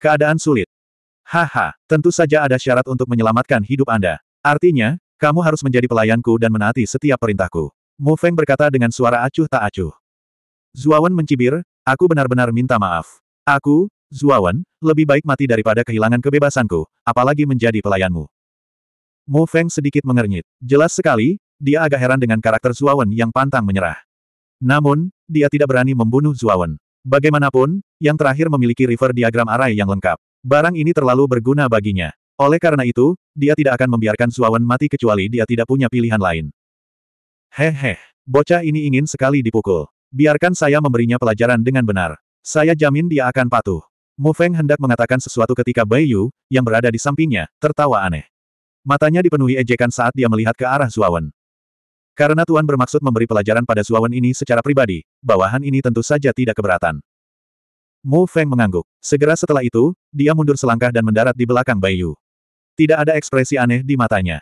Keadaan sulit. Haha, tentu saja ada syarat untuk menyelamatkan hidup Anda. Artinya, kamu harus menjadi pelayanku dan menaati setiap perintahku. Mu Feng berkata dengan suara acuh tak acuh. Zuawan mencibir, aku benar-benar minta maaf. Aku, Zuawan, lebih baik mati daripada kehilangan kebebasanku, apalagi menjadi pelayanmu. Mu Feng sedikit mengernyit. Jelas sekali, dia agak heran dengan karakter Zuawan yang pantang menyerah. Namun, dia tidak berani membunuh Zuawan. Bagaimanapun, yang terakhir memiliki river diagram array yang lengkap. Barang ini terlalu berguna baginya. Oleh karena itu, dia tidak akan membiarkan Suawan mati kecuali dia tidak punya pilihan lain. Hehe, bocah ini ingin sekali dipukul. Biarkan saya memberinya pelajaran dengan benar. Saya jamin dia akan patuh. Mu Feng hendak mengatakan sesuatu ketika Bai Yu, yang berada di sampingnya, tertawa aneh. Matanya dipenuhi ejekan saat dia melihat ke arah Suawan. Karena Tuan bermaksud memberi pelajaran pada Suawan ini secara pribadi, bawahan ini tentu saja tidak keberatan. Mu Feng mengangguk. Segera setelah itu, dia mundur selangkah dan mendarat di belakang Bayu. Tidak ada ekspresi aneh di matanya.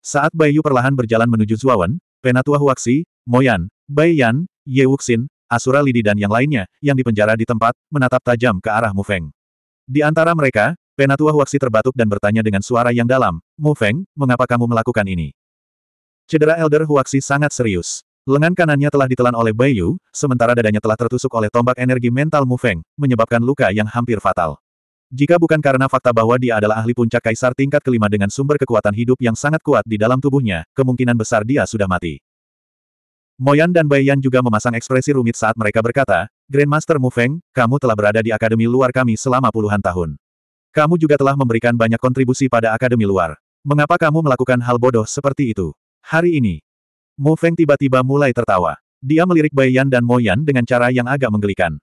Saat Bayu perlahan berjalan menuju Zuawan, Penatua Huaxi, Moyan, Bai Yan, Ye Wuxin, Asura Lidi dan yang lainnya, yang dipenjara di tempat, menatap tajam ke arah Mu Feng. Di antara mereka, Penatua Huaxi terbatuk dan bertanya dengan suara yang dalam, Mu Feng, mengapa kamu melakukan ini? Cedera Elder Huaxi sangat serius. Lengan kanannya telah ditelan oleh Bayu, sementara dadanya telah tertusuk oleh tombak energi mental Mufeng, menyebabkan luka yang hampir fatal. Jika bukan karena fakta bahwa dia adalah ahli puncak kaisar tingkat kelima dengan sumber kekuatan hidup yang sangat kuat di dalam tubuhnya, kemungkinan besar dia sudah mati. Moyan dan Bai juga memasang ekspresi rumit saat mereka berkata, Grandmaster Mufeng, kamu telah berada di Akademi Luar kami selama puluhan tahun. Kamu juga telah memberikan banyak kontribusi pada Akademi Luar. Mengapa kamu melakukan hal bodoh seperti itu? Hari ini, Mo Feng tiba-tiba mulai tertawa. Dia melirik Bai Yan dan Mo Yan dengan cara yang agak menggelikan.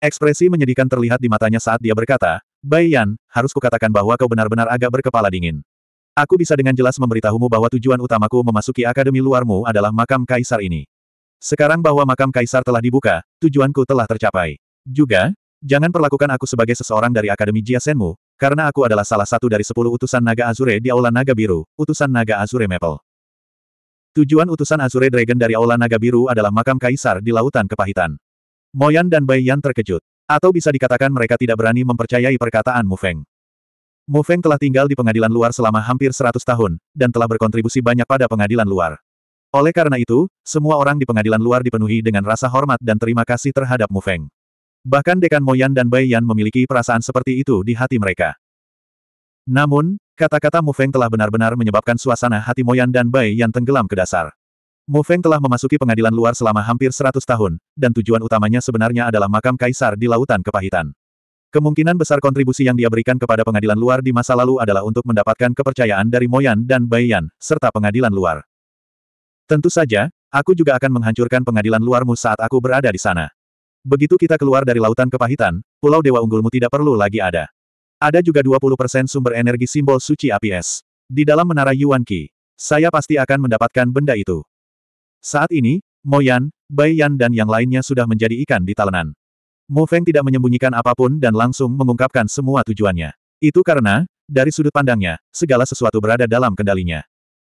Ekspresi menyedihkan terlihat di matanya saat dia berkata, Bai Yan, harus kukatakan bahwa kau benar-benar agak berkepala dingin. Aku bisa dengan jelas memberitahumu bahwa tujuan utamaku memasuki akademi luarmu adalah makam kaisar ini. Sekarang bahwa makam kaisar telah dibuka, tujuanku telah tercapai. Juga, jangan perlakukan aku sebagai seseorang dari akademi Jiasenmu, karena aku adalah salah satu dari sepuluh utusan naga Azure di Aula Naga Biru, utusan naga Azure Maple. Tujuan utusan Azure Dragon dari Aula Naga Biru adalah makam kaisar di Lautan Kepahitan. Moyan dan Bai Yan terkejut. Atau bisa dikatakan mereka tidak berani mempercayai perkataan Mu Feng. Mu Feng telah tinggal di pengadilan luar selama hampir 100 tahun, dan telah berkontribusi banyak pada pengadilan luar. Oleh karena itu, semua orang di pengadilan luar dipenuhi dengan rasa hormat dan terima kasih terhadap Mu Feng. Bahkan Dekan Moyan dan Bai Yan memiliki perasaan seperti itu di hati mereka. Namun, Kata-kata Mu Feng telah benar-benar menyebabkan suasana hati Moyan dan Bai yang tenggelam ke dasar. Mu Feng telah memasuki pengadilan luar selama hampir 100 tahun, dan tujuan utamanya sebenarnya adalah makam kaisar di lautan kepahitan. Kemungkinan besar kontribusi yang dia berikan kepada pengadilan luar di masa lalu adalah untuk mendapatkan kepercayaan dari Moyan dan Baiyan, serta pengadilan luar. Tentu saja, aku juga akan menghancurkan pengadilan luarmu saat aku berada di sana. Begitu kita keluar dari lautan kepahitan, Pulau Dewa Unggulmu tidak perlu lagi ada. Ada juga 20% sumber energi simbol suci api es. Di dalam menara Yuan Qi, saya pasti akan mendapatkan benda itu. Saat ini, Moyan, Bai Yan dan yang lainnya sudah menjadi ikan di talenan. Mo Feng tidak menyembunyikan apapun dan langsung mengungkapkan semua tujuannya. Itu karena, dari sudut pandangnya, segala sesuatu berada dalam kendalinya.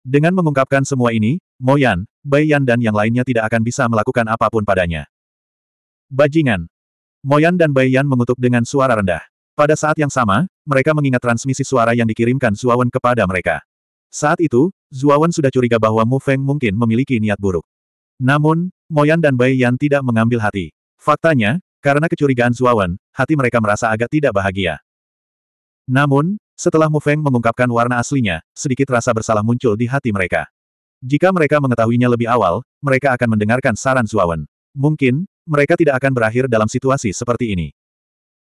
Dengan mengungkapkan semua ini, Moyan, Bai Yan dan yang lainnya tidak akan bisa melakukan apapun padanya. Bajingan. Moyan dan Bayan mengutuk dengan suara rendah. Pada saat yang sama, mereka mengingat transmisi suara yang dikirimkan Zuawan kepada mereka. Saat itu, Zuawan sudah curiga bahwa Mu Feng mungkin memiliki niat buruk. Namun, Moyan dan Bai Yan tidak mengambil hati. Faktanya, karena kecurigaan Zuawan, hati mereka merasa agak tidak bahagia. Namun, setelah Mu Feng mengungkapkan warna aslinya, sedikit rasa bersalah muncul di hati mereka. Jika mereka mengetahuinya lebih awal, mereka akan mendengarkan saran Zuawan. Mungkin, mereka tidak akan berakhir dalam situasi seperti ini.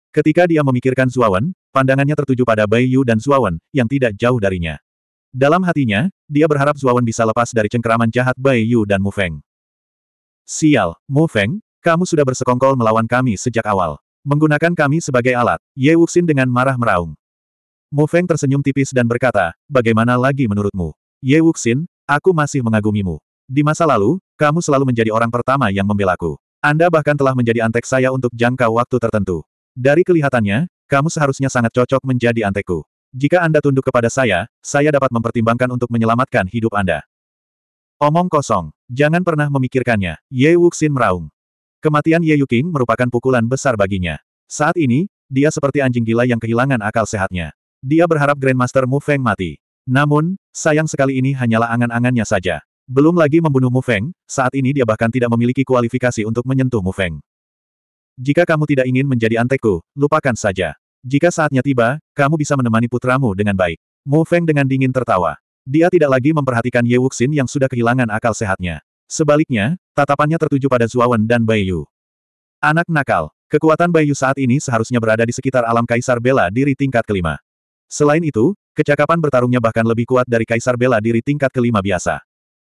Ketika dia memikirkan Zuawan, pandangannya tertuju pada Bai Yu dan Zuawan, yang tidak jauh darinya. Dalam hatinya, dia berharap Zuawan bisa lepas dari cengkeraman jahat Bai Yu dan Mu Feng. Sial, Mu Feng, kamu sudah bersekongkol melawan kami sejak awal. Menggunakan kami sebagai alat, Ye Wuxin dengan marah meraung. Mu Feng tersenyum tipis dan berkata, bagaimana lagi menurutmu? Ye Wuxin, aku masih mengagumimu. Di masa lalu, kamu selalu menjadi orang pertama yang membelaku. Anda bahkan telah menjadi antek saya untuk jangka waktu tertentu. Dari kelihatannya, kamu seharusnya sangat cocok menjadi anteku. Jika Anda tunduk kepada saya, saya dapat mempertimbangkan untuk menyelamatkan hidup Anda. Omong kosong, jangan pernah memikirkannya, Ye Wuxin meraung. Kematian Ye Yuking merupakan pukulan besar baginya. Saat ini, dia seperti anjing gila yang kehilangan akal sehatnya. Dia berharap Grandmaster Mu Feng mati. Namun, sayang sekali ini hanyalah angan-angannya saja. Belum lagi membunuh Mu Feng, saat ini dia bahkan tidak memiliki kualifikasi untuk menyentuh Mu Feng. Jika kamu tidak ingin menjadi antekku, lupakan saja. Jika saatnya tiba, kamu bisa menemani putramu dengan baik. Mu Feng dengan dingin tertawa. Dia tidak lagi memperhatikan Ye Wuxin yang sudah kehilangan akal sehatnya. Sebaliknya, tatapannya tertuju pada Zuawan dan Bai Yu. Anak nakal, kekuatan Bai Yu saat ini seharusnya berada di sekitar alam Kaisar Bela Diri tingkat kelima. Selain itu, kecakapan bertarungnya bahkan lebih kuat dari Kaisar Bela Diri tingkat kelima biasa.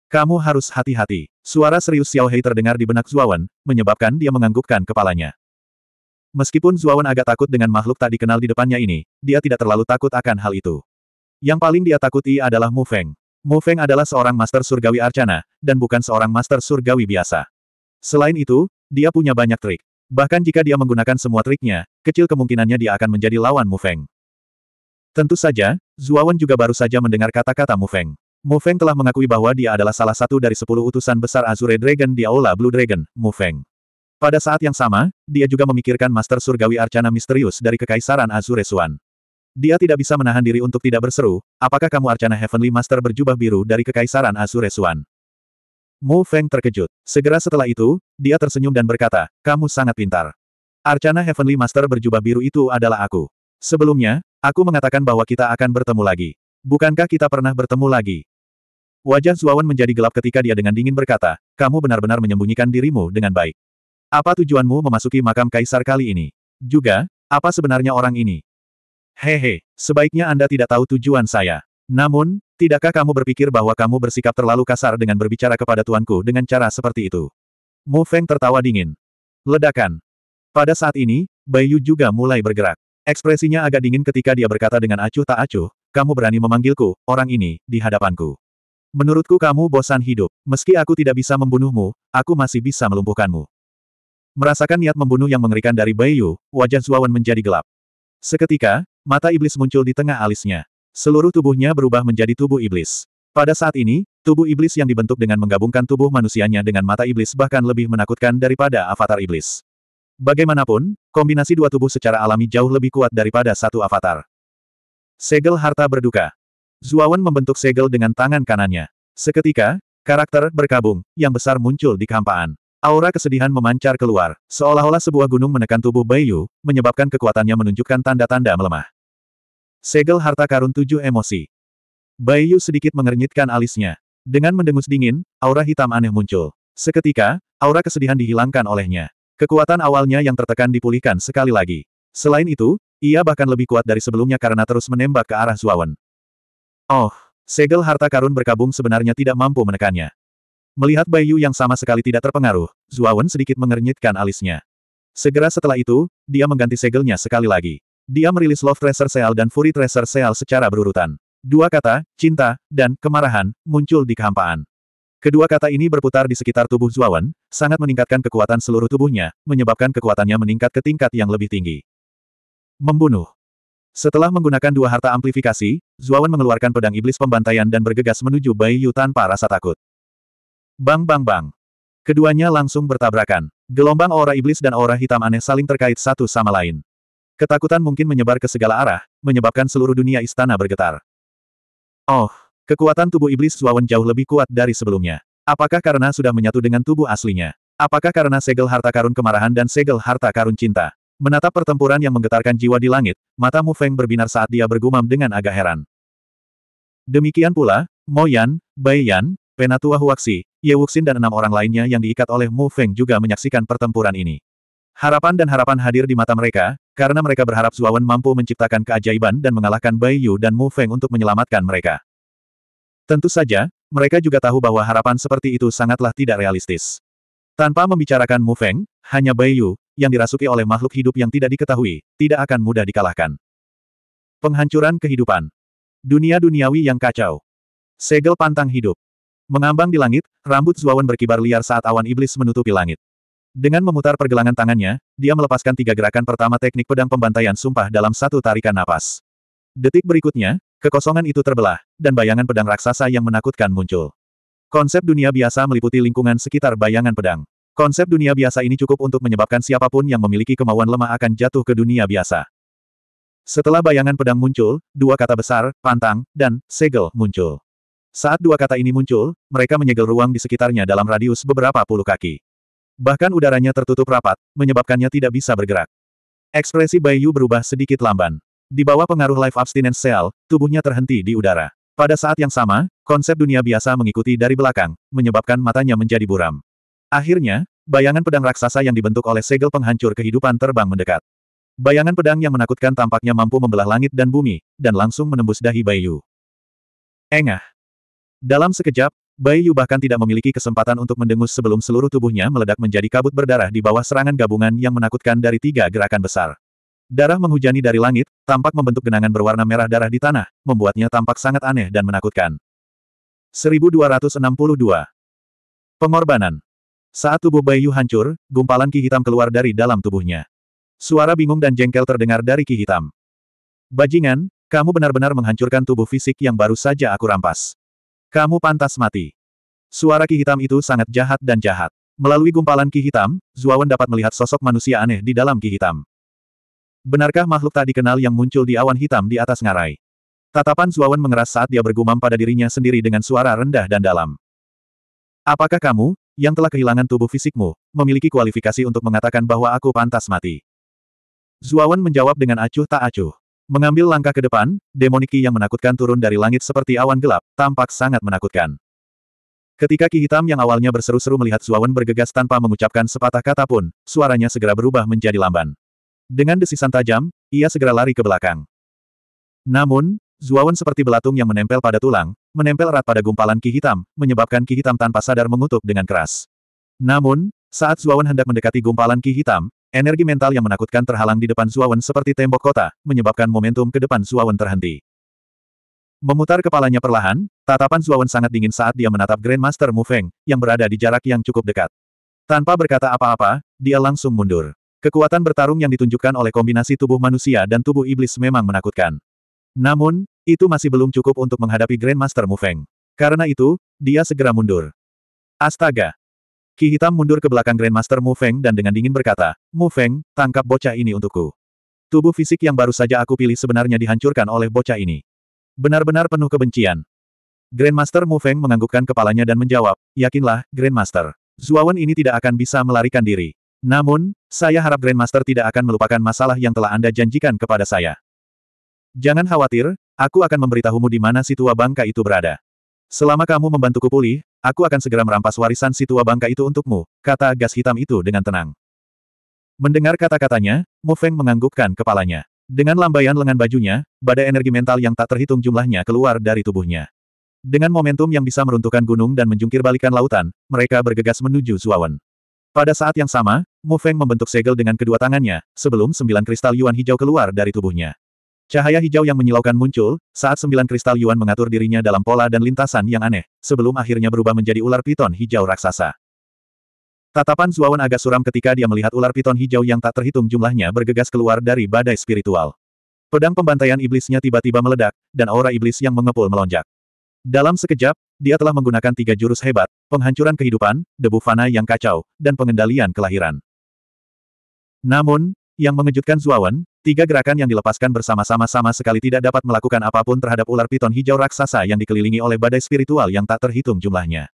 Kamu harus hati-hati. Suara serius Xiao Hei terdengar di benak Zuawan, menyebabkan dia menganggukkan kepalanya. Meskipun Zuawan agak takut dengan makhluk tak dikenal di depannya ini, dia tidak terlalu takut akan hal itu. Yang paling dia takuti adalah Mu Feng. Mu Feng adalah seorang master surgawi arcana, dan bukan seorang master surgawi biasa. Selain itu, dia punya banyak trik. Bahkan jika dia menggunakan semua triknya, kecil kemungkinannya dia akan menjadi lawan Mu Feng. Tentu saja, Zuawan juga baru saja mendengar kata-kata Mu Feng. Mu Feng telah mengakui bahwa dia adalah salah satu dari sepuluh utusan besar Azure Dragon di Aula Blue Dragon, Mu Feng. Pada saat yang sama, dia juga memikirkan Master Surgawi Arcana Misterius dari Kekaisaran Azure Suan. Dia tidak bisa menahan diri untuk tidak berseru, apakah kamu Arcana Heavenly Master berjubah biru dari Kekaisaran Azure Suan? Mu Feng terkejut. Segera setelah itu, dia tersenyum dan berkata, kamu sangat pintar. Arcana Heavenly Master berjubah biru itu adalah aku. Sebelumnya, aku mengatakan bahwa kita akan bertemu lagi. Bukankah kita pernah bertemu lagi? Wajah Zuawan menjadi gelap ketika dia dengan dingin berkata, kamu benar-benar menyembunyikan dirimu dengan baik. Apa tujuanmu memasuki makam kaisar kali ini? Juga, apa sebenarnya orang ini? Hehe, sebaiknya Anda tidak tahu tujuan saya. Namun, tidakkah kamu berpikir bahwa kamu bersikap terlalu kasar dengan berbicara kepada tuanku dengan cara seperti itu? Mu Feng tertawa dingin. Ledakan. Pada saat ini, Bayu juga mulai bergerak. Ekspresinya agak dingin ketika dia berkata dengan acuh tak acuh, kamu berani memanggilku, orang ini, di hadapanku. Menurutku kamu bosan hidup. Meski aku tidak bisa membunuhmu, aku masih bisa melumpuhkanmu. Merasakan niat membunuh yang mengerikan dari Yu, wajah Zuawan menjadi gelap. Seketika, mata iblis muncul di tengah alisnya. Seluruh tubuhnya berubah menjadi tubuh iblis. Pada saat ini, tubuh iblis yang dibentuk dengan menggabungkan tubuh manusianya dengan mata iblis bahkan lebih menakutkan daripada avatar iblis. Bagaimanapun, kombinasi dua tubuh secara alami jauh lebih kuat daripada satu avatar. Segel harta berduka. Zuawan membentuk segel dengan tangan kanannya. Seketika, karakter berkabung yang besar muncul di kampaan. Aura kesedihan memancar keluar, seolah-olah sebuah gunung menekan tubuh Bayu, menyebabkan kekuatannya menunjukkan tanda-tanda melemah. Segel harta karun tujuh emosi. Bayu sedikit mengernyitkan alisnya. Dengan mendengus dingin, aura hitam aneh muncul. Seketika, aura kesedihan dihilangkan olehnya. Kekuatan awalnya yang tertekan dipulihkan sekali lagi. Selain itu, ia bahkan lebih kuat dari sebelumnya karena terus menembak ke arah Zuawan. Oh, segel harta karun berkabung sebenarnya tidak mampu menekannya. Melihat Bai Yu yang sama sekali tidak terpengaruh, Zuawan sedikit mengernyitkan alisnya. Segera setelah itu, dia mengganti segelnya sekali lagi. Dia merilis Love Tracer Seal dan Fury Tracer Seal secara berurutan. Dua kata, cinta, dan kemarahan, muncul di kehampaan. Kedua kata ini berputar di sekitar tubuh Zuawan, sangat meningkatkan kekuatan seluruh tubuhnya, menyebabkan kekuatannya meningkat ke tingkat yang lebih tinggi. Membunuh. Setelah menggunakan dua harta amplifikasi, Zuawan mengeluarkan pedang iblis pembantaian dan bergegas menuju Bai Yu tanpa rasa takut. Bang bang bang. Keduanya langsung bertabrakan. Gelombang aura iblis dan aura hitam aneh saling terkait satu sama lain. Ketakutan mungkin menyebar ke segala arah, menyebabkan seluruh dunia istana bergetar. Oh, kekuatan tubuh iblis Zuawan jauh lebih kuat dari sebelumnya. Apakah karena sudah menyatu dengan tubuh aslinya? Apakah karena segel harta karun kemarahan dan segel harta karun cinta? Menatap pertempuran yang menggetarkan jiwa di langit, mata Mu Feng berbinar saat dia bergumam dengan agak heran. Demikian pula, Mo Yan, Bai Yan, Penatua Huaxi, Ye Wuxin dan enam orang lainnya yang diikat oleh Mu Feng juga menyaksikan pertempuran ini. Harapan dan harapan hadir di mata mereka, karena mereka berharap Zuawan mampu menciptakan keajaiban dan mengalahkan Bai Yu dan Mu Feng untuk menyelamatkan mereka. Tentu saja, mereka juga tahu bahwa harapan seperti itu sangatlah tidak realistis. Tanpa membicarakan Mu Feng, hanya Bai Yu, yang dirasuki oleh makhluk hidup yang tidak diketahui, tidak akan mudah dikalahkan. Penghancuran kehidupan. Dunia duniawi yang kacau. Segel pantang hidup. Mengambang di langit, rambut Zuawan berkibar liar saat awan iblis menutupi langit. Dengan memutar pergelangan tangannya, dia melepaskan tiga gerakan pertama teknik pedang pembantaian sumpah dalam satu tarikan napas. Detik berikutnya, kekosongan itu terbelah, dan bayangan pedang raksasa yang menakutkan muncul. Konsep dunia biasa meliputi lingkungan sekitar bayangan pedang. Konsep dunia biasa ini cukup untuk menyebabkan siapapun yang memiliki kemauan lemah akan jatuh ke dunia biasa. Setelah bayangan pedang muncul, dua kata besar, pantang, dan segel muncul. Saat dua kata ini muncul, mereka menyegel ruang di sekitarnya dalam radius beberapa puluh kaki. Bahkan udaranya tertutup rapat, menyebabkannya tidak bisa bergerak. Ekspresi Bayu berubah sedikit lamban. Di bawah pengaruh life abstinence cell, tubuhnya terhenti di udara. Pada saat yang sama, konsep dunia biasa mengikuti dari belakang, menyebabkan matanya menjadi buram. Akhirnya, bayangan pedang raksasa yang dibentuk oleh segel penghancur kehidupan terbang mendekat. Bayangan pedang yang menakutkan tampaknya mampu membelah langit dan bumi, dan langsung menembus dahi Bayu. Engah. Dalam sekejap, Bai Yu bahkan tidak memiliki kesempatan untuk mendengus sebelum seluruh tubuhnya meledak menjadi kabut berdarah di bawah serangan gabungan yang menakutkan dari tiga gerakan besar. Darah menghujani dari langit, tampak membentuk genangan berwarna merah darah di tanah, membuatnya tampak sangat aneh dan menakutkan. 1262 Pengorbanan Saat tubuh Bayu hancur, gumpalan ki hitam keluar dari dalam tubuhnya. Suara bingung dan jengkel terdengar dari ki hitam. Bajingan, kamu benar-benar menghancurkan tubuh fisik yang baru saja aku rampas. Kamu pantas mati. Suara Ki Hitam itu sangat jahat dan jahat. Melalui gumpalan Ki Hitam, Zuawan dapat melihat sosok manusia aneh di dalam Ki Hitam. Benarkah makhluk tak dikenal yang muncul di awan hitam di atas ngarai? Tatapan Zuawan mengeras saat dia bergumam pada dirinya sendiri dengan suara rendah dan dalam. Apakah kamu, yang telah kehilangan tubuh fisikmu, memiliki kualifikasi untuk mengatakan bahwa aku pantas mati? Zuawan menjawab dengan acuh tak acuh. Mengambil langkah ke depan, demoniki yang menakutkan turun dari langit seperti awan gelap, tampak sangat menakutkan. Ketika Ki Hitam yang awalnya berseru-seru melihat Zuawan bergegas tanpa mengucapkan sepatah kata pun, suaranya segera berubah menjadi lamban. Dengan desisan tajam, ia segera lari ke belakang. Namun, Zuawan seperti belatung yang menempel pada tulang, menempel erat pada gumpalan Ki Hitam, menyebabkan Ki Hitam tanpa sadar mengutuk dengan keras. Namun, saat Zuawan hendak mendekati gumpalan Ki Hitam, Energi mental yang menakutkan terhalang di depan Zuawan seperti tembok kota, menyebabkan momentum ke depan Zuawan terhenti. Memutar kepalanya perlahan, tatapan Zuawan sangat dingin saat dia menatap Grandmaster Mu Feng, yang berada di jarak yang cukup dekat. Tanpa berkata apa-apa, dia langsung mundur. Kekuatan bertarung yang ditunjukkan oleh kombinasi tubuh manusia dan tubuh iblis memang menakutkan. Namun, itu masih belum cukup untuk menghadapi Grandmaster Mu Feng. Karena itu, dia segera mundur. Astaga, Ki hitam mundur ke belakang Grandmaster Mu Feng dan dengan dingin berkata, Mu Feng, tangkap bocah ini untukku. Tubuh fisik yang baru saja aku pilih sebenarnya dihancurkan oleh bocah ini. Benar-benar penuh kebencian. Grandmaster Mu Feng menganggukkan kepalanya dan menjawab, yakinlah, Grandmaster. Zuawan ini tidak akan bisa melarikan diri. Namun, saya harap Grandmaster tidak akan melupakan masalah yang telah Anda janjikan kepada saya. Jangan khawatir, aku akan memberitahumu di mana si tua bangka itu berada. Selama kamu membantuku pulih, aku akan segera merampas warisan si tua bangka itu untukmu, kata gas hitam itu dengan tenang. Mendengar kata-katanya, Mu Feng menganggukkan kepalanya. Dengan lambaian lengan bajunya, badai energi mental yang tak terhitung jumlahnya keluar dari tubuhnya. Dengan momentum yang bisa meruntuhkan gunung dan menjungkir balikan lautan, mereka bergegas menuju Zuawan. Pada saat yang sama, Mu Feng membentuk segel dengan kedua tangannya, sebelum sembilan kristal yuan hijau keluar dari tubuhnya. Cahaya hijau yang menyilaukan muncul, saat sembilan kristal Yuan mengatur dirinya dalam pola dan lintasan yang aneh, sebelum akhirnya berubah menjadi ular piton hijau raksasa. Tatapan Zuawan agak suram ketika dia melihat ular piton hijau yang tak terhitung jumlahnya bergegas keluar dari badai spiritual. Pedang pembantaian iblisnya tiba-tiba meledak, dan aura iblis yang mengepul melonjak. Dalam sekejap, dia telah menggunakan tiga jurus hebat, penghancuran kehidupan, debu fana yang kacau, dan pengendalian kelahiran. Namun, yang mengejutkan Zuawan, tiga gerakan yang dilepaskan bersama-sama sama sekali tidak dapat melakukan apapun terhadap ular piton hijau raksasa yang dikelilingi oleh badai spiritual yang tak terhitung jumlahnya.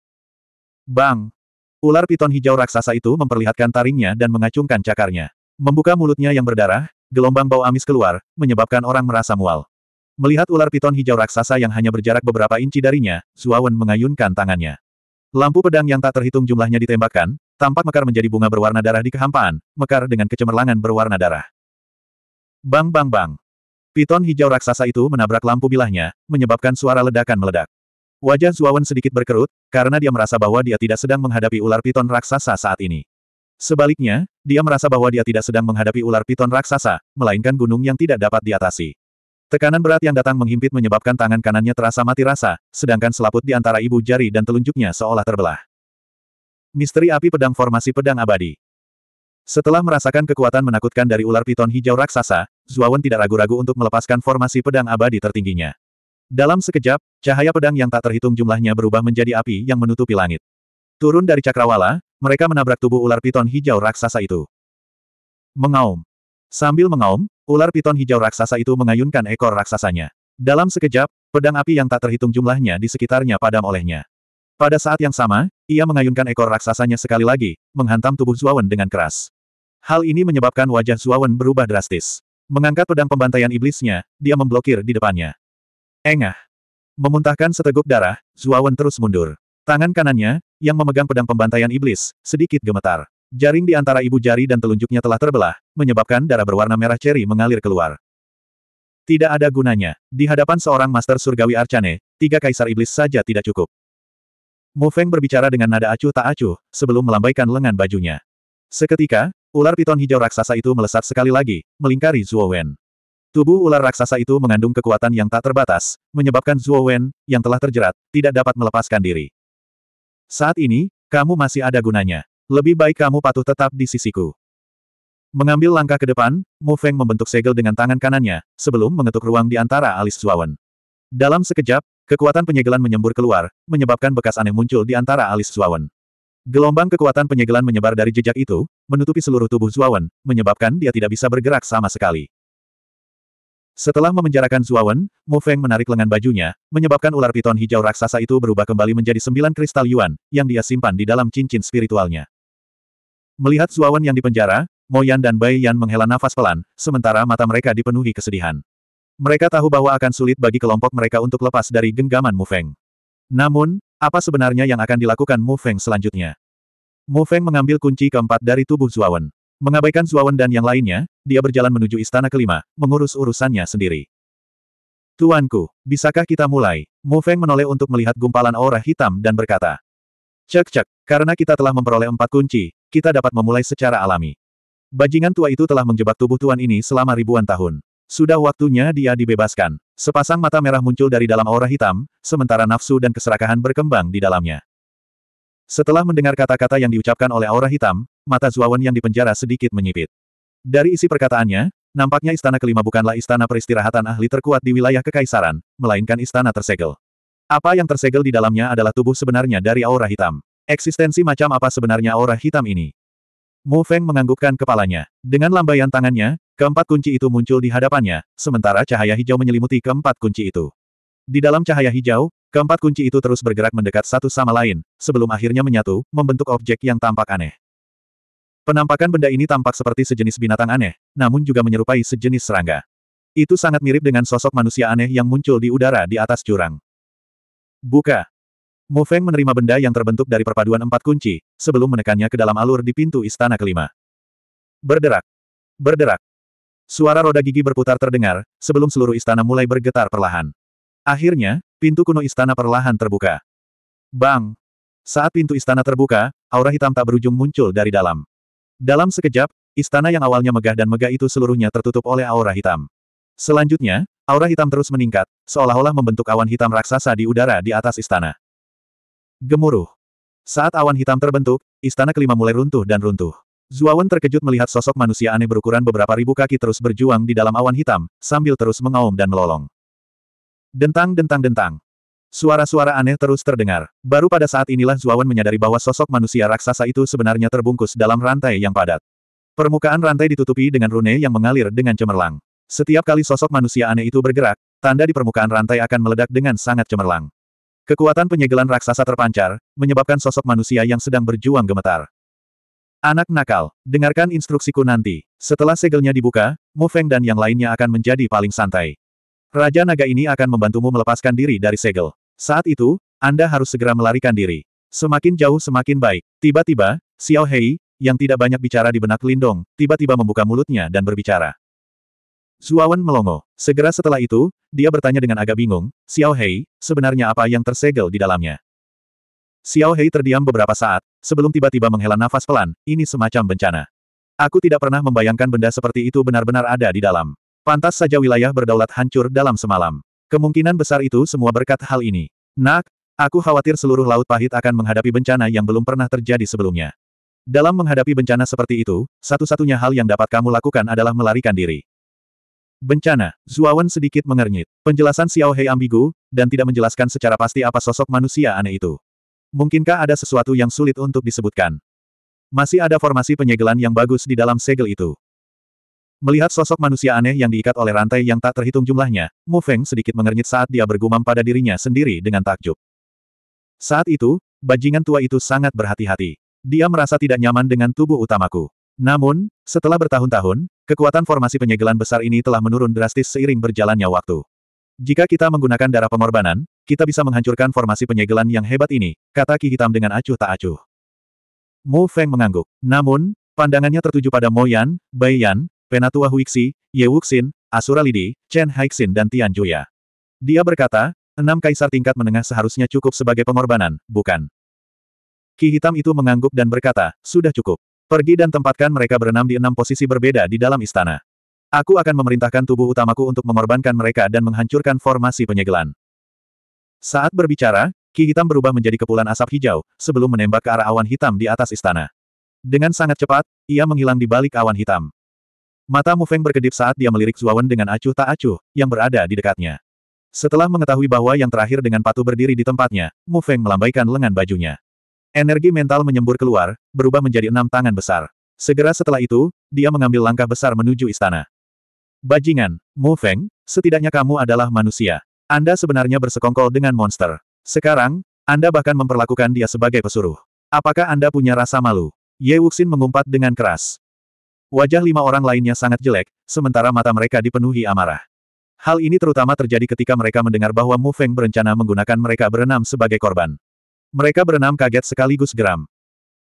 Bang! Ular piton hijau raksasa itu memperlihatkan taringnya dan mengacungkan cakarnya. Membuka mulutnya yang berdarah, gelombang bau amis keluar, menyebabkan orang merasa mual. Melihat ular piton hijau raksasa yang hanya berjarak beberapa inci darinya, Zuawan mengayunkan tangannya. Lampu pedang yang tak terhitung jumlahnya ditembakkan, Tampak mekar menjadi bunga berwarna darah di kehampaan, mekar dengan kecemerlangan berwarna darah. Bang bang bang. Piton hijau raksasa itu menabrak lampu bilahnya, menyebabkan suara ledakan meledak. Wajah Zuawan sedikit berkerut, karena dia merasa bahwa dia tidak sedang menghadapi ular piton raksasa saat ini. Sebaliknya, dia merasa bahwa dia tidak sedang menghadapi ular piton raksasa, melainkan gunung yang tidak dapat diatasi. Tekanan berat yang datang menghimpit menyebabkan tangan kanannya terasa mati rasa, sedangkan selaput di antara ibu jari dan telunjuknya seolah terbelah. Misteri api pedang formasi pedang abadi. Setelah merasakan kekuatan menakutkan dari ular piton hijau raksasa, Zuawan tidak ragu-ragu untuk melepaskan formasi pedang abadi tertingginya. Dalam sekejap, cahaya pedang yang tak terhitung jumlahnya berubah menjadi api yang menutupi langit. Turun dari cakrawala, mereka menabrak tubuh ular piton hijau raksasa itu. Mengaum. Sambil mengaum, ular piton hijau raksasa itu mengayunkan ekor raksasanya. Dalam sekejap, pedang api yang tak terhitung jumlahnya di sekitarnya padam olehnya. Pada saat yang sama, ia mengayunkan ekor raksasanya sekali lagi, menghantam tubuh Zuawan dengan keras. Hal ini menyebabkan wajah Zuawan berubah drastis. Mengangkat pedang pembantaian iblisnya, dia memblokir di depannya. Engah. Memuntahkan seteguk darah, Zuawan terus mundur. Tangan kanannya, yang memegang pedang pembantaian iblis, sedikit gemetar. Jaring di antara ibu jari dan telunjuknya telah terbelah, menyebabkan darah berwarna merah ceri mengalir keluar. Tidak ada gunanya. Di hadapan seorang Master Surgawi Arcane, tiga kaisar iblis saja tidak cukup. Mo Feng berbicara dengan nada acuh tak acuh, sebelum melambaikan lengan bajunya. Seketika, ular piton hijau raksasa itu melesat sekali lagi, melingkari Zuo Wen. Tubuh ular raksasa itu mengandung kekuatan yang tak terbatas, menyebabkan Zuo Wen, yang telah terjerat, tidak dapat melepaskan diri. Saat ini, kamu masih ada gunanya. Lebih baik kamu patuh tetap di sisiku. Mengambil langkah ke depan, Mo Feng membentuk segel dengan tangan kanannya, sebelum mengetuk ruang di antara alis Zuo Wen. Dalam sekejap, Kekuatan penyegelan menyembur keluar, menyebabkan bekas aneh muncul di antara alis Zuawan. Gelombang kekuatan penyegelan menyebar dari jejak itu, menutupi seluruh tubuh Zuawan, menyebabkan dia tidak bisa bergerak sama sekali. Setelah memenjarakan Zuawan, Mu Feng menarik lengan bajunya, menyebabkan ular piton hijau raksasa itu berubah kembali menjadi sembilan kristal yuan, yang dia simpan di dalam cincin spiritualnya. Melihat Zuawan yang dipenjara, Mo Yan dan Bai Yan menghela nafas pelan, sementara mata mereka dipenuhi kesedihan. Mereka tahu bahwa akan sulit bagi kelompok mereka untuk lepas dari genggaman Mu Feng. Namun, apa sebenarnya yang akan dilakukan Mu Feng selanjutnya? Mu Feng mengambil kunci keempat dari tubuh Zuawan. Mengabaikan Zuawan dan yang lainnya, dia berjalan menuju istana kelima, mengurus urusannya sendiri. Tuanku, bisakah kita mulai? Mu Feng menoleh untuk melihat gumpalan aura hitam dan berkata. Cek-cek, karena kita telah memperoleh empat kunci, kita dapat memulai secara alami. Bajingan tua itu telah menjebak tubuh tuan ini selama ribuan tahun. Sudah waktunya dia dibebaskan. Sepasang mata merah muncul dari dalam aura hitam, sementara nafsu dan keserakahan berkembang di dalamnya. Setelah mendengar kata-kata yang diucapkan oleh aura hitam, mata Zuawan yang dipenjara sedikit menyipit. Dari isi perkataannya, nampaknya istana kelima bukanlah istana peristirahatan ahli terkuat di wilayah kekaisaran, melainkan istana tersegel. Apa yang tersegel di dalamnya adalah tubuh sebenarnya dari aura hitam. Eksistensi macam apa sebenarnya aura hitam ini? Mu Feng menganggukkan kepalanya. Dengan lambaian tangannya, Keempat kunci itu muncul di hadapannya, sementara cahaya hijau menyelimuti keempat kunci itu. Di dalam cahaya hijau, keempat kunci itu terus bergerak mendekat satu sama lain, sebelum akhirnya menyatu, membentuk objek yang tampak aneh. Penampakan benda ini tampak seperti sejenis binatang aneh, namun juga menyerupai sejenis serangga. Itu sangat mirip dengan sosok manusia aneh yang muncul di udara di atas jurang. Buka. Mu Feng menerima benda yang terbentuk dari perpaduan empat kunci, sebelum menekannya ke dalam alur di pintu istana kelima. Berderak. Berderak. Suara roda gigi berputar terdengar, sebelum seluruh istana mulai bergetar perlahan. Akhirnya, pintu kuno istana perlahan terbuka. Bang! Saat pintu istana terbuka, aura hitam tak berujung muncul dari dalam. Dalam sekejap, istana yang awalnya megah dan megah itu seluruhnya tertutup oleh aura hitam. Selanjutnya, aura hitam terus meningkat, seolah-olah membentuk awan hitam raksasa di udara di atas istana. Gemuruh. Saat awan hitam terbentuk, istana kelima mulai runtuh dan runtuh. Zuawan terkejut melihat sosok manusia aneh berukuran beberapa ribu kaki terus berjuang di dalam awan hitam, sambil terus mengaum dan melolong. Dentang dentang dentang. Suara-suara aneh terus terdengar. Baru pada saat inilah Zuawan menyadari bahwa sosok manusia raksasa itu sebenarnya terbungkus dalam rantai yang padat. Permukaan rantai ditutupi dengan rune yang mengalir dengan cemerlang. Setiap kali sosok manusia aneh itu bergerak, tanda di permukaan rantai akan meledak dengan sangat cemerlang. Kekuatan penyegelan raksasa terpancar, menyebabkan sosok manusia yang sedang berjuang gemetar. Anak nakal, dengarkan instruksiku nanti. Setelah segelnya dibuka, Mu Feng dan yang lainnya akan menjadi paling santai. Raja naga ini akan membantumu melepaskan diri dari segel. Saat itu, Anda harus segera melarikan diri. Semakin jauh semakin baik. Tiba-tiba, Xiao Hei, yang tidak banyak bicara di benak Lindong, tiba-tiba membuka mulutnya dan berbicara. Zuawan melongo. Segera setelah itu, dia bertanya dengan agak bingung, Xiao Hei, sebenarnya apa yang tersegel di dalamnya? Xiao Hei terdiam beberapa saat, sebelum tiba-tiba menghela nafas pelan, ini semacam bencana. Aku tidak pernah membayangkan benda seperti itu benar-benar ada di dalam. Pantas saja wilayah berdaulat hancur dalam semalam. Kemungkinan besar itu semua berkat hal ini. Nak, aku khawatir seluruh Laut Pahit akan menghadapi bencana yang belum pernah terjadi sebelumnya. Dalam menghadapi bencana seperti itu, satu-satunya hal yang dapat kamu lakukan adalah melarikan diri. Bencana, Zuawan sedikit mengernyit. Penjelasan Xiao Hei ambigu, dan tidak menjelaskan secara pasti apa sosok manusia aneh itu. Mungkinkah ada sesuatu yang sulit untuk disebutkan? Masih ada formasi penyegelan yang bagus di dalam segel itu. Melihat sosok manusia aneh yang diikat oleh rantai yang tak terhitung jumlahnya, Mu Feng sedikit mengernyit saat dia bergumam pada dirinya sendiri dengan takjub. Saat itu, bajingan tua itu sangat berhati-hati. Dia merasa tidak nyaman dengan tubuh utamaku. Namun, setelah bertahun-tahun, kekuatan formasi penyegelan besar ini telah menurun drastis seiring berjalannya waktu. Jika kita menggunakan darah pengorbanan, kita bisa menghancurkan formasi penyegelan yang hebat ini, kata Ki Hitam dengan acuh tak acuh. Mo Feng mengangguk. Namun, pandangannya tertuju pada Mo Yan, Bai Yan, Penatua Huixi, Ye Wuxin, Asura Lidi, Chen Haixin dan Tian Juya. Dia berkata, enam kaisar tingkat menengah seharusnya cukup sebagai pengorbanan, bukan? Ki Hitam itu mengangguk dan berkata, sudah cukup. Pergi dan tempatkan mereka berenam di enam posisi berbeda di dalam istana. Aku akan memerintahkan tubuh utamaku untuk mengorbankan mereka dan menghancurkan formasi penyegelan. Saat berbicara, ki hitam berubah menjadi kepulan asap hijau, sebelum menembak ke arah awan hitam di atas istana. Dengan sangat cepat, ia menghilang di balik awan hitam. Mata Mu Feng berkedip saat dia melirik Zuawan dengan acuh tak acuh, yang berada di dekatnya. Setelah mengetahui bahwa yang terakhir dengan patuh berdiri di tempatnya, Mu Feng melambaikan lengan bajunya. Energi mental menyembur keluar, berubah menjadi enam tangan besar. Segera setelah itu, dia mengambil langkah besar menuju istana. Bajingan, Mu Feng, setidaknya kamu adalah manusia. Anda sebenarnya bersekongkol dengan monster. Sekarang, Anda bahkan memperlakukan dia sebagai pesuruh. Apakah Anda punya rasa malu? Ye Wuxin mengumpat dengan keras. Wajah lima orang lainnya sangat jelek, sementara mata mereka dipenuhi amarah. Hal ini terutama terjadi ketika mereka mendengar bahwa Mu Feng berencana menggunakan mereka berenam sebagai korban. Mereka berenam kaget sekaligus geram.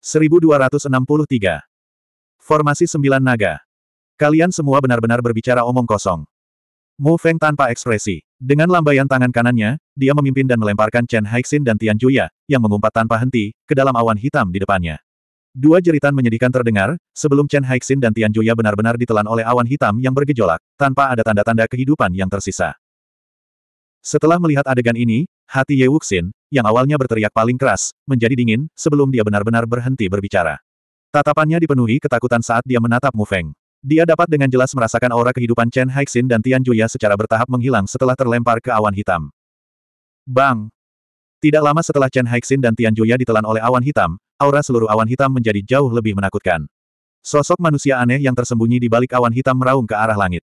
1263. Formasi sembilan naga. Kalian semua benar-benar berbicara omong kosong. Mu Feng tanpa ekspresi. Dengan lambaian tangan kanannya, dia memimpin dan melemparkan Chen Haixin dan Tian Juya, yang mengumpat tanpa henti, ke dalam awan hitam di depannya. Dua jeritan menyedihkan terdengar, sebelum Chen Haixin dan Tian Juya benar-benar ditelan oleh awan hitam yang bergejolak, tanpa ada tanda-tanda kehidupan yang tersisa. Setelah melihat adegan ini, hati Ye Wuxin, yang awalnya berteriak paling keras, menjadi dingin, sebelum dia benar-benar berhenti berbicara. Tatapannya dipenuhi ketakutan saat dia menatap Mu Feng. Dia dapat dengan jelas merasakan aura kehidupan Chen Haixin dan Tian Juya secara bertahap menghilang setelah terlempar ke awan hitam. Bang! Tidak lama setelah Chen Haixin dan Tian Juya ditelan oleh awan hitam, aura seluruh awan hitam menjadi jauh lebih menakutkan. Sosok manusia aneh yang tersembunyi di balik awan hitam meraung ke arah langit.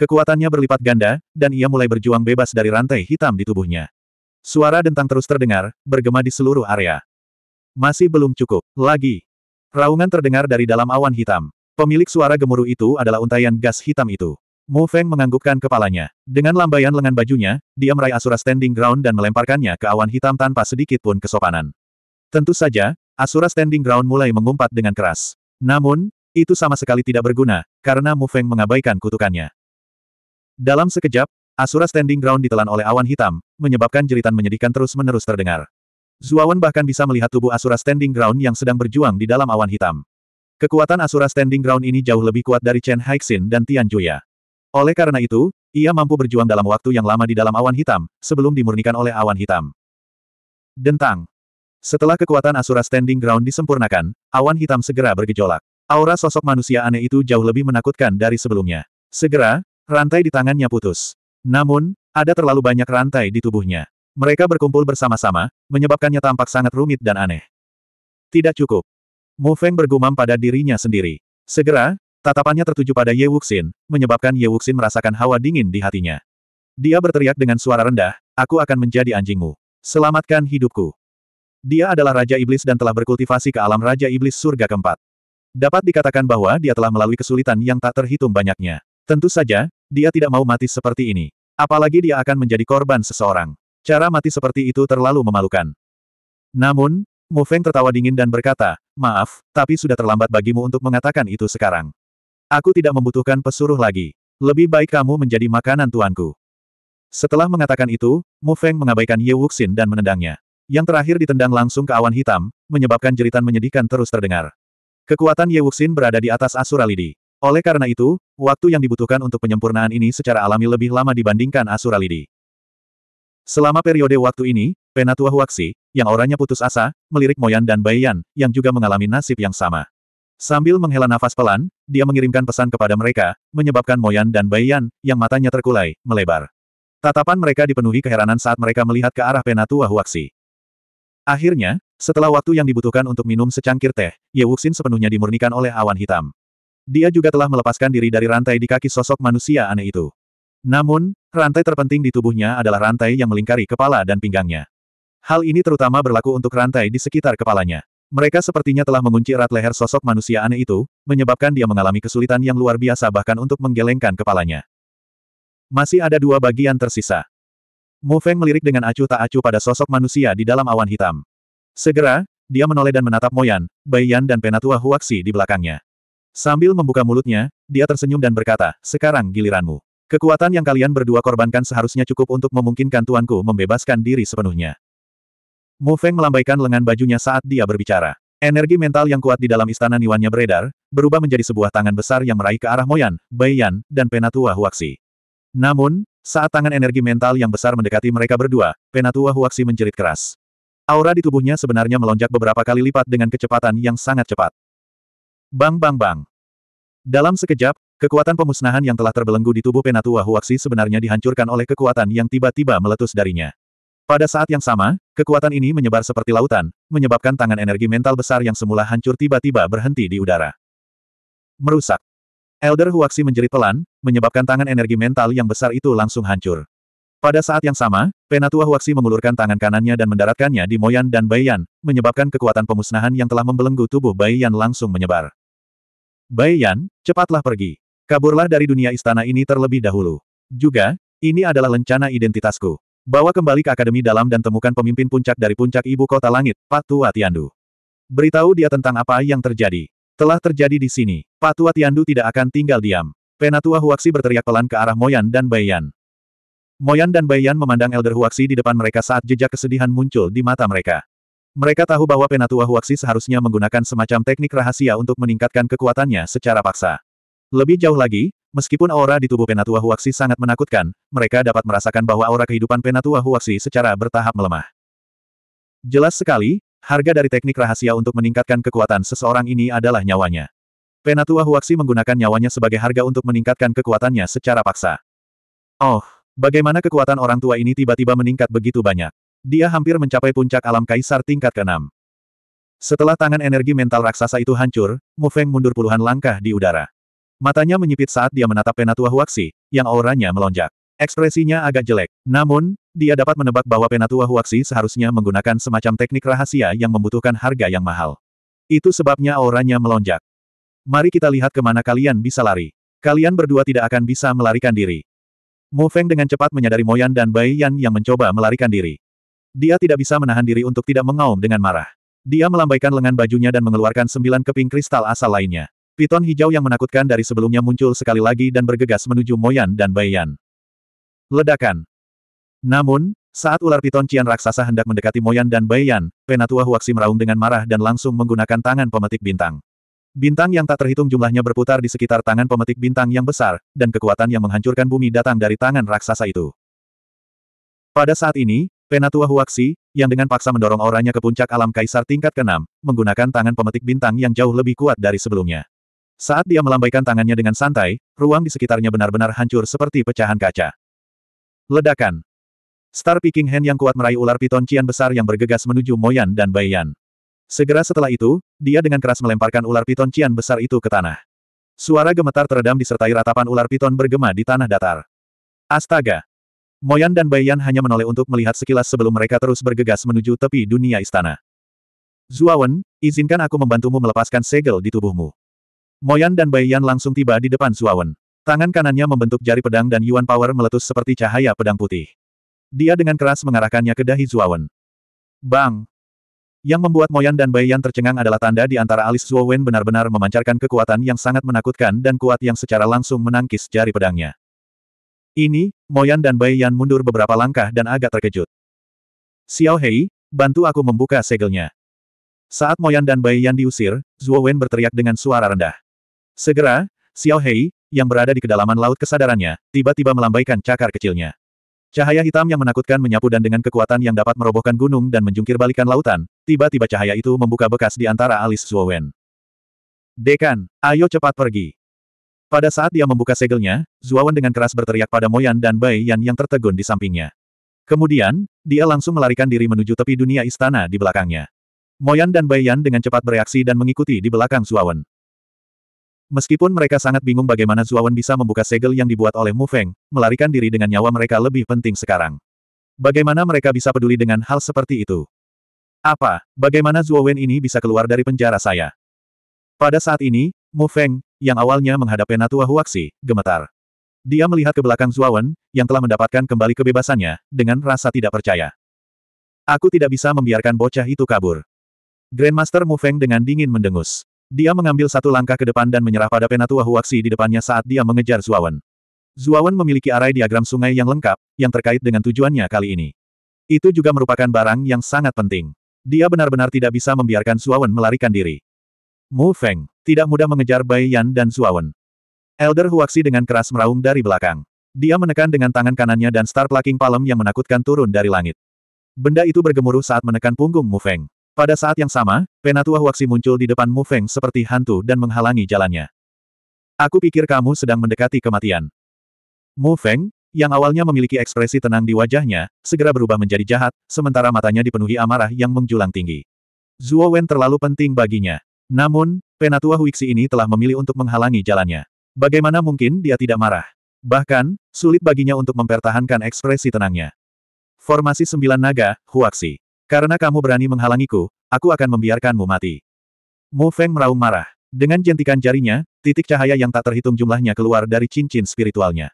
Kekuatannya berlipat ganda, dan ia mulai berjuang bebas dari rantai hitam di tubuhnya. Suara dentang terus terdengar, bergema di seluruh area. Masih belum cukup, lagi. Raungan terdengar dari dalam awan hitam. Pemilik suara gemuruh itu adalah untayan gas hitam itu. Mu Feng menganggukkan kepalanya. Dengan lambaian lengan bajunya, dia meraih Asura Standing Ground dan melemparkannya ke awan hitam tanpa sedikit pun kesopanan. Tentu saja, Asura Standing Ground mulai mengumpat dengan keras. Namun, itu sama sekali tidak berguna, karena Mu Feng mengabaikan kutukannya. Dalam sekejap, Asura Standing Ground ditelan oleh awan hitam, menyebabkan jeritan menyedihkan terus-menerus terdengar. Zuawan bahkan bisa melihat tubuh Asura Standing Ground yang sedang berjuang di dalam awan hitam. Kekuatan Asura Standing Ground ini jauh lebih kuat dari Chen Haixin dan Tian Juya. Oleh karena itu, ia mampu berjuang dalam waktu yang lama di dalam awan hitam, sebelum dimurnikan oleh awan hitam. Dentang. Setelah kekuatan Asura Standing Ground disempurnakan, awan hitam segera bergejolak. Aura sosok manusia aneh itu jauh lebih menakutkan dari sebelumnya. Segera, rantai di tangannya putus. Namun, ada terlalu banyak rantai di tubuhnya. Mereka berkumpul bersama-sama, menyebabkannya tampak sangat rumit dan aneh. Tidak cukup. Mu Feng bergumam pada dirinya sendiri. Segera, tatapannya tertuju pada Ye Wuxin, menyebabkan Ye Wuxin merasakan hawa dingin di hatinya. Dia berteriak dengan suara rendah, aku akan menjadi anjingmu. Selamatkan hidupku. Dia adalah Raja Iblis dan telah berkultivasi ke alam Raja Iblis surga keempat. Dapat dikatakan bahwa dia telah melalui kesulitan yang tak terhitung banyaknya. Tentu saja, dia tidak mau mati seperti ini. Apalagi dia akan menjadi korban seseorang. Cara mati seperti itu terlalu memalukan. Namun, Mu Feng tertawa dingin dan berkata, maaf, tapi sudah terlambat bagimu untuk mengatakan itu sekarang. Aku tidak membutuhkan pesuruh lagi. Lebih baik kamu menjadi makanan tuanku. Setelah mengatakan itu, Mu Feng mengabaikan Ye Wuxin dan menendangnya. Yang terakhir ditendang langsung ke awan hitam, menyebabkan jeritan menyedihkan terus terdengar. Kekuatan Ye Wuxin berada di atas Asura Lidi. Oleh karena itu, waktu yang dibutuhkan untuk penyempurnaan ini secara alami lebih lama dibandingkan Asura Lidi. Selama periode waktu ini, Penatua Huaxi, yang orangnya putus asa, melirik Moyan dan Baiyan, yang juga mengalami nasib yang sama. Sambil menghela nafas pelan, dia mengirimkan pesan kepada mereka, menyebabkan Moyan dan Baiyan, yang matanya terkulai, melebar. Tatapan mereka dipenuhi keheranan saat mereka melihat ke arah Penatua Huaxi. Akhirnya, setelah waktu yang dibutuhkan untuk minum secangkir teh, Ye Wuxin sepenuhnya dimurnikan oleh awan hitam. Dia juga telah melepaskan diri dari rantai di kaki sosok manusia aneh itu. Namun, rantai terpenting di tubuhnya adalah rantai yang melingkari kepala dan pinggangnya. Hal ini terutama berlaku untuk rantai di sekitar kepalanya. Mereka sepertinya telah mengunci erat leher sosok manusia aneh itu, menyebabkan dia mengalami kesulitan yang luar biasa bahkan untuk menggelengkan kepalanya. Masih ada dua bagian tersisa. Mu Feng melirik dengan acuh tak acuh pada sosok manusia di dalam awan hitam. Segera, dia menoleh dan menatap Moyan, Bayan, dan Penatua Huaxi di belakangnya. Sambil membuka mulutnya, dia tersenyum dan berkata, sekarang giliranmu. Kekuatan yang kalian berdua korbankan seharusnya cukup untuk memungkinkan tuanku membebaskan diri sepenuhnya. Mu Feng melambaikan lengan bajunya saat dia berbicara. Energi mental yang kuat di dalam istana Niwannya beredar, berubah menjadi sebuah tangan besar yang meraih ke arah Moyan, Baiyan, dan Penatua Huaxi. Namun, saat tangan energi mental yang besar mendekati mereka berdua, Penatua Huaxi menjerit keras. Aura di tubuhnya sebenarnya melonjak beberapa kali lipat dengan kecepatan yang sangat cepat. Bang bang bang. Dalam sekejap, kekuatan pemusnahan yang telah terbelenggu di tubuh Penatua Huaxi sebenarnya dihancurkan oleh kekuatan yang tiba-tiba meletus darinya. Pada saat yang sama, kekuatan ini menyebar seperti lautan, menyebabkan tangan energi mental besar yang semula hancur tiba-tiba berhenti di udara. Merusak. Elder Huaxi menjerit pelan, menyebabkan tangan energi mental yang besar itu langsung hancur. Pada saat yang sama, Penatua Huaxi mengulurkan tangan kanannya dan mendaratkannya di Moyan dan Baiyan, menyebabkan kekuatan pemusnahan yang telah membelenggu tubuh Baiyan langsung menyebar. Baiyan, cepatlah pergi. Kaburlah dari dunia istana ini terlebih dahulu. Juga, ini adalah lencana identitasku. Bawa kembali ke akademi dalam dan temukan pemimpin puncak dari puncak ibu kota langit, Patua Tiandu. Beritahu dia tentang apa yang terjadi. Telah terjadi di sini. Patua Tiandu tidak akan tinggal diam. Penatua Huaksi berteriak pelan ke arah Moyan dan Bayan. Moyan dan Bayan memandang Elder Huaksi di depan mereka saat jejak kesedihan muncul di mata mereka. Mereka tahu bahwa Penatua Huaksi seharusnya menggunakan semacam teknik rahasia untuk meningkatkan kekuatannya secara paksa. Lebih jauh lagi, Meskipun aura di tubuh Penatua Huaxi sangat menakutkan, mereka dapat merasakan bahwa aura kehidupan Penatua Huaxi secara bertahap melemah. Jelas sekali, harga dari teknik rahasia untuk meningkatkan kekuatan seseorang ini adalah nyawanya. Penatua Huaxi menggunakan nyawanya sebagai harga untuk meningkatkan kekuatannya secara paksa. Oh, bagaimana kekuatan orang tua ini tiba-tiba meningkat begitu banyak. Dia hampir mencapai puncak alam kaisar tingkat ke-6. Setelah tangan energi mental raksasa itu hancur, Mu Feng mundur puluhan langkah di udara. Matanya menyipit saat dia menatap Penatua Huaxi, yang auranya melonjak. Ekspresinya agak jelek, namun, dia dapat menebak bahwa Penatua Huaxi seharusnya menggunakan semacam teknik rahasia yang membutuhkan harga yang mahal. Itu sebabnya auranya melonjak. Mari kita lihat kemana kalian bisa lari. Kalian berdua tidak akan bisa melarikan diri. Mu Feng dengan cepat menyadari Moyan dan Bai Yan yang mencoba melarikan diri. Dia tidak bisa menahan diri untuk tidak mengaum dengan marah. Dia melambaikan lengan bajunya dan mengeluarkan sembilan keping kristal asal lainnya. Piton hijau yang menakutkan dari sebelumnya muncul sekali lagi dan bergegas menuju Moyan dan Baiyan. Ledakan. Namun, saat ular piton cian raksasa hendak mendekati Moyan dan Baiyan, Penatua Huaksi meraung dengan marah dan langsung menggunakan tangan pemetik bintang. Bintang yang tak terhitung jumlahnya berputar di sekitar tangan pemetik bintang yang besar, dan kekuatan yang menghancurkan bumi datang dari tangan raksasa itu. Pada saat ini, Penatua Huaksi, yang dengan paksa mendorong auranya ke puncak alam kaisar tingkat ke menggunakan tangan pemetik bintang yang jauh lebih kuat dari sebelumnya. Saat dia melambaikan tangannya dengan santai, ruang di sekitarnya benar-benar hancur seperti pecahan kaca. Ledakan. Star Peking Hand yang kuat meraih ular piton Cian besar yang bergegas menuju Moyan dan Bayan. Segera setelah itu, dia dengan keras melemparkan ular piton Cian besar itu ke tanah. Suara gemetar teredam disertai ratapan ular piton bergema di tanah datar. Astaga! Moyan dan Bayan hanya menoleh untuk melihat sekilas sebelum mereka terus bergegas menuju tepi dunia istana. Zuawan, izinkan aku membantumu melepaskan segel di tubuhmu. Moyan dan Yan langsung tiba di depan Suawen. Tangan kanannya membentuk jari pedang dan Yuan Power meletus seperti cahaya pedang putih. Dia dengan keras mengarahkannya ke dahi Zuawan. Bang! Yang membuat Moyan dan Yan tercengang adalah tanda di antara alis Zuowen benar-benar memancarkan kekuatan yang sangat menakutkan dan kuat yang secara langsung menangkis jari pedangnya. Ini, Moyan dan Yan mundur beberapa langkah dan agak terkejut. Xiao Hei, bantu aku membuka segelnya. Saat Moyan dan Yan diusir, Zuowen berteriak dengan suara rendah. Segera, Xiao Hei, yang berada di kedalaman laut kesadarannya, tiba-tiba melambaikan cakar kecilnya. Cahaya hitam yang menakutkan menyapu dan dengan kekuatan yang dapat merobohkan gunung dan menjungkir balikan lautan, tiba-tiba cahaya itu membuka bekas di antara alis Zuowen. Dekan, ayo cepat pergi. Pada saat dia membuka segelnya, Zuowen dengan keras berteriak pada Moyan dan Bai Yan yang tertegun di sampingnya. Kemudian, dia langsung melarikan diri menuju tepi dunia istana di belakangnya. Moyan dan Bai Yan dengan cepat bereaksi dan mengikuti di belakang Zuowen. Meskipun mereka sangat bingung bagaimana Zuawan bisa membuka segel yang dibuat oleh Mu Feng, melarikan diri dengan nyawa mereka lebih penting sekarang. Bagaimana mereka bisa peduli dengan hal seperti itu? Apa, bagaimana Zuawan ini bisa keluar dari penjara saya? Pada saat ini, Mu Feng, yang awalnya menghadap Penatua Huaxi, gemetar. Dia melihat ke belakang Zuawan, yang telah mendapatkan kembali kebebasannya, dengan rasa tidak percaya. Aku tidak bisa membiarkan bocah itu kabur. Grandmaster Mu Feng dengan dingin mendengus. Dia mengambil satu langkah ke depan dan menyerah pada penatua Huaxi di depannya saat dia mengejar Zuawan. Zuawan memiliki arai diagram sungai yang lengkap, yang terkait dengan tujuannya kali ini. Itu juga merupakan barang yang sangat penting. Dia benar-benar tidak bisa membiarkan Zuawan melarikan diri. Mu Feng, tidak mudah mengejar Bai Yan dan Zuawan. Elder Huaxi dengan keras meraung dari belakang. Dia menekan dengan tangan kanannya dan star plucking palem yang menakutkan turun dari langit. Benda itu bergemuruh saat menekan punggung Mu Feng. Pada saat yang sama, Penatua Huaxi muncul di depan Mu Feng seperti hantu dan menghalangi jalannya. Aku pikir kamu sedang mendekati kematian. Mu Feng, yang awalnya memiliki ekspresi tenang di wajahnya, segera berubah menjadi jahat, sementara matanya dipenuhi amarah yang menjulang tinggi. Zuo Wen terlalu penting baginya. Namun, Penatua Huixi ini telah memilih untuk menghalangi jalannya. Bagaimana mungkin dia tidak marah? Bahkan, sulit baginya untuk mempertahankan ekspresi tenangnya. Formasi sembilan naga, Huaxi. Karena kamu berani menghalangiku, aku akan membiarkanmu mati. Mu Feng meraung marah. Dengan jentikan jarinya, titik cahaya yang tak terhitung jumlahnya keluar dari cincin spiritualnya.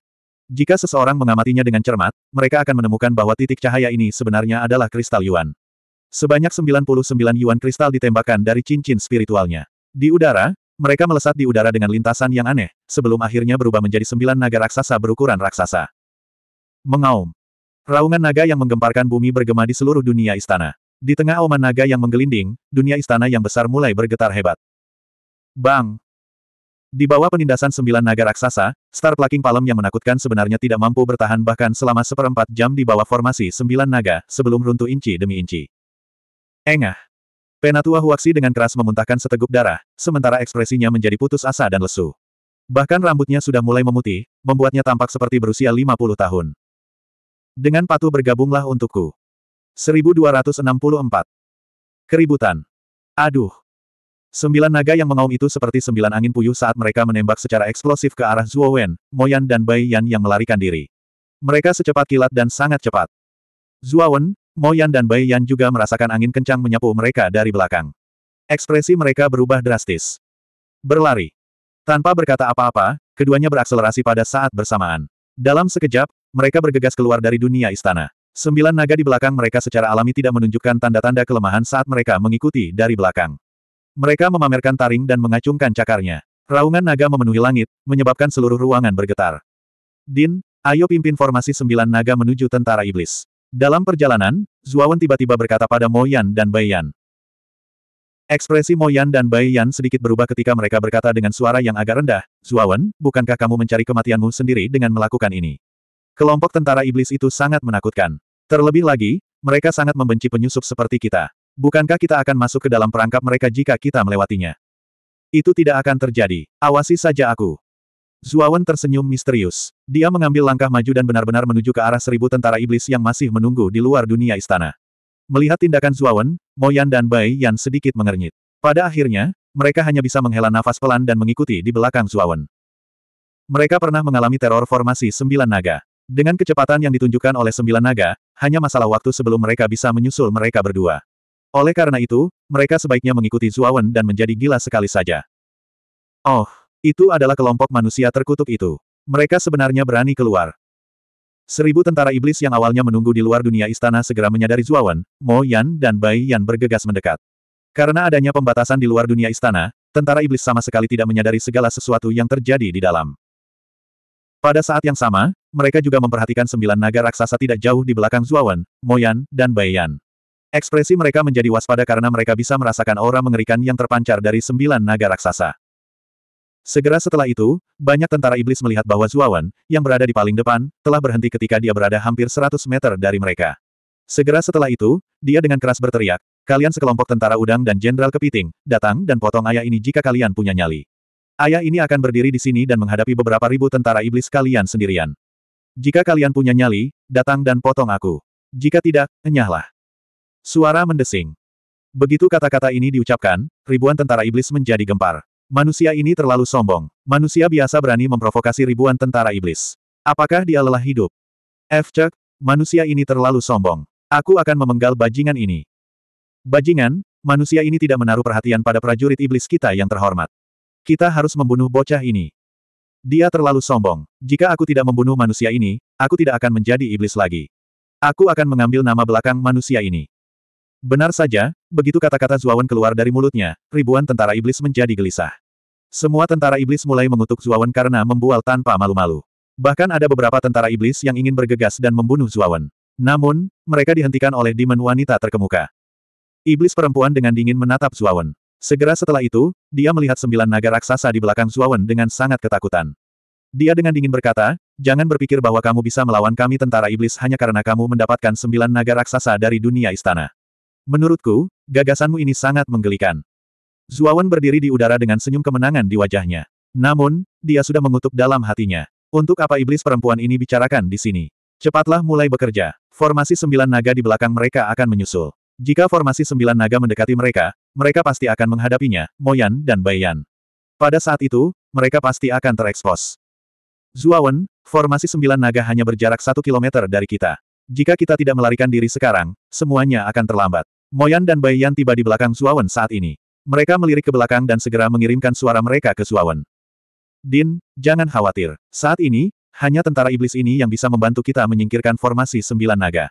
Jika seseorang mengamatinya dengan cermat, mereka akan menemukan bahwa titik cahaya ini sebenarnya adalah kristal Yuan. Sebanyak 99 Yuan kristal ditembakkan dari cincin spiritualnya. Di udara, mereka melesat di udara dengan lintasan yang aneh, sebelum akhirnya berubah menjadi sembilan naga raksasa berukuran raksasa. Mengaum. Raungan naga yang menggemparkan bumi bergema di seluruh dunia istana. Di tengah oman naga yang menggelinding, dunia istana yang besar mulai bergetar hebat. Bang! Di bawah penindasan sembilan naga raksasa, Star Plucking Palem yang menakutkan sebenarnya tidak mampu bertahan bahkan selama seperempat jam di bawah formasi sembilan naga, sebelum runtuh inci demi inci. Engah! Penatua Huaksi dengan keras memuntahkan seteguk darah, sementara ekspresinya menjadi putus asa dan lesu. Bahkan rambutnya sudah mulai memutih, membuatnya tampak seperti berusia 50 tahun. Dengan patuh bergabunglah untukku. 1264. Keributan. Aduh. Sembilan naga yang mengaum itu seperti sembilan angin puyuh saat mereka menembak secara eksplosif ke arah Zuo Wen, Moyan dan Bai Yan yang melarikan diri. Mereka secepat kilat dan sangat cepat. Zuo Wen, Moyan dan Bai Yan juga merasakan angin kencang menyapu mereka dari belakang. Ekspresi mereka berubah drastis. Berlari. Tanpa berkata apa-apa, keduanya berakselerasi pada saat bersamaan. Dalam sekejap, mereka bergegas keluar dari dunia istana. Sembilan naga di belakang mereka secara alami tidak menunjukkan tanda-tanda kelemahan saat mereka mengikuti dari belakang. Mereka memamerkan taring dan mengacungkan cakarnya. Raungan naga memenuhi langit, menyebabkan seluruh ruangan bergetar. Din, ayo pimpin formasi sembilan naga menuju tentara iblis. Dalam perjalanan, Zuawan tiba-tiba berkata pada Moyan dan Baiyan. Ekspresi Moyan dan Baiyan sedikit berubah ketika mereka berkata dengan suara yang agak rendah, Zuawan, bukankah kamu mencari kematianmu sendiri dengan melakukan ini? Kelompok tentara iblis itu sangat menakutkan. Terlebih lagi, mereka sangat membenci penyusup seperti kita. Bukankah kita akan masuk ke dalam perangkap mereka jika kita melewatinya? Itu tidak akan terjadi. Awasi saja aku. Zuawan tersenyum misterius. Dia mengambil langkah maju dan benar-benar menuju ke arah seribu tentara iblis yang masih menunggu di luar dunia istana. Melihat tindakan Zuawan, Moyan dan Bai Yan sedikit mengernyit. Pada akhirnya, mereka hanya bisa menghela nafas pelan dan mengikuti di belakang Zuawan. Mereka pernah mengalami teror formasi sembilan naga. Dengan kecepatan yang ditunjukkan oleh sembilan naga, hanya masalah waktu sebelum mereka bisa menyusul mereka berdua. Oleh karena itu, mereka sebaiknya mengikuti Zuawan dan menjadi gila sekali saja. Oh, itu adalah kelompok manusia terkutuk itu. Mereka sebenarnya berani keluar. Seribu tentara iblis yang awalnya menunggu di luar dunia istana segera menyadari Zuawan, Mo Yan dan Bai Yan bergegas mendekat. Karena adanya pembatasan di luar dunia istana, tentara iblis sama sekali tidak menyadari segala sesuatu yang terjadi di dalam. Pada saat yang sama, mereka juga memperhatikan sembilan naga raksasa tidak jauh di belakang Zuawan, Moyan, dan Baiyan. Ekspresi mereka menjadi waspada karena mereka bisa merasakan aura mengerikan yang terpancar dari sembilan naga raksasa. Segera setelah itu, banyak tentara iblis melihat bahwa Zuawan, yang berada di paling depan, telah berhenti ketika dia berada hampir 100 meter dari mereka. Segera setelah itu, dia dengan keras berteriak, kalian sekelompok tentara udang dan jenderal kepiting, datang dan potong ayah ini jika kalian punya nyali. Ayah ini akan berdiri di sini dan menghadapi beberapa ribu tentara iblis kalian sendirian. Jika kalian punya nyali, datang dan potong aku. Jika tidak, enyahlah. Suara mendesing. Begitu kata-kata ini diucapkan, ribuan tentara iblis menjadi gempar. Manusia ini terlalu sombong. Manusia biasa berani memprovokasi ribuan tentara iblis. Apakah dia lelah hidup? F. Chuck, manusia ini terlalu sombong. Aku akan memenggal bajingan ini. Bajingan, manusia ini tidak menaruh perhatian pada prajurit iblis kita yang terhormat. Kita harus membunuh bocah ini. Dia terlalu sombong. Jika aku tidak membunuh manusia ini, aku tidak akan menjadi iblis lagi. Aku akan mengambil nama belakang manusia ini. Benar saja, begitu kata-kata Zuawan keluar dari mulutnya, ribuan tentara iblis menjadi gelisah. Semua tentara iblis mulai mengutuk Zuawan karena membual tanpa malu-malu. Bahkan ada beberapa tentara iblis yang ingin bergegas dan membunuh Zuawan. Namun, mereka dihentikan oleh demon wanita terkemuka. Iblis perempuan dengan dingin menatap Zuawan. Segera setelah itu, dia melihat sembilan naga raksasa di belakang Zuawan dengan sangat ketakutan. Dia dengan dingin berkata, jangan berpikir bahwa kamu bisa melawan kami tentara iblis hanya karena kamu mendapatkan sembilan naga raksasa dari dunia istana. Menurutku, gagasanmu ini sangat menggelikan. Zuawan berdiri di udara dengan senyum kemenangan di wajahnya. Namun, dia sudah mengutuk dalam hatinya. Untuk apa iblis perempuan ini bicarakan di sini? Cepatlah mulai bekerja. Formasi sembilan naga di belakang mereka akan menyusul. Jika formasi sembilan naga mendekati mereka, mereka pasti akan menghadapinya, Moyan dan Bayan. Pada saat itu, mereka pasti akan terekspos. Zuawan, formasi sembilan naga hanya berjarak satu kilometer dari kita. Jika kita tidak melarikan diri sekarang, semuanya akan terlambat. Moyan dan Bayan tiba di belakang Zuawan saat ini. Mereka melirik ke belakang dan segera mengirimkan suara mereka ke Zuawan. Din, jangan khawatir. Saat ini, hanya tentara iblis ini yang bisa membantu kita menyingkirkan formasi sembilan naga.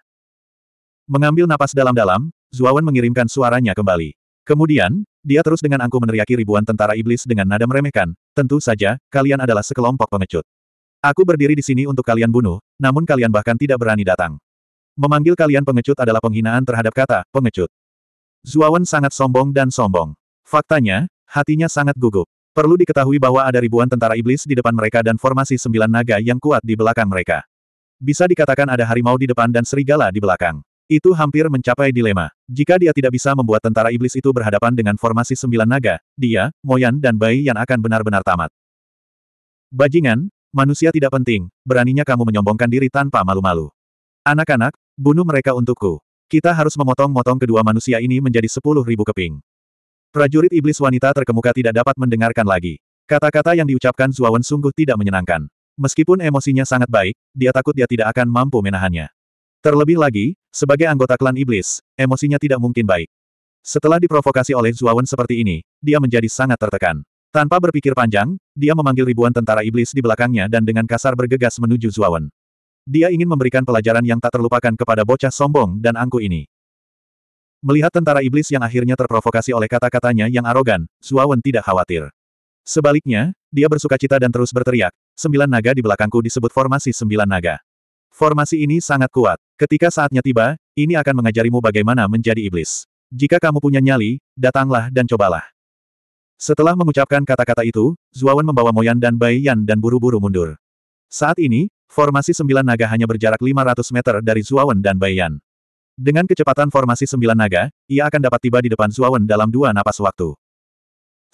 Mengambil napas dalam-dalam, Zuawan mengirimkan suaranya kembali. Kemudian, dia terus dengan angku meneriaki ribuan tentara iblis dengan nada meremehkan, tentu saja, kalian adalah sekelompok pengecut. Aku berdiri di sini untuk kalian bunuh, namun kalian bahkan tidak berani datang. Memanggil kalian pengecut adalah penghinaan terhadap kata, pengecut. Zuawan sangat sombong dan sombong. Faktanya, hatinya sangat gugup. Perlu diketahui bahwa ada ribuan tentara iblis di depan mereka dan formasi sembilan naga yang kuat di belakang mereka. Bisa dikatakan ada harimau di depan dan serigala di belakang. Itu hampir mencapai dilema. Jika dia tidak bisa membuat tentara iblis itu berhadapan dengan formasi sembilan naga, dia, Moyan dan Bai yang akan benar-benar tamat. Bajingan, manusia tidak penting, beraninya kamu menyombongkan diri tanpa malu-malu. Anak-anak, bunuh mereka untukku. Kita harus memotong-motong kedua manusia ini menjadi sepuluh ribu keping. Prajurit iblis wanita terkemuka tidak dapat mendengarkan lagi. Kata-kata yang diucapkan Zuawan sungguh tidak menyenangkan. Meskipun emosinya sangat baik, dia takut dia tidak akan mampu menahannya. Terlebih lagi, sebagai anggota klan iblis, emosinya tidak mungkin baik. Setelah diprovokasi oleh Zuawan seperti ini, dia menjadi sangat tertekan. Tanpa berpikir panjang, dia memanggil ribuan tentara iblis di belakangnya dan dengan kasar bergegas menuju Zuawan. Dia ingin memberikan pelajaran yang tak terlupakan kepada bocah sombong dan angku ini. Melihat tentara iblis yang akhirnya terprovokasi oleh kata-katanya yang arogan, Zuawan tidak khawatir. Sebaliknya, dia bersuka cita dan terus berteriak, sembilan naga di belakangku disebut formasi sembilan naga. Formasi ini sangat kuat. Ketika saatnya tiba, ini akan mengajarimu bagaimana menjadi iblis. Jika kamu punya nyali, datanglah dan cobalah. Setelah mengucapkan kata-kata itu, Zuawan membawa Moyan dan Bai Yan dan buru-buru mundur. Saat ini, formasi sembilan naga hanya berjarak 500 meter dari Zuawan dan Bai Yan. Dengan kecepatan formasi sembilan naga, ia akan dapat tiba di depan Zuawan dalam dua napas waktu.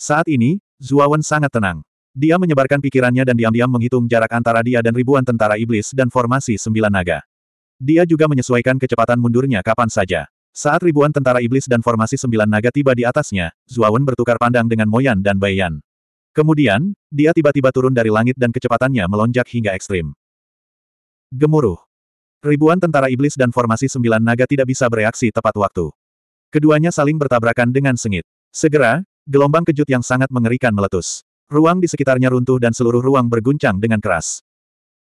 Saat ini, Zuawan sangat tenang. Dia menyebarkan pikirannya dan diam-diam menghitung jarak antara dia dan ribuan tentara iblis dan formasi sembilan naga. Dia juga menyesuaikan kecepatan mundurnya kapan saja. Saat ribuan tentara iblis dan formasi sembilan naga tiba di atasnya, Zuawan bertukar pandang dengan Moyan dan Bayan. Kemudian, dia tiba-tiba turun dari langit dan kecepatannya melonjak hingga ekstrim. Gemuruh. Ribuan tentara iblis dan formasi sembilan naga tidak bisa bereaksi tepat waktu. Keduanya saling bertabrakan dengan sengit. Segera, gelombang kejut yang sangat mengerikan meletus. Ruang di sekitarnya runtuh dan seluruh ruang berguncang dengan keras.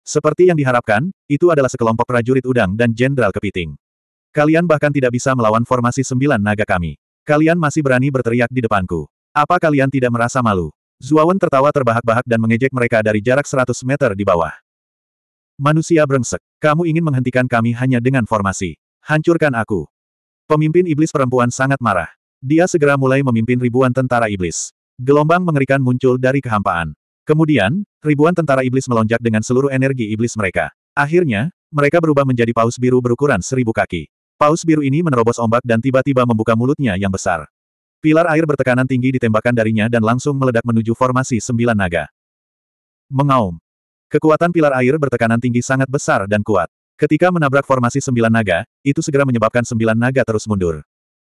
Seperti yang diharapkan, itu adalah sekelompok prajurit udang dan jenderal kepiting. Kalian bahkan tidak bisa melawan formasi sembilan naga kami. Kalian masih berani berteriak di depanku. Apa kalian tidak merasa malu? Zuawan tertawa terbahak-bahak dan mengejek mereka dari jarak 100 meter di bawah. Manusia brengsek, kamu ingin menghentikan kami hanya dengan formasi. Hancurkan aku. Pemimpin iblis perempuan sangat marah. Dia segera mulai memimpin ribuan tentara iblis. Gelombang mengerikan muncul dari kehampaan. Kemudian, ribuan tentara iblis melonjak dengan seluruh energi iblis mereka. Akhirnya, mereka berubah menjadi paus biru berukuran seribu kaki. Paus biru ini menerobos ombak dan tiba-tiba membuka mulutnya yang besar. Pilar air bertekanan tinggi ditembakkan darinya dan langsung meledak menuju formasi sembilan naga. Mengaum. Kekuatan pilar air bertekanan tinggi sangat besar dan kuat. Ketika menabrak formasi sembilan naga, itu segera menyebabkan sembilan naga terus mundur.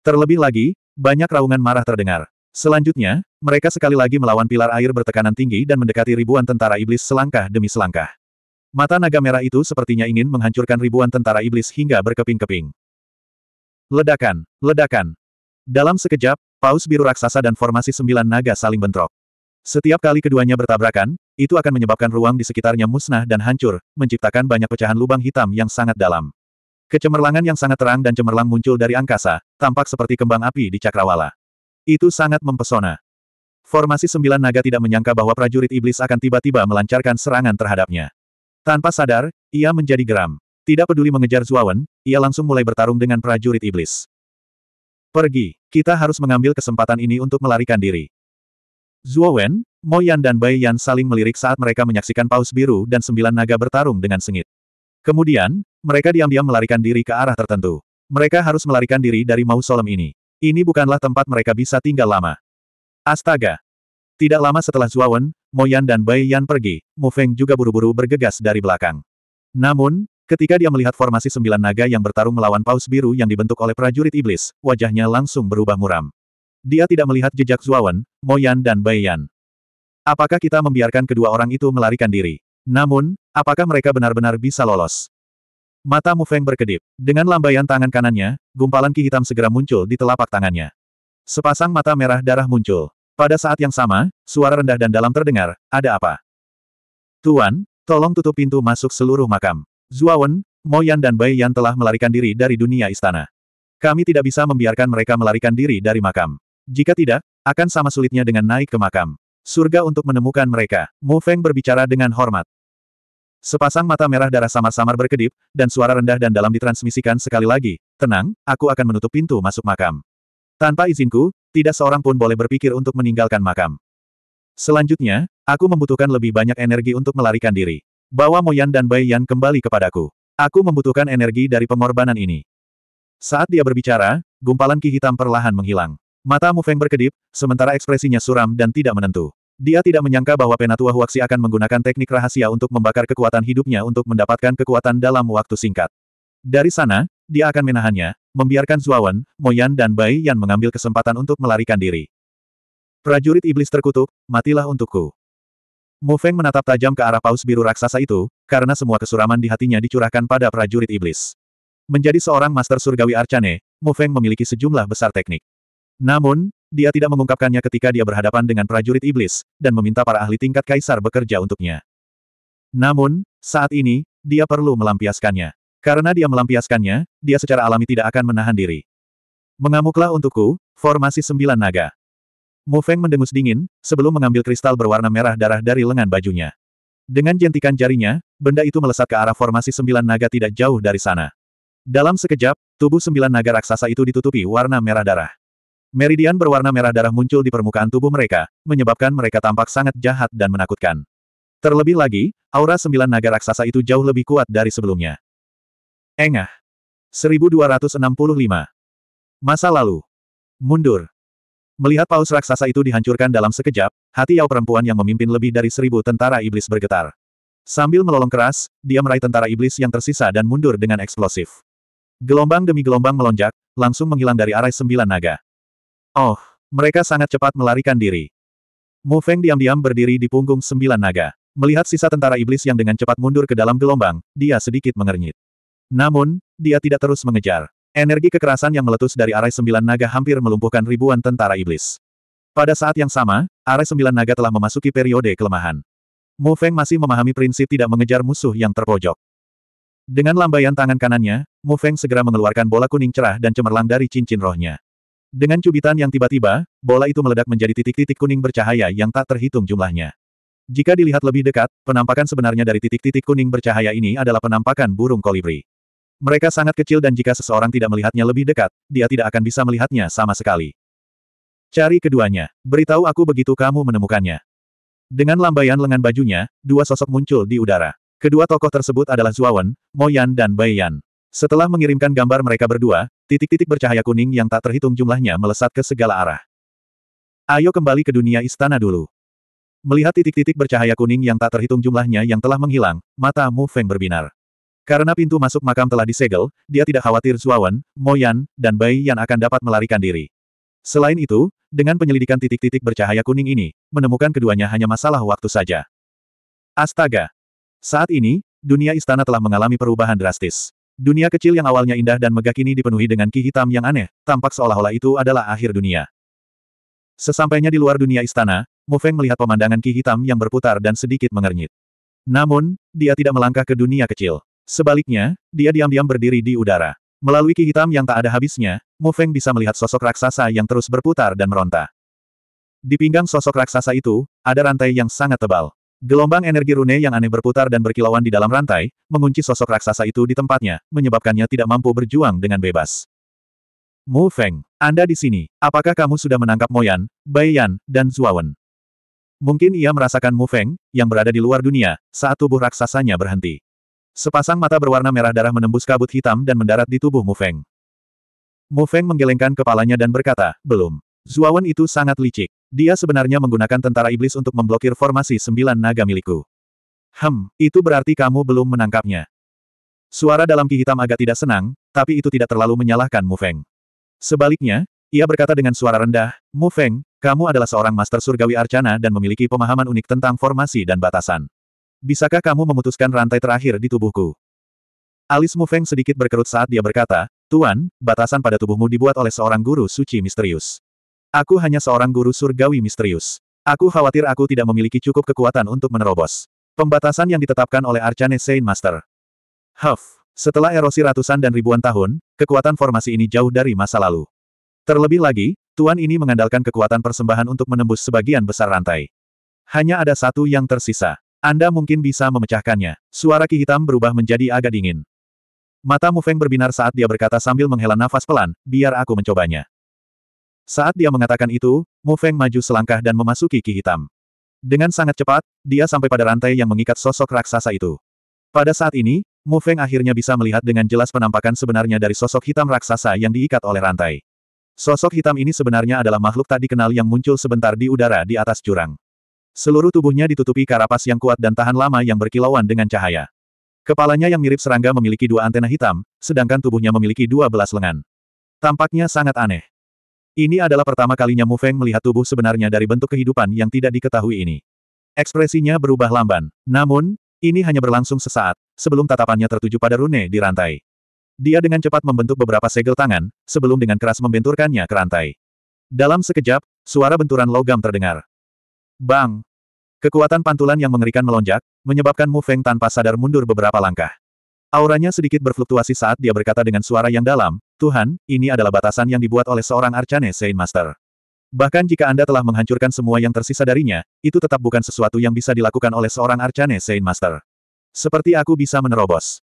Terlebih lagi, banyak raungan marah terdengar. Selanjutnya, mereka sekali lagi melawan pilar air bertekanan tinggi dan mendekati ribuan tentara iblis selangkah demi selangkah. Mata naga merah itu sepertinya ingin menghancurkan ribuan tentara iblis hingga berkeping-keping. Ledakan, ledakan. Dalam sekejap, paus biru raksasa dan formasi sembilan naga saling bentrok. Setiap kali keduanya bertabrakan, itu akan menyebabkan ruang di sekitarnya musnah dan hancur, menciptakan banyak pecahan lubang hitam yang sangat dalam. Kecemerlangan yang sangat terang dan cemerlang muncul dari angkasa, tampak seperti kembang api di cakrawala. Itu sangat mempesona. Formasi sembilan naga tidak menyangka bahwa prajurit iblis akan tiba-tiba melancarkan serangan terhadapnya. Tanpa sadar, ia menjadi geram. Tidak peduli mengejar Zuawan, ia langsung mulai bertarung dengan prajurit iblis. Pergi, kita harus mengambil kesempatan ini untuk melarikan diri. Mo Moyan dan Bai Yan saling melirik saat mereka menyaksikan paus biru dan sembilan naga bertarung dengan sengit. Kemudian, mereka diam-diam melarikan diri ke arah tertentu. Mereka harus melarikan diri dari mausolem ini. Ini bukanlah tempat mereka bisa tinggal lama. Astaga! Tidak lama setelah Zuawan, Moyan dan Bai Yan pergi, Mu Feng juga buru-buru bergegas dari belakang. Namun, ketika dia melihat formasi sembilan naga yang bertarung melawan paus biru yang dibentuk oleh prajurit iblis, wajahnya langsung berubah muram. Dia tidak melihat jejak Zuawan, Moyan dan Bai Yan. Apakah kita membiarkan kedua orang itu melarikan diri? Namun, apakah mereka benar-benar bisa lolos? Mata Mu Feng berkedip. Dengan lambaian tangan kanannya, gumpalan ki hitam segera muncul di telapak tangannya. Sepasang mata merah darah muncul. Pada saat yang sama, suara rendah dan dalam terdengar, ada apa? Tuan, tolong tutup pintu masuk seluruh makam. Zuawan, Moyan dan Bai Yan telah melarikan diri dari dunia istana. Kami tidak bisa membiarkan mereka melarikan diri dari makam. Jika tidak, akan sama sulitnya dengan naik ke makam. Surga untuk menemukan mereka. Mu Feng berbicara dengan hormat. Sepasang mata merah darah samar-samar berkedip, dan suara rendah dan dalam ditransmisikan sekali lagi, tenang, aku akan menutup pintu masuk makam. Tanpa izinku, tidak seorang pun boleh berpikir untuk meninggalkan makam. Selanjutnya, aku membutuhkan lebih banyak energi untuk melarikan diri. Bawa Moyan dan Bai Yan kembali kepadaku. Aku membutuhkan energi dari pengorbanan ini. Saat dia berbicara, gumpalan ki hitam perlahan menghilang. Mata Mu Feng berkedip, sementara ekspresinya suram dan tidak menentu. Dia tidak menyangka bahwa Penatua Huaxi akan menggunakan teknik rahasia untuk membakar kekuatan hidupnya untuk mendapatkan kekuatan dalam waktu singkat. Dari sana, dia akan menahannya, membiarkan Zuawan, Moyan dan Bai Yan mengambil kesempatan untuk melarikan diri. Prajurit iblis terkutuk, matilah untukku. Mu Feng menatap tajam ke arah paus biru raksasa itu, karena semua kesuraman di hatinya dicurahkan pada prajurit iblis. Menjadi seorang master surgawi Arcane, Mu Feng memiliki sejumlah besar teknik. Namun, dia tidak mengungkapkannya ketika dia berhadapan dengan prajurit iblis, dan meminta para ahli tingkat kaisar bekerja untuknya. Namun, saat ini, dia perlu melampiaskannya. Karena dia melampiaskannya, dia secara alami tidak akan menahan diri. Mengamuklah untukku, formasi sembilan naga. Mu Feng mendengus dingin, sebelum mengambil kristal berwarna merah darah dari lengan bajunya. Dengan jentikan jarinya, benda itu melesat ke arah formasi sembilan naga tidak jauh dari sana. Dalam sekejap, tubuh sembilan naga raksasa itu ditutupi warna merah darah. Meridian berwarna merah darah muncul di permukaan tubuh mereka, menyebabkan mereka tampak sangat jahat dan menakutkan. Terlebih lagi, aura sembilan naga raksasa itu jauh lebih kuat dari sebelumnya. Engah. 1265. Masa lalu. Mundur. Melihat paus raksasa itu dihancurkan dalam sekejap, hati Yao perempuan yang memimpin lebih dari seribu tentara iblis bergetar. Sambil melolong keras, dia meraih tentara iblis yang tersisa dan mundur dengan eksplosif. Gelombang demi gelombang melonjak, langsung menghilang dari arah sembilan naga. Oh, mereka sangat cepat melarikan diri. Mu Feng diam-diam berdiri di punggung sembilan naga. Melihat sisa tentara iblis yang dengan cepat mundur ke dalam gelombang, dia sedikit mengernyit. Namun, dia tidak terus mengejar. Energi kekerasan yang meletus dari arai sembilan naga hampir melumpuhkan ribuan tentara iblis. Pada saat yang sama, arai sembilan naga telah memasuki periode kelemahan. Mu Feng masih memahami prinsip tidak mengejar musuh yang terpojok. Dengan lambaian tangan kanannya, Mu Feng segera mengeluarkan bola kuning cerah dan cemerlang dari cincin rohnya. Dengan cubitan yang tiba-tiba, bola itu meledak menjadi titik-titik kuning bercahaya yang tak terhitung jumlahnya. Jika dilihat lebih dekat, penampakan sebenarnya dari titik-titik kuning bercahaya ini adalah penampakan burung kolibri. Mereka sangat kecil dan jika seseorang tidak melihatnya lebih dekat, dia tidak akan bisa melihatnya sama sekali. Cari keduanya. Beritahu aku begitu kamu menemukannya. Dengan lambaian lengan bajunya, dua sosok muncul di udara. Kedua tokoh tersebut adalah Zuawan, Moyan dan Bayan. Setelah mengirimkan gambar mereka berdua, titik-titik bercahaya kuning yang tak terhitung jumlahnya melesat ke segala arah. Ayo kembali ke dunia istana dulu. Melihat titik-titik bercahaya kuning yang tak terhitung jumlahnya yang telah menghilang, mata Mu Feng berbinar. Karena pintu masuk makam telah disegel, dia tidak khawatir Zuawan, Moyan, dan Bai yang akan dapat melarikan diri. Selain itu, dengan penyelidikan titik-titik bercahaya kuning ini, menemukan keduanya hanya masalah waktu saja. Astaga! Saat ini, dunia istana telah mengalami perubahan drastis. Dunia kecil yang awalnya indah dan megah kini dipenuhi dengan ki hitam yang aneh, tampak seolah-olah itu adalah akhir dunia. Sesampainya di luar dunia istana, Mu Feng melihat pemandangan ki hitam yang berputar dan sedikit mengernyit. Namun, dia tidak melangkah ke dunia kecil. Sebaliknya, dia diam-diam berdiri di udara. Melalui ki hitam yang tak ada habisnya, Mu Feng bisa melihat sosok raksasa yang terus berputar dan meronta. Di pinggang sosok raksasa itu, ada rantai yang sangat tebal. Gelombang energi rune yang aneh berputar dan berkilauan di dalam rantai, mengunci sosok raksasa itu di tempatnya, menyebabkannya tidak mampu berjuang dengan bebas. Mu Feng, Anda di sini, apakah kamu sudah menangkap Moyan, Bai Yan, dan Zuawan? Mungkin ia merasakan Mu Feng, yang berada di luar dunia, saat tubuh raksasanya berhenti. Sepasang mata berwarna merah darah menembus kabut hitam dan mendarat di tubuh Mu Feng. Mu Feng menggelengkan kepalanya dan berkata, belum. Zuawan itu sangat licik. Dia sebenarnya menggunakan tentara iblis untuk memblokir formasi sembilan naga milikku. Hem, itu berarti kamu belum menangkapnya. Suara dalam ki hitam agak tidak senang, tapi itu tidak terlalu menyalahkan Mu Feng. Sebaliknya, ia berkata dengan suara rendah, Mu Feng, kamu adalah seorang master surgawi arcana dan memiliki pemahaman unik tentang formasi dan batasan. Bisakah kamu memutuskan rantai terakhir di tubuhku? Alis Mu Feng sedikit berkerut saat dia berkata, Tuan, batasan pada tubuhmu dibuat oleh seorang guru suci misterius. Aku hanya seorang guru surgawi misterius. Aku khawatir aku tidak memiliki cukup kekuatan untuk menerobos. Pembatasan yang ditetapkan oleh Arcane Saint Master. Huff. Setelah erosi ratusan dan ribuan tahun, kekuatan formasi ini jauh dari masa lalu. Terlebih lagi, Tuan ini mengandalkan kekuatan persembahan untuk menembus sebagian besar rantai. Hanya ada satu yang tersisa. Anda mungkin bisa memecahkannya. Suara Ki Hitam berubah menjadi agak dingin. Mata Mufeng berbinar saat dia berkata sambil menghela nafas pelan, biar aku mencobanya. Saat dia mengatakan itu, Mu Feng maju selangkah dan memasuki ki hitam. Dengan sangat cepat, dia sampai pada rantai yang mengikat sosok raksasa itu. Pada saat ini, Mu Feng akhirnya bisa melihat dengan jelas penampakan sebenarnya dari sosok hitam raksasa yang diikat oleh rantai. Sosok hitam ini sebenarnya adalah makhluk tak dikenal yang muncul sebentar di udara di atas jurang. Seluruh tubuhnya ditutupi karapas yang kuat dan tahan lama yang berkilauan dengan cahaya. Kepalanya yang mirip serangga memiliki dua antena hitam, sedangkan tubuhnya memiliki dua belas lengan. Tampaknya sangat aneh. Ini adalah pertama kalinya Mu Feng melihat tubuh sebenarnya dari bentuk kehidupan yang tidak diketahui ini. Ekspresinya berubah lamban. Namun, ini hanya berlangsung sesaat, sebelum tatapannya tertuju pada rune di rantai. Dia dengan cepat membentuk beberapa segel tangan, sebelum dengan keras membenturkannya ke rantai. Dalam sekejap, suara benturan logam terdengar. Bang! Kekuatan pantulan yang mengerikan melonjak, menyebabkan Mu Feng tanpa sadar mundur beberapa langkah. Auranya sedikit berfluktuasi saat dia berkata dengan suara yang dalam, Tuhan, ini adalah batasan yang dibuat oleh seorang Arcane Saint Master. Bahkan jika Anda telah menghancurkan semua yang tersisa darinya, itu tetap bukan sesuatu yang bisa dilakukan oleh seorang Arcane Saint Master. Seperti aku bisa menerobos.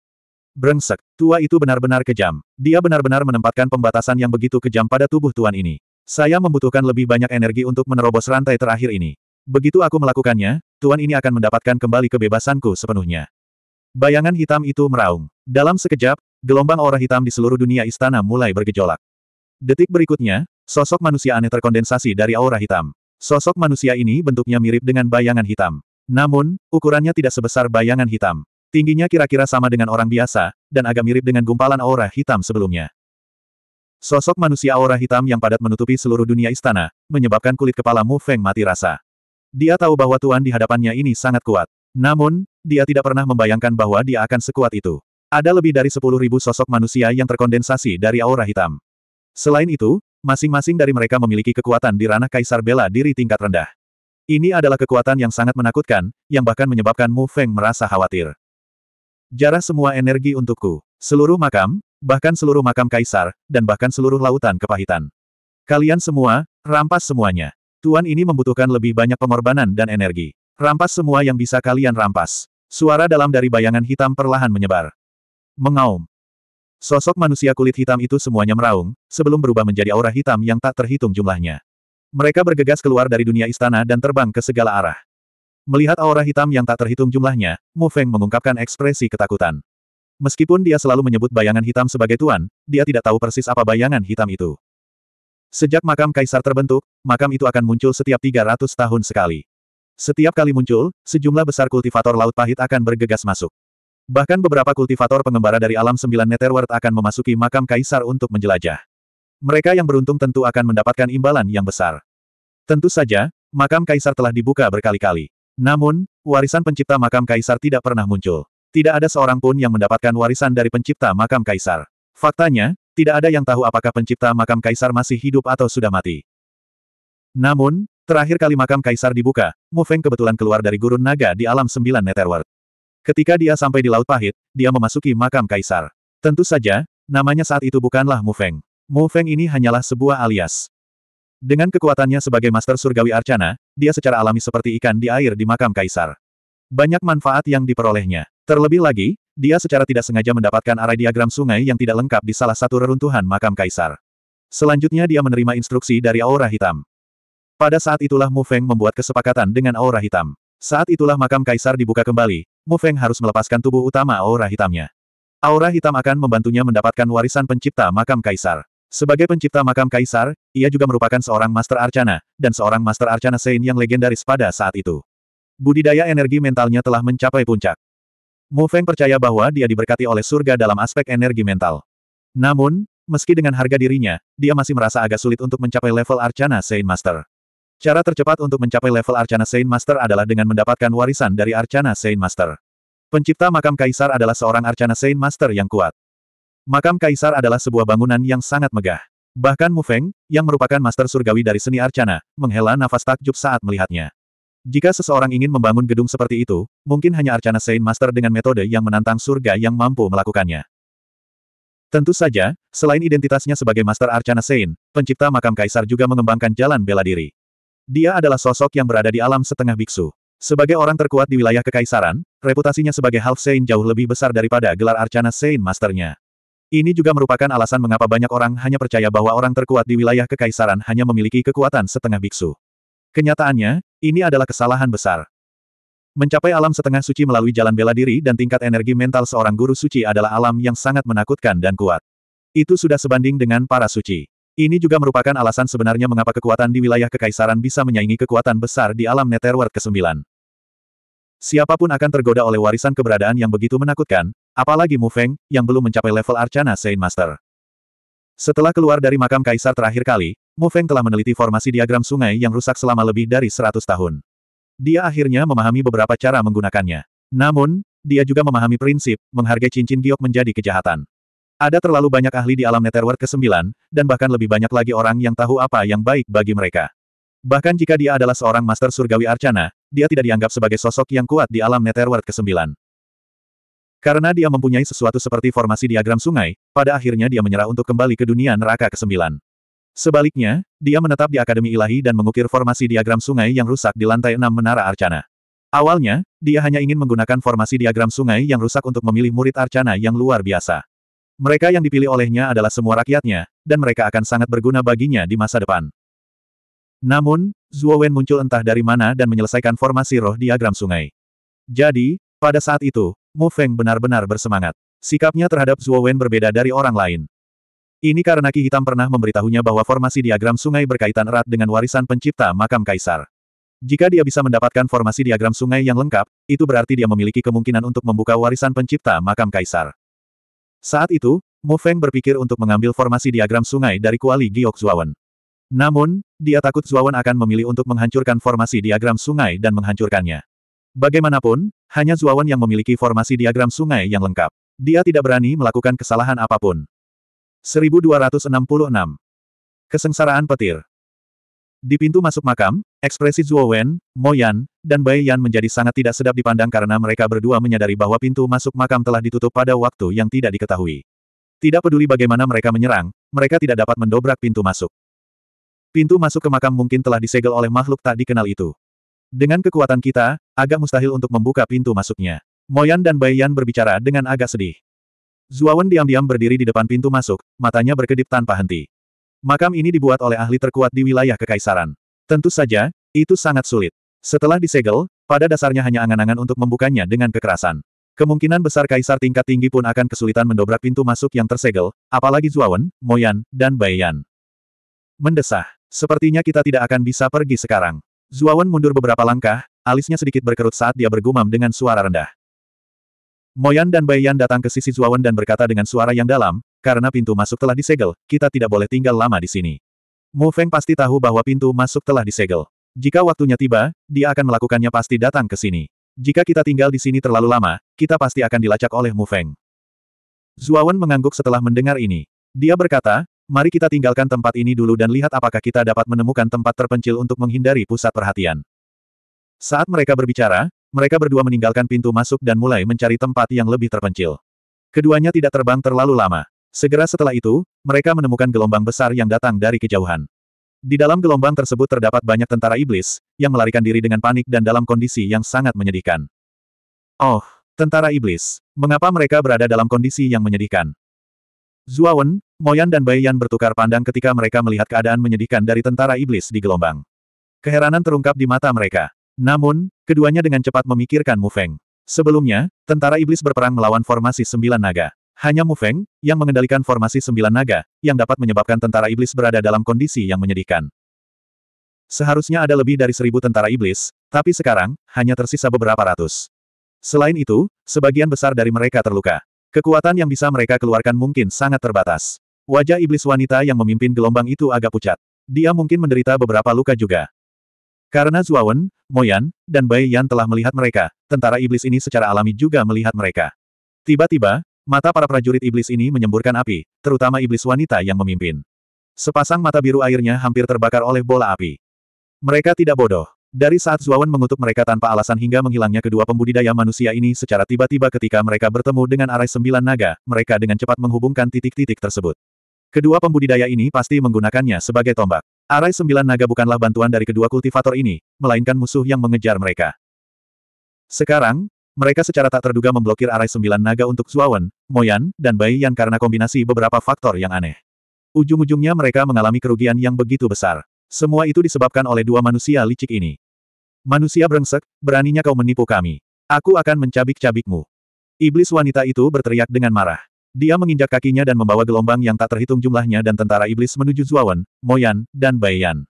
Brengsek, tua itu benar-benar kejam. Dia benar-benar menempatkan pembatasan yang begitu kejam pada tubuh tuan ini. Saya membutuhkan lebih banyak energi untuk menerobos rantai terakhir ini. Begitu aku melakukannya, tuan ini akan mendapatkan kembali kebebasanku sepenuhnya. Bayangan hitam itu meraung. Dalam sekejap, gelombang aura hitam di seluruh dunia istana mulai bergejolak. Detik berikutnya, sosok manusia aneh terkondensasi dari aura hitam. Sosok manusia ini bentuknya mirip dengan bayangan hitam. Namun, ukurannya tidak sebesar bayangan hitam. Tingginya kira-kira sama dengan orang biasa, dan agak mirip dengan gumpalan aura hitam sebelumnya. Sosok manusia aura hitam yang padat menutupi seluruh dunia istana, menyebabkan kulit kepala Mu Feng mati rasa. Dia tahu bahwa Tuan di hadapannya ini sangat kuat. Namun, dia tidak pernah membayangkan bahwa dia akan sekuat itu. Ada lebih dari 10.000 sosok manusia yang terkondensasi dari aura hitam. Selain itu, masing-masing dari mereka memiliki kekuatan di ranah kaisar bela diri tingkat rendah. Ini adalah kekuatan yang sangat menakutkan, yang bahkan menyebabkan Mu Feng merasa khawatir. Jarah semua energi untukku. Seluruh makam, bahkan seluruh makam kaisar, dan bahkan seluruh lautan kepahitan. Kalian semua, rampas semuanya. Tuan ini membutuhkan lebih banyak pengorbanan dan energi. Rampas semua yang bisa kalian rampas. Suara dalam dari bayangan hitam perlahan menyebar mengaum. Sosok manusia kulit hitam itu semuanya meraung, sebelum berubah menjadi aura hitam yang tak terhitung jumlahnya. Mereka bergegas keluar dari dunia istana dan terbang ke segala arah. Melihat aura hitam yang tak terhitung jumlahnya, Mu Feng mengungkapkan ekspresi ketakutan. Meskipun dia selalu menyebut bayangan hitam sebagai tuan, dia tidak tahu persis apa bayangan hitam itu. Sejak makam kaisar terbentuk, makam itu akan muncul setiap 300 tahun sekali. Setiap kali muncul, sejumlah besar kultivator laut pahit akan bergegas masuk. Bahkan beberapa kultivator pengembara dari alam sembilan Netherworld akan memasuki makam kaisar untuk menjelajah. Mereka yang beruntung tentu akan mendapatkan imbalan yang besar. Tentu saja, makam kaisar telah dibuka berkali-kali. Namun, warisan pencipta makam kaisar tidak pernah muncul. Tidak ada seorang pun yang mendapatkan warisan dari pencipta makam kaisar. Faktanya, tidak ada yang tahu apakah pencipta makam kaisar masih hidup atau sudah mati. Namun, terakhir kali makam kaisar dibuka, Mu Feng kebetulan keluar dari gurun naga di alam sembilan Netherworld. Ketika dia sampai di Laut Pahit, dia memasuki makam kaisar. Tentu saja, namanya saat itu bukanlah Mu Feng. Mu Feng ini hanyalah sebuah alias. Dengan kekuatannya sebagai Master Surgawi Arcana, dia secara alami seperti ikan di air di makam kaisar. Banyak manfaat yang diperolehnya. Terlebih lagi, dia secara tidak sengaja mendapatkan arah diagram sungai yang tidak lengkap di salah satu reruntuhan makam kaisar. Selanjutnya dia menerima instruksi dari aura hitam. Pada saat itulah Mu Feng membuat kesepakatan dengan aura hitam. Saat itulah makam kaisar dibuka kembali, Mu Feng harus melepaskan tubuh utama aura hitamnya. Aura hitam akan membantunya mendapatkan warisan pencipta makam kaisar. Sebagai pencipta makam kaisar, ia juga merupakan seorang master arcana, dan seorang master arcana Sein yang legendaris pada saat itu. Budidaya energi mentalnya telah mencapai puncak. Mu Feng percaya bahwa dia diberkati oleh surga dalam aspek energi mental. Namun, meski dengan harga dirinya, dia masih merasa agak sulit untuk mencapai level Arcana Sein Master. Cara tercepat untuk mencapai level Arcana Saint Master adalah dengan mendapatkan warisan dari Arcana Saint Master. Pencipta makam kaisar adalah seorang Arcana Saint Master yang kuat. Makam kaisar adalah sebuah bangunan yang sangat megah. Bahkan Mu Feng, yang merupakan master surgawi dari seni Arcana, menghela nafas takjub saat melihatnya. Jika seseorang ingin membangun gedung seperti itu, mungkin hanya Arcana Saint Master dengan metode yang menantang surga yang mampu melakukannya. Tentu saja, selain identitasnya sebagai Master Arcana Saint, pencipta makam kaisar juga mengembangkan jalan bela diri. Dia adalah sosok yang berada di alam setengah biksu. Sebagai orang terkuat di wilayah kekaisaran, reputasinya sebagai Half Saint jauh lebih besar daripada gelar Arcana Saint Masternya. Ini juga merupakan alasan mengapa banyak orang hanya percaya bahwa orang terkuat di wilayah kekaisaran hanya memiliki kekuatan setengah biksu. Kenyataannya, ini adalah kesalahan besar. Mencapai alam setengah suci melalui jalan bela diri dan tingkat energi mental seorang guru suci adalah alam yang sangat menakutkan dan kuat. Itu sudah sebanding dengan para suci. Ini juga merupakan alasan sebenarnya mengapa kekuatan di wilayah kekaisaran bisa menyaingi kekuatan besar di alam Netherworld ke-9. Siapapun akan tergoda oleh warisan keberadaan yang begitu menakutkan, apalagi Mu Feng, yang belum mencapai level Arcana Saint Master. Setelah keluar dari makam kaisar terakhir kali, Mu Feng telah meneliti formasi diagram sungai yang rusak selama lebih dari 100 tahun. Dia akhirnya memahami beberapa cara menggunakannya. Namun, dia juga memahami prinsip, menghargai cincin giok menjadi kejahatan. Ada terlalu banyak ahli di alam Netherworld ke-9, dan bahkan lebih banyak lagi orang yang tahu apa yang baik bagi mereka. Bahkan jika dia adalah seorang master surgawi arcana, dia tidak dianggap sebagai sosok yang kuat di alam Netherworld ke-9. Karena dia mempunyai sesuatu seperti formasi diagram sungai, pada akhirnya dia menyerah untuk kembali ke dunia neraka ke-9. Sebaliknya, dia menetap di Akademi Ilahi dan mengukir formasi diagram sungai yang rusak di lantai enam Menara Arcana. Awalnya, dia hanya ingin menggunakan formasi diagram sungai yang rusak untuk memilih murid Arcana yang luar biasa. Mereka yang dipilih olehnya adalah semua rakyatnya, dan mereka akan sangat berguna baginya di masa depan. Namun, Zhuo Wen muncul entah dari mana dan menyelesaikan formasi roh diagram sungai. Jadi, pada saat itu, Mu Feng benar-benar bersemangat. Sikapnya terhadap Zhuo Wen berbeda dari orang lain. Ini karena Ki Hitam pernah memberitahunya bahwa formasi diagram sungai berkaitan erat dengan warisan pencipta makam kaisar. Jika dia bisa mendapatkan formasi diagram sungai yang lengkap, itu berarti dia memiliki kemungkinan untuk membuka warisan pencipta makam kaisar. Saat itu, Mo Feng berpikir untuk mengambil formasi diagram sungai dari kuali Giok Zuawan. Namun, dia takut Zuawan akan memilih untuk menghancurkan formasi diagram sungai dan menghancurkannya. Bagaimanapun, hanya Zuawan yang memiliki formasi diagram sungai yang lengkap. Dia tidak berani melakukan kesalahan apapun. 1266 Kesengsaraan Petir di pintu masuk makam, ekspresi Zhuo Wen, Mo Yan, dan Bai Yan menjadi sangat tidak sedap dipandang karena mereka berdua menyadari bahwa pintu masuk makam telah ditutup pada waktu yang tidak diketahui. Tidak peduli bagaimana mereka menyerang, mereka tidak dapat mendobrak pintu masuk. Pintu masuk ke makam mungkin telah disegel oleh makhluk tak dikenal itu. Dengan kekuatan kita, agak mustahil untuk membuka pintu masuknya. Moyan dan Bai Yan berbicara dengan agak sedih. Zuawan diam-diam berdiri di depan pintu masuk, matanya berkedip tanpa henti. Makam ini dibuat oleh ahli terkuat di wilayah kekaisaran. Tentu saja, itu sangat sulit. Setelah disegel, pada dasarnya hanya angan-angan untuk membukanya dengan kekerasan. Kemungkinan besar kaisar tingkat tinggi pun akan kesulitan mendobrak pintu masuk yang tersegel, apalagi Zuawan, Moyan, dan Bayan. Mendesah. Sepertinya kita tidak akan bisa pergi sekarang. Zuawan mundur beberapa langkah, alisnya sedikit berkerut saat dia bergumam dengan suara rendah. Moyan dan Bayan datang ke sisi Zuawan dan berkata dengan suara yang dalam, karena pintu masuk telah disegel, kita tidak boleh tinggal lama di sini. Mu Feng pasti tahu bahwa pintu masuk telah disegel. Jika waktunya tiba, dia akan melakukannya pasti datang ke sini. Jika kita tinggal di sini terlalu lama, kita pasti akan dilacak oleh Mu Feng. Zuawan mengangguk setelah mendengar ini. Dia berkata, mari kita tinggalkan tempat ini dulu dan lihat apakah kita dapat menemukan tempat terpencil untuk menghindari pusat perhatian. Saat mereka berbicara, mereka berdua meninggalkan pintu masuk dan mulai mencari tempat yang lebih terpencil. Keduanya tidak terbang terlalu lama. Segera setelah itu, mereka menemukan gelombang besar yang datang dari kejauhan. Di dalam gelombang tersebut terdapat banyak tentara iblis, yang melarikan diri dengan panik dan dalam kondisi yang sangat menyedihkan. Oh, tentara iblis. Mengapa mereka berada dalam kondisi yang menyedihkan? Zuawan, Moyan dan Baiyan bertukar pandang ketika mereka melihat keadaan menyedihkan dari tentara iblis di gelombang. Keheranan terungkap di mata mereka. Namun, keduanya dengan cepat memikirkan Mu Feng. Sebelumnya, tentara iblis berperang melawan formasi sembilan naga. Hanya Mu Feng, yang mengendalikan formasi sembilan naga, yang dapat menyebabkan tentara iblis berada dalam kondisi yang menyedihkan. Seharusnya ada lebih dari seribu tentara iblis, tapi sekarang, hanya tersisa beberapa ratus. Selain itu, sebagian besar dari mereka terluka. Kekuatan yang bisa mereka keluarkan mungkin sangat terbatas. Wajah iblis wanita yang memimpin gelombang itu agak pucat. Dia mungkin menderita beberapa luka juga. Karena Zuawan, Moyan, dan Bai Yan telah melihat mereka, tentara iblis ini secara alami juga melihat mereka. Tiba-tiba, Mata para prajurit iblis ini menyemburkan api, terutama iblis wanita yang memimpin. Sepasang mata biru airnya hampir terbakar oleh bola api. Mereka tidak bodoh. Dari saat Zuawan mengutuk mereka tanpa alasan hingga menghilangnya kedua pembudidaya manusia ini secara tiba-tiba ketika mereka bertemu dengan arai sembilan naga, mereka dengan cepat menghubungkan titik-titik tersebut. Kedua pembudidaya ini pasti menggunakannya sebagai tombak. Arai sembilan naga bukanlah bantuan dari kedua kultivator ini, melainkan musuh yang mengejar mereka. Sekarang, mereka secara tak terduga memblokir arai sembilan naga untuk Zuawan, Moyan, dan Bai Yan karena kombinasi beberapa faktor yang aneh. Ujung-ujungnya mereka mengalami kerugian yang begitu besar. Semua itu disebabkan oleh dua manusia licik ini. Manusia brengsek, beraninya kau menipu kami. Aku akan mencabik-cabikmu. Iblis wanita itu berteriak dengan marah. Dia menginjak kakinya dan membawa gelombang yang tak terhitung jumlahnya dan tentara iblis menuju Zuawan, Moyan, dan Baiyan.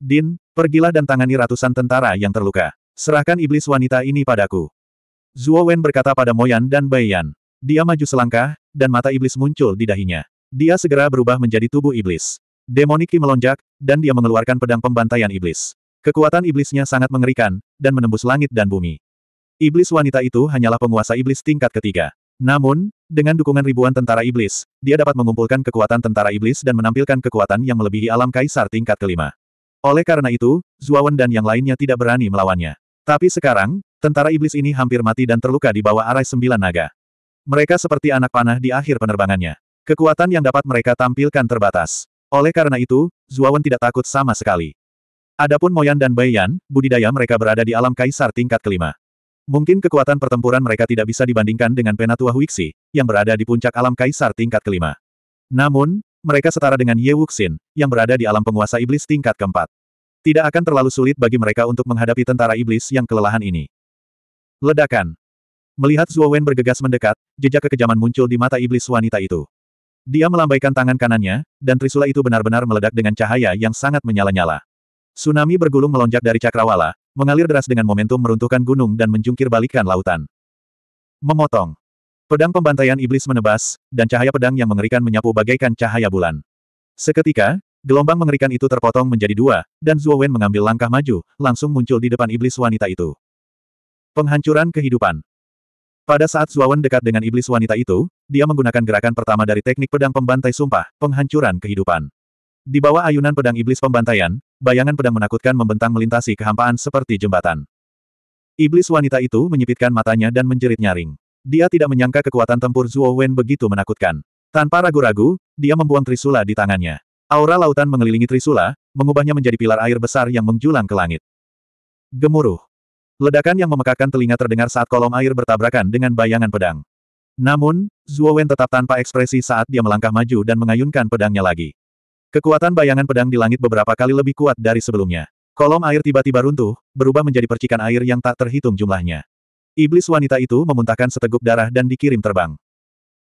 Din, pergilah dan tangani ratusan tentara yang terluka. Serahkan iblis wanita ini padaku. Zuo Wen berkata pada Moyan dan Bai Yan. Dia maju selangkah, dan mata iblis muncul di dahinya. Dia segera berubah menjadi tubuh iblis. Demoniki melonjak, dan dia mengeluarkan pedang pembantaian iblis. Kekuatan iblisnya sangat mengerikan, dan menembus langit dan bumi. Iblis wanita itu hanyalah penguasa iblis tingkat ketiga. Namun, dengan dukungan ribuan tentara iblis, dia dapat mengumpulkan kekuatan tentara iblis dan menampilkan kekuatan yang melebihi alam kaisar tingkat kelima. Oleh karena itu, Zuawan dan yang lainnya tidak berani melawannya. Tapi sekarang, Tentara iblis ini hampir mati dan terluka di bawah arai sembilan naga. Mereka seperti anak panah di akhir penerbangannya. Kekuatan yang dapat mereka tampilkan terbatas. Oleh karena itu, Zuawan tidak takut sama sekali. Adapun Moyan dan Baiyan, budidaya mereka berada di alam kaisar tingkat kelima. Mungkin kekuatan pertempuran mereka tidak bisa dibandingkan dengan Penatua Huixi, yang berada di puncak alam kaisar tingkat kelima. Namun, mereka setara dengan Ye Wuxin, yang berada di alam penguasa iblis tingkat keempat. Tidak akan terlalu sulit bagi mereka untuk menghadapi tentara iblis yang kelelahan ini. Ledakan. Melihat Zhuo Wen bergegas mendekat, jejak kekejaman muncul di mata iblis wanita itu. Dia melambaikan tangan kanannya, dan trisula itu benar-benar meledak dengan cahaya yang sangat menyala-nyala. Tsunami bergulung melonjak dari cakrawala, mengalir deras dengan momentum meruntuhkan gunung dan menjungkir balikan lautan. Memotong. Pedang pembantaian iblis menebas, dan cahaya pedang yang mengerikan menyapu bagaikan cahaya bulan. Seketika, gelombang mengerikan itu terpotong menjadi dua, dan Zhuo Wen mengambil langkah maju, langsung muncul di depan iblis wanita itu. Penghancuran kehidupan. Pada saat Zuawan dekat dengan iblis wanita itu, dia menggunakan gerakan pertama dari teknik pedang pembantai sumpah, penghancuran kehidupan. Di bawah ayunan pedang iblis pembantaian, bayangan pedang menakutkan membentang melintasi kehampaan seperti jembatan. Iblis wanita itu menyipitkan matanya dan menjerit nyaring. Dia tidak menyangka kekuatan tempur Zuo Wen begitu menakutkan. Tanpa ragu-ragu, dia membuang trisula di tangannya. Aura lautan mengelilingi trisula, mengubahnya menjadi pilar air besar yang menjulang ke langit. Gemuruh. Ledakan yang memekakan telinga terdengar saat kolom air bertabrakan dengan bayangan pedang. Namun, Zhuo Wen tetap tanpa ekspresi saat dia melangkah maju dan mengayunkan pedangnya lagi. Kekuatan bayangan pedang di langit beberapa kali lebih kuat dari sebelumnya. Kolom air tiba-tiba runtuh, berubah menjadi percikan air yang tak terhitung jumlahnya. Iblis wanita itu memuntahkan seteguk darah dan dikirim terbang.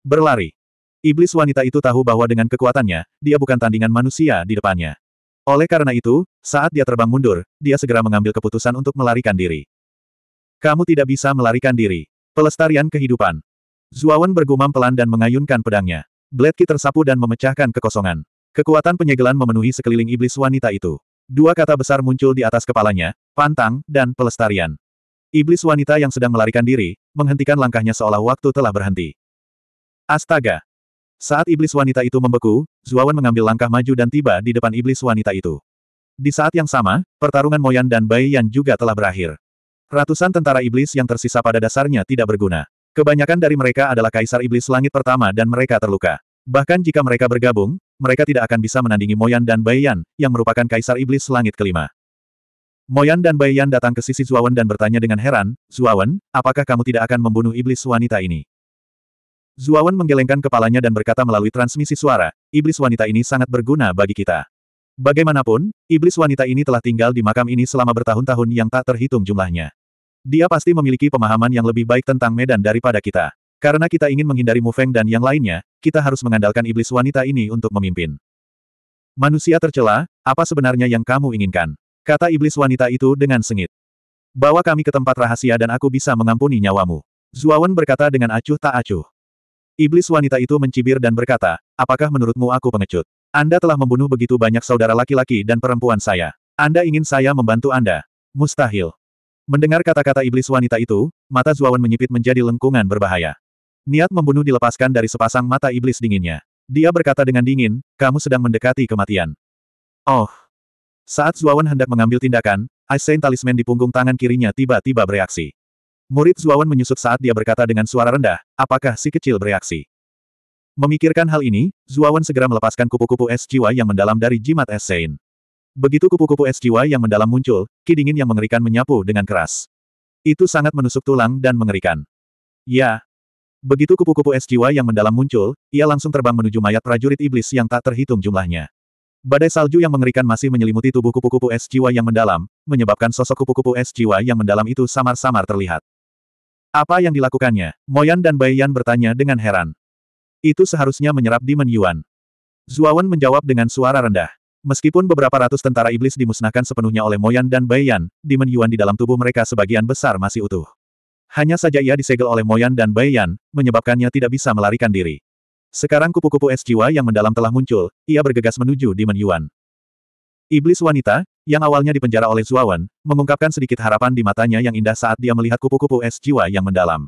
Berlari. Iblis wanita itu tahu bahwa dengan kekuatannya, dia bukan tandingan manusia di depannya. Oleh karena itu, saat dia terbang mundur, dia segera mengambil keputusan untuk melarikan diri. Kamu tidak bisa melarikan diri. Pelestarian kehidupan. Zuawan bergumam pelan dan mengayunkan pedangnya. Blade Ki tersapu dan memecahkan kekosongan. Kekuatan penyegelan memenuhi sekeliling iblis wanita itu. Dua kata besar muncul di atas kepalanya, pantang, dan pelestarian. Iblis wanita yang sedang melarikan diri, menghentikan langkahnya seolah waktu telah berhenti. Astaga! Saat iblis wanita itu membeku, Zuawan mengambil langkah maju dan tiba di depan iblis wanita itu. Di saat yang sama, pertarungan Moyan dan Bai Yan juga telah berakhir. Ratusan tentara iblis yang tersisa pada dasarnya tidak berguna. Kebanyakan dari mereka adalah kaisar iblis langit pertama dan mereka terluka. Bahkan jika mereka bergabung, mereka tidak akan bisa menandingi Moyan dan Bayan, yang merupakan kaisar iblis langit kelima. Moyan dan Bayan datang ke sisi Zuawan dan bertanya dengan heran, Zuawan, apakah kamu tidak akan membunuh iblis wanita ini? Zuawan menggelengkan kepalanya dan berkata melalui transmisi suara, iblis wanita ini sangat berguna bagi kita. Bagaimanapun, iblis wanita ini telah tinggal di makam ini selama bertahun-tahun yang tak terhitung jumlahnya. Dia pasti memiliki pemahaman yang lebih baik tentang medan daripada kita. Karena kita ingin menghindari Mu Feng dan yang lainnya, kita harus mengandalkan iblis wanita ini untuk memimpin. Manusia tercela, apa sebenarnya yang kamu inginkan? Kata iblis wanita itu dengan sengit. Bawa kami ke tempat rahasia dan aku bisa mengampuni nyawamu. Zuawan berkata dengan acuh tak acuh. Iblis wanita itu mencibir dan berkata, apakah menurutmu aku pengecut? Anda telah membunuh begitu banyak saudara laki-laki dan perempuan saya. Anda ingin saya membantu Anda? Mustahil. Mendengar kata-kata iblis wanita itu, mata Zuawan menyipit menjadi lengkungan berbahaya. Niat membunuh dilepaskan dari sepasang mata iblis dinginnya. Dia berkata dengan dingin, kamu sedang mendekati kematian. Oh. Saat Zuawan hendak mengambil tindakan, Aisein talisman di punggung tangan kirinya tiba-tiba bereaksi. Murid Zuawan menyusut saat dia berkata dengan suara rendah, apakah si kecil bereaksi? Memikirkan hal ini, Zuawan segera melepaskan kupu-kupu es jiwa yang mendalam dari jimat es Sein. Begitu kupu-kupu es jiwa yang mendalam muncul, ki dingin yang mengerikan menyapu dengan keras. Itu sangat menusuk tulang dan mengerikan. Ya. Begitu kupu-kupu es jiwa yang mendalam muncul, ia langsung terbang menuju mayat prajurit iblis yang tak terhitung jumlahnya. Badai salju yang mengerikan masih menyelimuti tubuh kupu-kupu es jiwa yang mendalam, menyebabkan sosok kupu-kupu es jiwa yang mendalam itu samar-samar terlihat. Apa yang dilakukannya? Moyan dan Bayan bertanya dengan heran. Itu seharusnya menyerap Demon Yuan. Zuawan menjawab dengan suara rendah. Meskipun beberapa ratus tentara iblis dimusnahkan sepenuhnya oleh Moyan dan Baiyan, Demon Yuan di dalam tubuh mereka sebagian besar masih utuh. Hanya saja ia disegel oleh Moyan dan Baiyan, menyebabkannya tidak bisa melarikan diri. Sekarang kupu-kupu es jiwa yang mendalam telah muncul, ia bergegas menuju Demon Yuan. Iblis wanita, yang awalnya dipenjara oleh Zuawan, mengungkapkan sedikit harapan di matanya yang indah saat dia melihat kupu-kupu es jiwa yang mendalam.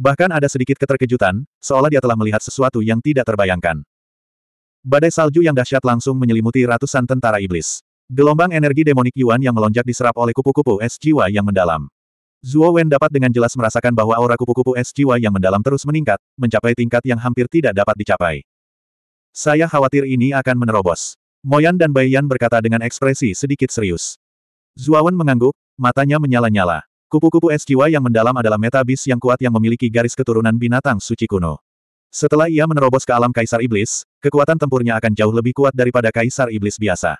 Bahkan ada sedikit keterkejutan, seolah dia telah melihat sesuatu yang tidak terbayangkan. Badai salju yang dahsyat langsung menyelimuti ratusan tentara iblis. Gelombang energi demonik Yuan yang melonjak diserap oleh kupu-kupu es jiwa yang mendalam. Zuo Wen dapat dengan jelas merasakan bahwa aura kupu-kupu es jiwa yang mendalam terus meningkat, mencapai tingkat yang hampir tidak dapat dicapai. Saya khawatir ini akan menerobos. Moyan dan Bai Yan berkata dengan ekspresi sedikit serius. Wen mengangguk, matanya menyala-nyala. Kupu-kupu es jiwa yang mendalam adalah meta bis yang kuat yang memiliki garis keturunan binatang suci kuno. Setelah ia menerobos ke alam Kaisar Iblis, kekuatan tempurnya akan jauh lebih kuat daripada Kaisar Iblis biasa.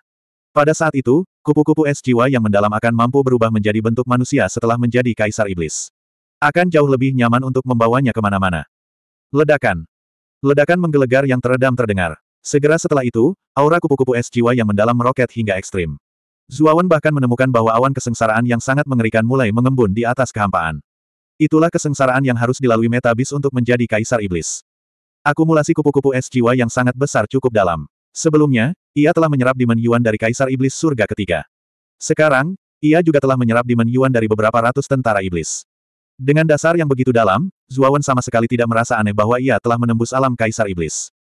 Pada saat itu, kupu-kupu es jiwa yang mendalam akan mampu berubah menjadi bentuk manusia setelah menjadi Kaisar Iblis. Akan jauh lebih nyaman untuk membawanya kemana-mana. Ledakan. Ledakan menggelegar yang teredam terdengar. Segera setelah itu, aura kupu-kupu es jiwa yang mendalam meroket hingga ekstrim. Zuawan bahkan menemukan bahwa awan kesengsaraan yang sangat mengerikan mulai mengembun di atas kehampaan. Itulah kesengsaraan yang harus dilalui Metabis untuk menjadi Kaisar Iblis. Akumulasi kupu-kupu es jiwa yang sangat besar cukup dalam. Sebelumnya, ia telah menyerap Demon Yuan dari Kaisar Iblis Surga ketiga. Sekarang, ia juga telah menyerap Demon Yuan dari beberapa ratus tentara Iblis. Dengan dasar yang begitu dalam, Zuawan sama sekali tidak merasa aneh bahwa ia telah menembus alam Kaisar Iblis.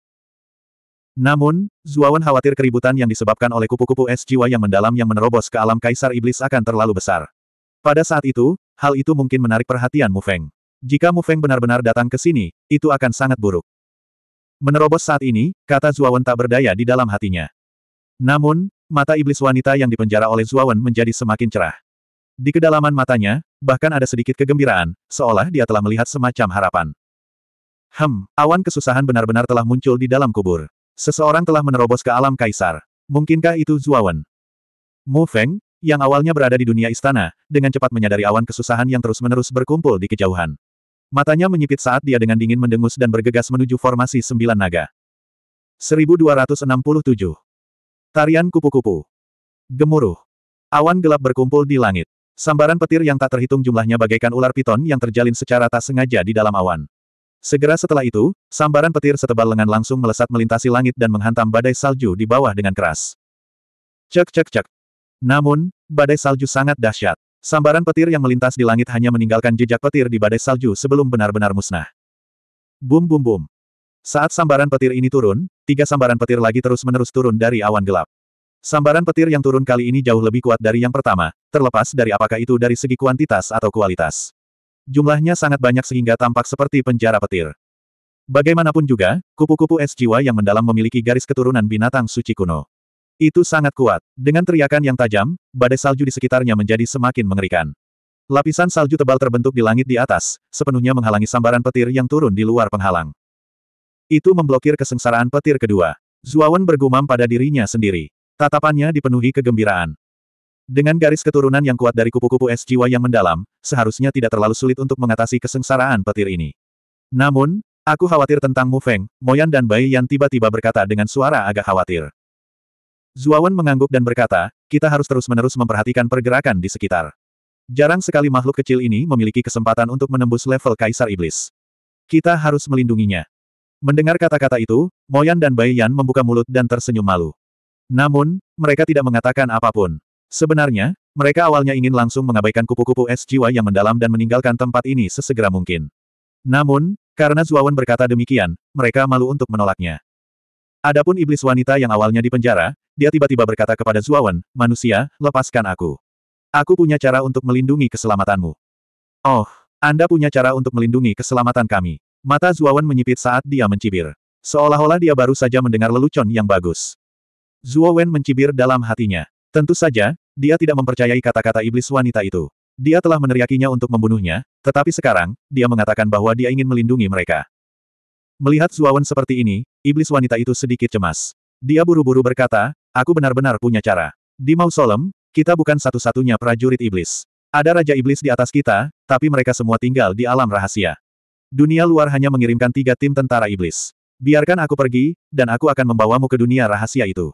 Namun, Zuawan khawatir keributan yang disebabkan oleh kupu-kupu es jiwa yang mendalam yang menerobos ke alam kaisar iblis akan terlalu besar. Pada saat itu, hal itu mungkin menarik perhatian Mu Feng. Jika Mu Feng benar-benar datang ke sini, itu akan sangat buruk. Menerobos saat ini, kata Zuawan tak berdaya di dalam hatinya. Namun, mata iblis wanita yang dipenjara oleh Zuawan menjadi semakin cerah. Di kedalaman matanya, bahkan ada sedikit kegembiraan, seolah dia telah melihat semacam harapan. Hem, awan kesusahan benar-benar telah muncul di dalam kubur. Seseorang telah menerobos ke alam kaisar. Mungkinkah itu Zuawan? Mu Feng, yang awalnya berada di dunia istana, dengan cepat menyadari awan kesusahan yang terus-menerus berkumpul di kejauhan. Matanya menyipit saat dia dengan dingin mendengus dan bergegas menuju formasi sembilan naga. 1267. Tarian kupu-kupu. Gemuruh. Awan gelap berkumpul di langit. Sambaran petir yang tak terhitung jumlahnya bagaikan ular piton yang terjalin secara tak sengaja di dalam awan. Segera setelah itu, sambaran petir setebal lengan langsung melesat melintasi langit dan menghantam badai salju di bawah dengan keras. Cek cek cek. Namun, badai salju sangat dahsyat. Sambaran petir yang melintas di langit hanya meninggalkan jejak petir di badai salju sebelum benar-benar musnah. Bum bum bum. Saat sambaran petir ini turun, tiga sambaran petir lagi terus-menerus turun dari awan gelap. Sambaran petir yang turun kali ini jauh lebih kuat dari yang pertama, terlepas dari apakah itu dari segi kuantitas atau kualitas. Jumlahnya sangat banyak sehingga tampak seperti penjara petir. Bagaimanapun juga, kupu-kupu es jiwa yang mendalam memiliki garis keturunan binatang suci kuno. Itu sangat kuat. Dengan teriakan yang tajam, badai salju di sekitarnya menjadi semakin mengerikan. Lapisan salju tebal terbentuk di langit di atas, sepenuhnya menghalangi sambaran petir yang turun di luar penghalang. Itu memblokir kesengsaraan petir kedua. Zuawan bergumam pada dirinya sendiri. Tatapannya dipenuhi kegembiraan. Dengan garis keturunan yang kuat dari kupu-kupu es jiwa yang mendalam, seharusnya tidak terlalu sulit untuk mengatasi kesengsaraan petir ini. Namun, aku khawatir tentang Mu Feng, Moyan dan Bai yang tiba-tiba berkata dengan suara agak khawatir. Zuawan mengangguk dan berkata, kita harus terus-menerus memperhatikan pergerakan di sekitar. Jarang sekali makhluk kecil ini memiliki kesempatan untuk menembus level Kaisar Iblis. Kita harus melindunginya. Mendengar kata-kata itu, Moyan dan Bai Yan membuka mulut dan tersenyum malu. Namun, mereka tidak mengatakan apapun. Sebenarnya, mereka awalnya ingin langsung mengabaikan kupu-kupu es jiwa yang mendalam dan meninggalkan tempat ini sesegera mungkin. Namun, karena Zuawan berkata demikian, mereka malu untuk menolaknya. Adapun iblis wanita yang awalnya dipenjara, dia tiba-tiba berkata kepada Zuawan, manusia, lepaskan aku. Aku punya cara untuk melindungi keselamatanmu. Oh, Anda punya cara untuk melindungi keselamatan kami. Mata Zuawan menyipit saat dia mencibir. Seolah-olah dia baru saja mendengar lelucon yang bagus. Zuo Wen mencibir dalam hatinya. Tentu saja, dia tidak mempercayai kata-kata iblis wanita itu. Dia telah meneriakinya untuk membunuhnya, tetapi sekarang, dia mengatakan bahwa dia ingin melindungi mereka. Melihat Zuawan seperti ini, iblis wanita itu sedikit cemas. Dia buru-buru berkata, aku benar-benar punya cara. Di mausolem, kita bukan satu-satunya prajurit iblis. Ada raja iblis di atas kita, tapi mereka semua tinggal di alam rahasia. Dunia luar hanya mengirimkan tiga tim tentara iblis. Biarkan aku pergi, dan aku akan membawamu ke dunia rahasia itu.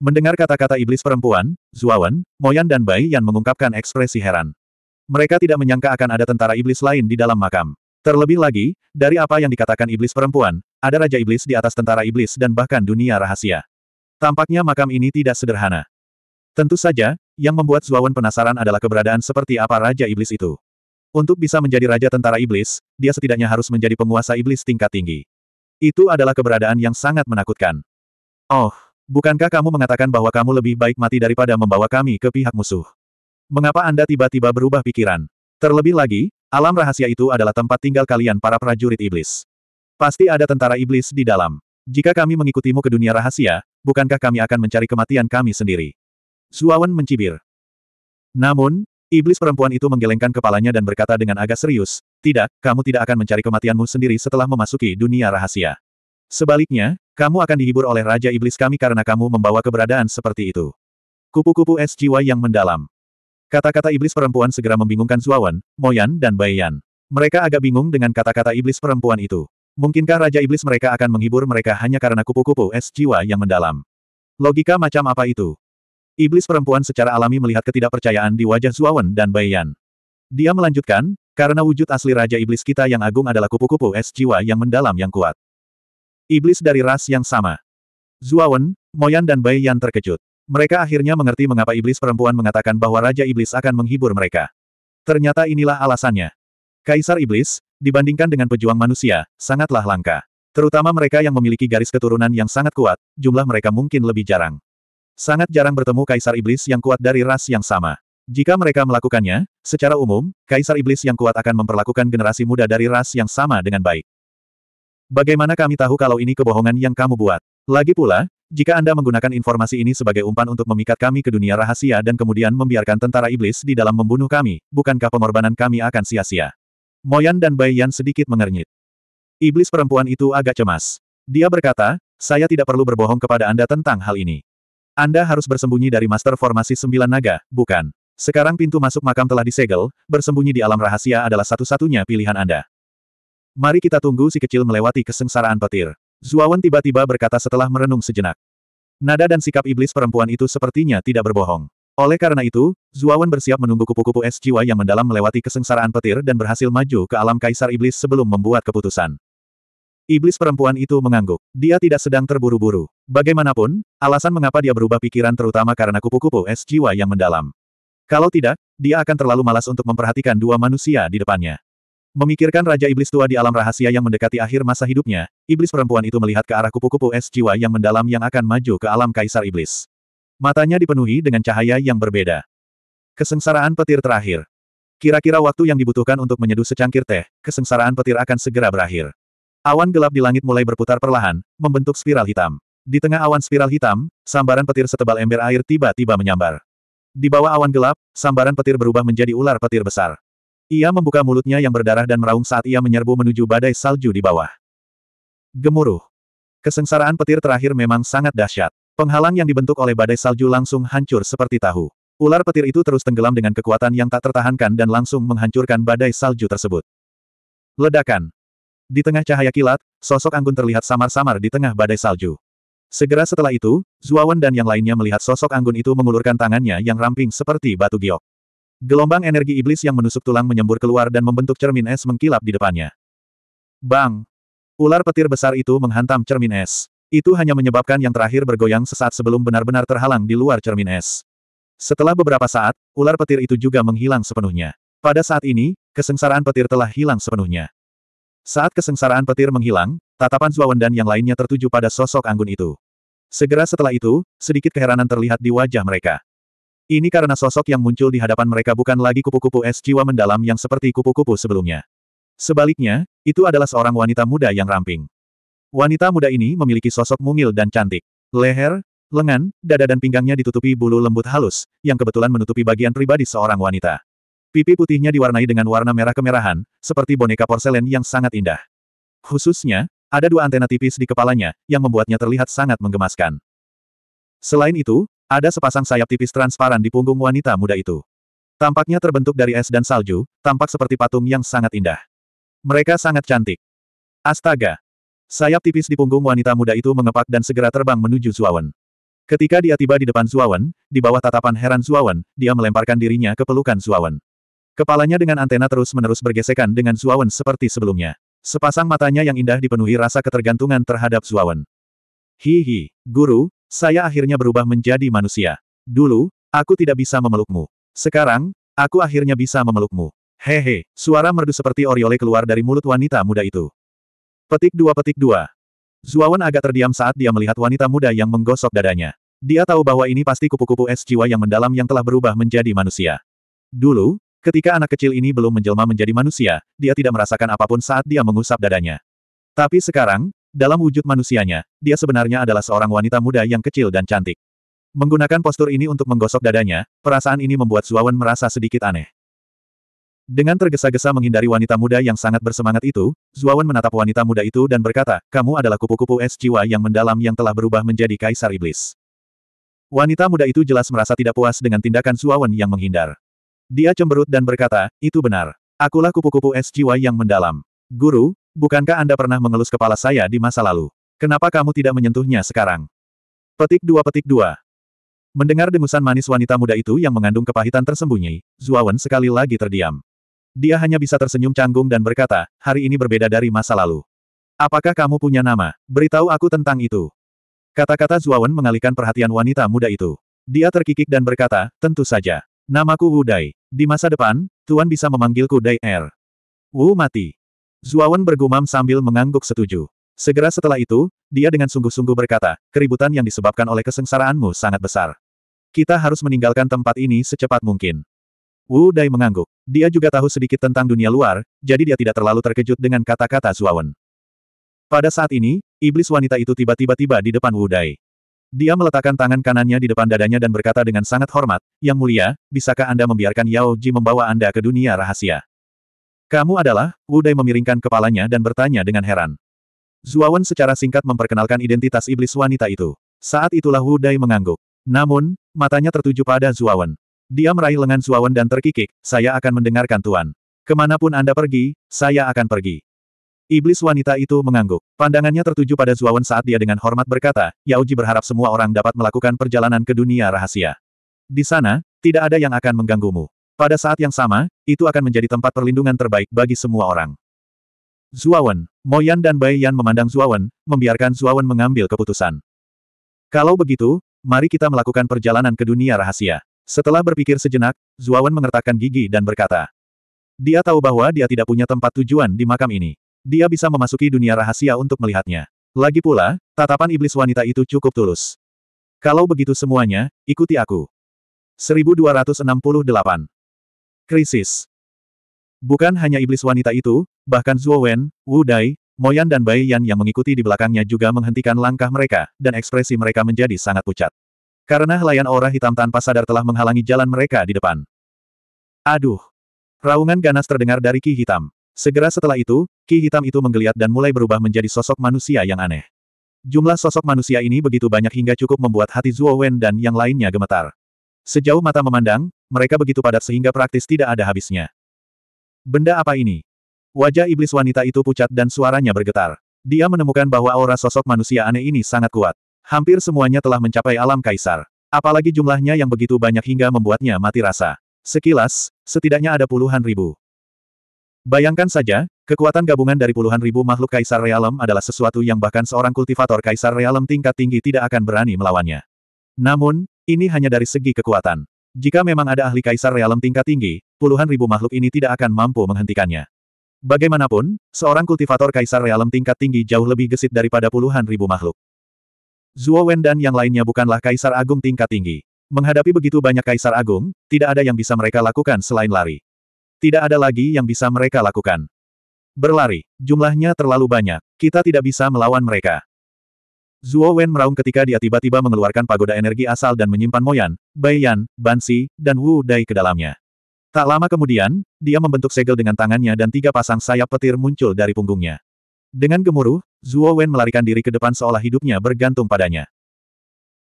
Mendengar kata-kata iblis perempuan, Zuawan, Moyan dan Bai Yan mengungkapkan ekspresi heran. Mereka tidak menyangka akan ada tentara iblis lain di dalam makam. Terlebih lagi, dari apa yang dikatakan iblis perempuan, ada raja iblis di atas tentara iblis dan bahkan dunia rahasia. Tampaknya makam ini tidak sederhana. Tentu saja, yang membuat Zuawan penasaran adalah keberadaan seperti apa raja iblis itu. Untuk bisa menjadi raja tentara iblis, dia setidaknya harus menjadi penguasa iblis tingkat tinggi. Itu adalah keberadaan yang sangat menakutkan. Oh, Bukankah kamu mengatakan bahwa kamu lebih baik mati daripada membawa kami ke pihak musuh? Mengapa Anda tiba-tiba berubah pikiran? Terlebih lagi, alam rahasia itu adalah tempat tinggal kalian para prajurit iblis. Pasti ada tentara iblis di dalam. Jika kami mengikutimu ke dunia rahasia, bukankah kami akan mencari kematian kami sendiri? Suawan mencibir. Namun, iblis perempuan itu menggelengkan kepalanya dan berkata dengan agak serius, tidak, kamu tidak akan mencari kematianmu sendiri setelah memasuki dunia rahasia. Sebaliknya, kamu akan dihibur oleh Raja Iblis kami karena kamu membawa keberadaan seperti itu. Kupu-kupu es jiwa yang mendalam. Kata-kata iblis perempuan segera membingungkan Zuawan, Moyan dan Baiyan. Mereka agak bingung dengan kata-kata iblis perempuan itu. Mungkinkah Raja Iblis mereka akan menghibur mereka hanya karena kupu-kupu es jiwa yang mendalam? Logika macam apa itu? Iblis perempuan secara alami melihat ketidakpercayaan di wajah Zuawan dan Baiyan. Dia melanjutkan, karena wujud asli Raja Iblis kita yang agung adalah kupu-kupu es jiwa yang mendalam yang kuat. Iblis dari ras yang sama. Zuawan, Moyan dan Bai Yan terkejut. Mereka akhirnya mengerti mengapa iblis perempuan mengatakan bahwa Raja Iblis akan menghibur mereka. Ternyata inilah alasannya. Kaisar Iblis, dibandingkan dengan pejuang manusia, sangatlah langka. Terutama mereka yang memiliki garis keturunan yang sangat kuat, jumlah mereka mungkin lebih jarang. Sangat jarang bertemu Kaisar Iblis yang kuat dari ras yang sama. Jika mereka melakukannya, secara umum, Kaisar Iblis yang kuat akan memperlakukan generasi muda dari ras yang sama dengan baik. Bagaimana kami tahu kalau ini kebohongan yang kamu buat? Lagi pula, jika Anda menggunakan informasi ini sebagai umpan untuk memikat kami ke dunia rahasia dan kemudian membiarkan tentara iblis di dalam membunuh kami, bukankah pengorbanan kami akan sia-sia? Moyan dan Bai Yan sedikit mengernyit. Iblis perempuan itu agak cemas. Dia berkata, saya tidak perlu berbohong kepada Anda tentang hal ini. Anda harus bersembunyi dari master formasi sembilan naga, bukan? Sekarang pintu masuk makam telah disegel, bersembunyi di alam rahasia adalah satu-satunya pilihan Anda. Mari kita tunggu si kecil melewati kesengsaraan petir. Zuawan tiba-tiba berkata setelah merenung sejenak. Nada dan sikap iblis perempuan itu sepertinya tidak berbohong. Oleh karena itu, Zuawan bersiap menunggu kupu-kupu es jiwa yang mendalam melewati kesengsaraan petir dan berhasil maju ke alam kaisar iblis sebelum membuat keputusan. Iblis perempuan itu mengangguk. Dia tidak sedang terburu-buru. Bagaimanapun, alasan mengapa dia berubah pikiran terutama karena kupu-kupu es jiwa yang mendalam. Kalau tidak, dia akan terlalu malas untuk memperhatikan dua manusia di depannya. Memikirkan Raja Iblis tua di alam rahasia yang mendekati akhir masa hidupnya, iblis perempuan itu melihat ke arah kupu-kupu es jiwa yang mendalam yang akan maju ke alam kaisar iblis. Matanya dipenuhi dengan cahaya yang berbeda. Kesengsaraan petir terakhir. Kira-kira waktu yang dibutuhkan untuk menyeduh secangkir teh, kesengsaraan petir akan segera berakhir. Awan gelap di langit mulai berputar perlahan, membentuk spiral hitam. Di tengah awan spiral hitam, sambaran petir setebal ember air tiba-tiba menyambar. Di bawah awan gelap, sambaran petir berubah menjadi ular petir besar. Ia membuka mulutnya yang berdarah dan meraung saat ia menyerbu menuju badai salju di bawah. Gemuruh. Kesengsaraan petir terakhir memang sangat dahsyat. Penghalang yang dibentuk oleh badai salju langsung hancur seperti tahu. Ular petir itu terus tenggelam dengan kekuatan yang tak tertahankan dan langsung menghancurkan badai salju tersebut. Ledakan. Di tengah cahaya kilat, sosok Anggun terlihat samar-samar di tengah badai salju. Segera setelah itu, Zuawan dan yang lainnya melihat sosok Anggun itu mengulurkan tangannya yang ramping seperti batu giok. Gelombang energi iblis yang menusuk tulang menyembur keluar dan membentuk cermin es mengkilap di depannya. Bang! Ular petir besar itu menghantam cermin es. Itu hanya menyebabkan yang terakhir bergoyang sesaat sebelum benar-benar terhalang di luar cermin es. Setelah beberapa saat, ular petir itu juga menghilang sepenuhnya. Pada saat ini, kesengsaraan petir telah hilang sepenuhnya. Saat kesengsaraan petir menghilang, tatapan Zuawan dan yang lainnya tertuju pada sosok anggun itu. Segera setelah itu, sedikit keheranan terlihat di wajah mereka. Ini karena sosok yang muncul di hadapan mereka bukan lagi kupu-kupu es jiwa mendalam yang seperti kupu-kupu sebelumnya. Sebaliknya, itu adalah seorang wanita muda yang ramping. Wanita muda ini memiliki sosok mungil dan cantik. Leher, lengan, dada dan pinggangnya ditutupi bulu lembut halus, yang kebetulan menutupi bagian pribadi seorang wanita. Pipi putihnya diwarnai dengan warna merah kemerahan, seperti boneka porselen yang sangat indah. Khususnya, ada dua antena tipis di kepalanya, yang membuatnya terlihat sangat menggemaskan. Selain itu, ada sepasang sayap tipis transparan di punggung wanita muda itu. Tampaknya terbentuk dari es dan salju, tampak seperti patung yang sangat indah. Mereka sangat cantik. Astaga! Sayap tipis di punggung wanita muda itu mengepak dan segera terbang menuju Zuawan. Ketika dia tiba di depan Zuawan, di bawah tatapan heran Zuawan, dia melemparkan dirinya ke pelukan Zuawan. Kepalanya dengan antena terus-menerus bergesekan dengan Zuawan seperti sebelumnya. Sepasang matanya yang indah dipenuhi rasa ketergantungan terhadap Zuawan. Hihi, guru, saya akhirnya berubah menjadi manusia. Dulu, aku tidak bisa memelukmu. Sekarang, aku akhirnya bisa memelukmu. Hehe, suara merdu seperti oriole keluar dari mulut wanita muda itu. Petik dua petik dua. Zuawan agak terdiam saat dia melihat wanita muda yang menggosok dadanya. Dia tahu bahwa ini pasti kupu-kupu es jiwa yang mendalam yang telah berubah menjadi manusia. Dulu, ketika anak kecil ini belum menjelma menjadi manusia, dia tidak merasakan apapun saat dia mengusap dadanya. Tapi sekarang, dalam wujud manusianya, dia sebenarnya adalah seorang wanita muda yang kecil dan cantik. Menggunakan postur ini untuk menggosok dadanya, perasaan ini membuat Zuawan merasa sedikit aneh. Dengan tergesa-gesa menghindari wanita muda yang sangat bersemangat itu, Zuawan menatap wanita muda itu dan berkata, kamu adalah kupu-kupu es jiwa yang mendalam yang telah berubah menjadi kaisar iblis. Wanita muda itu jelas merasa tidak puas dengan tindakan Zuawan yang menghindar. Dia cemberut dan berkata, itu benar. Akulah kupu-kupu es jiwa yang mendalam. Guru, Bukankah Anda pernah mengelus kepala saya di masa lalu? Kenapa kamu tidak menyentuhnya sekarang? Petik dua petik dua. Mendengar dengusan manis wanita muda itu yang mengandung kepahitan tersembunyi, Zuawan sekali lagi terdiam. Dia hanya bisa tersenyum canggung dan berkata, hari ini berbeda dari masa lalu. Apakah kamu punya nama? Beritahu aku tentang itu. Kata-kata Zuawan mengalihkan perhatian wanita muda itu. Dia terkikik dan berkata, tentu saja. Namaku Wu Dai. Di masa depan, Tuan bisa memanggilku Dai Er. Wu mati. Zuawan bergumam sambil mengangguk setuju. Segera setelah itu, dia dengan sungguh-sungguh berkata, keributan yang disebabkan oleh kesengsaraanmu sangat besar. Kita harus meninggalkan tempat ini secepat mungkin. Wu Dai mengangguk. Dia juga tahu sedikit tentang dunia luar, jadi dia tidak terlalu terkejut dengan kata-kata Zuawan. Pada saat ini, iblis wanita itu tiba-tiba tiba di depan Wu Dai. Dia meletakkan tangan kanannya di depan dadanya dan berkata dengan sangat hormat, Yang mulia, bisakah Anda membiarkan Yao Ji membawa Anda ke dunia rahasia? Kamu adalah, Wudai memiringkan kepalanya dan bertanya dengan heran. Zuawan secara singkat memperkenalkan identitas iblis wanita itu. Saat itulah Wudai mengangguk. Namun, matanya tertuju pada Zuawan. Dia meraih lengan Zuawan dan terkikik, saya akan mendengarkan Tuan. Kemanapun Anda pergi, saya akan pergi. Iblis wanita itu mengangguk. Pandangannya tertuju pada Zuawan saat dia dengan hormat berkata, Yauji berharap semua orang dapat melakukan perjalanan ke dunia rahasia. Di sana, tidak ada yang akan mengganggumu. Pada saat yang sama, itu akan menjadi tempat perlindungan terbaik bagi semua orang. Zuawan, Moyan dan Bai Yan memandang Zuawan, membiarkan Zuawan mengambil keputusan. Kalau begitu, mari kita melakukan perjalanan ke dunia rahasia. Setelah berpikir sejenak, Zuawan mengertakkan gigi dan berkata. Dia tahu bahwa dia tidak punya tempat tujuan di makam ini. Dia bisa memasuki dunia rahasia untuk melihatnya. Lagi pula, tatapan iblis wanita itu cukup tulus. Kalau begitu semuanya, ikuti aku. 1268 Krisis. Bukan hanya iblis wanita itu, bahkan Zhuo Wen, Wu Dai, Moyan dan Bai Yan yang mengikuti di belakangnya juga menghentikan langkah mereka, dan ekspresi mereka menjadi sangat pucat. Karena helaian aura hitam tanpa sadar telah menghalangi jalan mereka di depan. Aduh! Raungan ganas terdengar dari Ki Hitam. Segera setelah itu, Ki Hitam itu menggeliat dan mulai berubah menjadi sosok manusia yang aneh. Jumlah sosok manusia ini begitu banyak hingga cukup membuat hati Zhuo Wen dan yang lainnya gemetar. Sejauh mata memandang, mereka begitu padat sehingga praktis tidak ada habisnya. Benda apa ini? Wajah iblis wanita itu pucat dan suaranya bergetar. Dia menemukan bahwa aura sosok manusia aneh ini sangat kuat. Hampir semuanya telah mencapai alam kaisar. Apalagi jumlahnya yang begitu banyak hingga membuatnya mati rasa. Sekilas, setidaknya ada puluhan ribu. Bayangkan saja, kekuatan gabungan dari puluhan ribu makhluk kaisar realem adalah sesuatu yang bahkan seorang kultivator kaisar realem tingkat tinggi tidak akan berani melawannya. Namun, ini hanya dari segi kekuatan. Jika memang ada ahli kaisar realem tingkat tinggi, puluhan ribu makhluk ini tidak akan mampu menghentikannya. Bagaimanapun, seorang kultivator kaisar realem tingkat tinggi jauh lebih gesit daripada puluhan ribu makhluk. Zuo Wen dan yang lainnya bukanlah kaisar agung tingkat tinggi. Menghadapi begitu banyak kaisar agung, tidak ada yang bisa mereka lakukan selain lari. Tidak ada lagi yang bisa mereka lakukan. Berlari, jumlahnya terlalu banyak, kita tidak bisa melawan mereka. Zuo Wen meraung ketika dia tiba-tiba mengeluarkan pagoda energi asal dan menyimpan Moyan, Bai Yan, Ban dan Wu Dai ke dalamnya. Tak lama kemudian, dia membentuk segel dengan tangannya dan tiga pasang sayap petir muncul dari punggungnya. Dengan gemuruh, Zuo Wen melarikan diri ke depan seolah hidupnya bergantung padanya.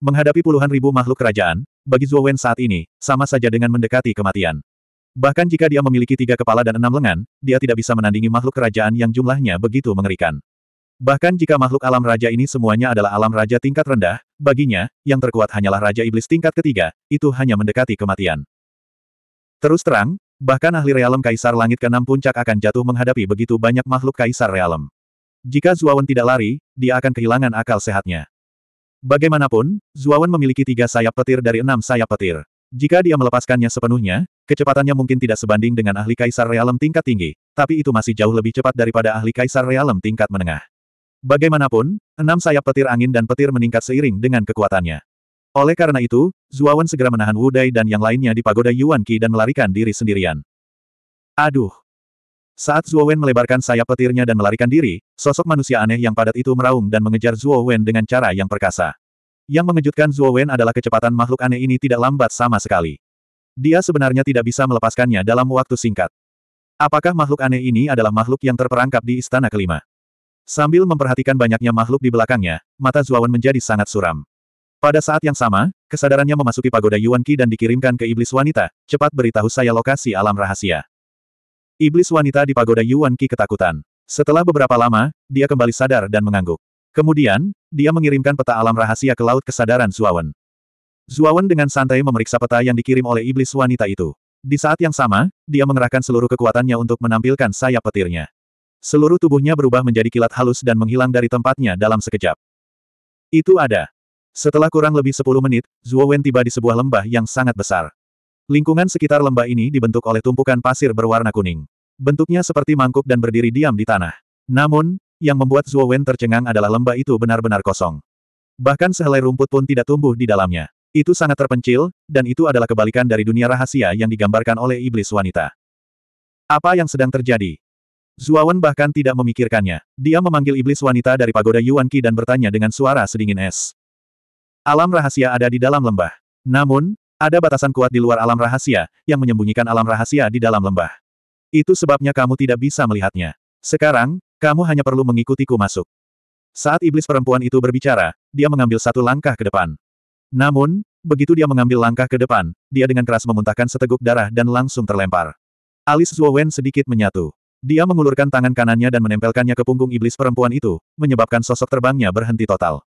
Menghadapi puluhan ribu makhluk kerajaan, bagi Zuo Wen saat ini, sama saja dengan mendekati kematian. Bahkan jika dia memiliki tiga kepala dan enam lengan, dia tidak bisa menandingi makhluk kerajaan yang jumlahnya begitu mengerikan. Bahkan jika makhluk alam raja ini semuanya adalah alam raja tingkat rendah, baginya, yang terkuat hanyalah raja iblis tingkat ketiga, itu hanya mendekati kematian. Terus terang, bahkan ahli realem kaisar langit ke puncak akan jatuh menghadapi begitu banyak makhluk kaisar realem. Jika Zuawan tidak lari, dia akan kehilangan akal sehatnya. Bagaimanapun, Zuawan memiliki tiga sayap petir dari enam sayap petir. Jika dia melepaskannya sepenuhnya, kecepatannya mungkin tidak sebanding dengan ahli kaisar realem tingkat tinggi, tapi itu masih jauh lebih cepat daripada ahli kaisar realem tingkat menengah. Bagaimanapun, enam sayap petir angin dan petir meningkat seiring dengan kekuatannya. Oleh karena itu, Zuawan segera menahan Wudai dan yang lainnya di pagoda Yuan Qi dan melarikan diri sendirian. Aduh! Saat Zuowen melebarkan sayap petirnya dan melarikan diri, sosok manusia aneh yang padat itu meraung dan mengejar Zuowen dengan cara yang perkasa. Yang mengejutkan Zuowen adalah kecepatan makhluk aneh ini tidak lambat sama sekali. Dia sebenarnya tidak bisa melepaskannya dalam waktu singkat. Apakah makhluk aneh ini adalah makhluk yang terperangkap di istana kelima? Sambil memperhatikan banyaknya makhluk di belakangnya, mata Zuawan menjadi sangat suram. Pada saat yang sama, kesadarannya memasuki pagoda Yuan Qi dan dikirimkan ke iblis wanita, cepat beritahu saya lokasi alam rahasia. Iblis wanita di pagoda Yuan Qi ketakutan. Setelah beberapa lama, dia kembali sadar dan mengangguk. Kemudian, dia mengirimkan peta alam rahasia ke laut kesadaran Zuawan. Zuawan dengan santai memeriksa peta yang dikirim oleh iblis wanita itu. Di saat yang sama, dia mengerahkan seluruh kekuatannya untuk menampilkan sayap petirnya. Seluruh tubuhnya berubah menjadi kilat halus dan menghilang dari tempatnya dalam sekejap. Itu ada. Setelah kurang lebih 10 menit, Zhuo Wen tiba di sebuah lembah yang sangat besar. Lingkungan sekitar lembah ini dibentuk oleh tumpukan pasir berwarna kuning. Bentuknya seperti mangkuk dan berdiri diam di tanah. Namun, yang membuat Zhuo Wen tercengang adalah lembah itu benar-benar kosong. Bahkan sehelai rumput pun tidak tumbuh di dalamnya. Itu sangat terpencil, dan itu adalah kebalikan dari dunia rahasia yang digambarkan oleh iblis wanita. Apa yang sedang terjadi? Zuawan bahkan tidak memikirkannya. Dia memanggil iblis wanita dari pagoda Yuan Qi dan bertanya dengan suara sedingin es. Alam rahasia ada di dalam lembah. Namun, ada batasan kuat di luar alam rahasia, yang menyembunyikan alam rahasia di dalam lembah. Itu sebabnya kamu tidak bisa melihatnya. Sekarang, kamu hanya perlu mengikutiku masuk. Saat iblis perempuan itu berbicara, dia mengambil satu langkah ke depan. Namun, Begitu dia mengambil langkah ke depan, dia dengan keras memuntahkan seteguk darah dan langsung terlempar. Alis Zuowen sedikit menyatu. Dia mengulurkan tangan kanannya dan menempelkannya ke punggung iblis perempuan itu, menyebabkan sosok terbangnya berhenti total.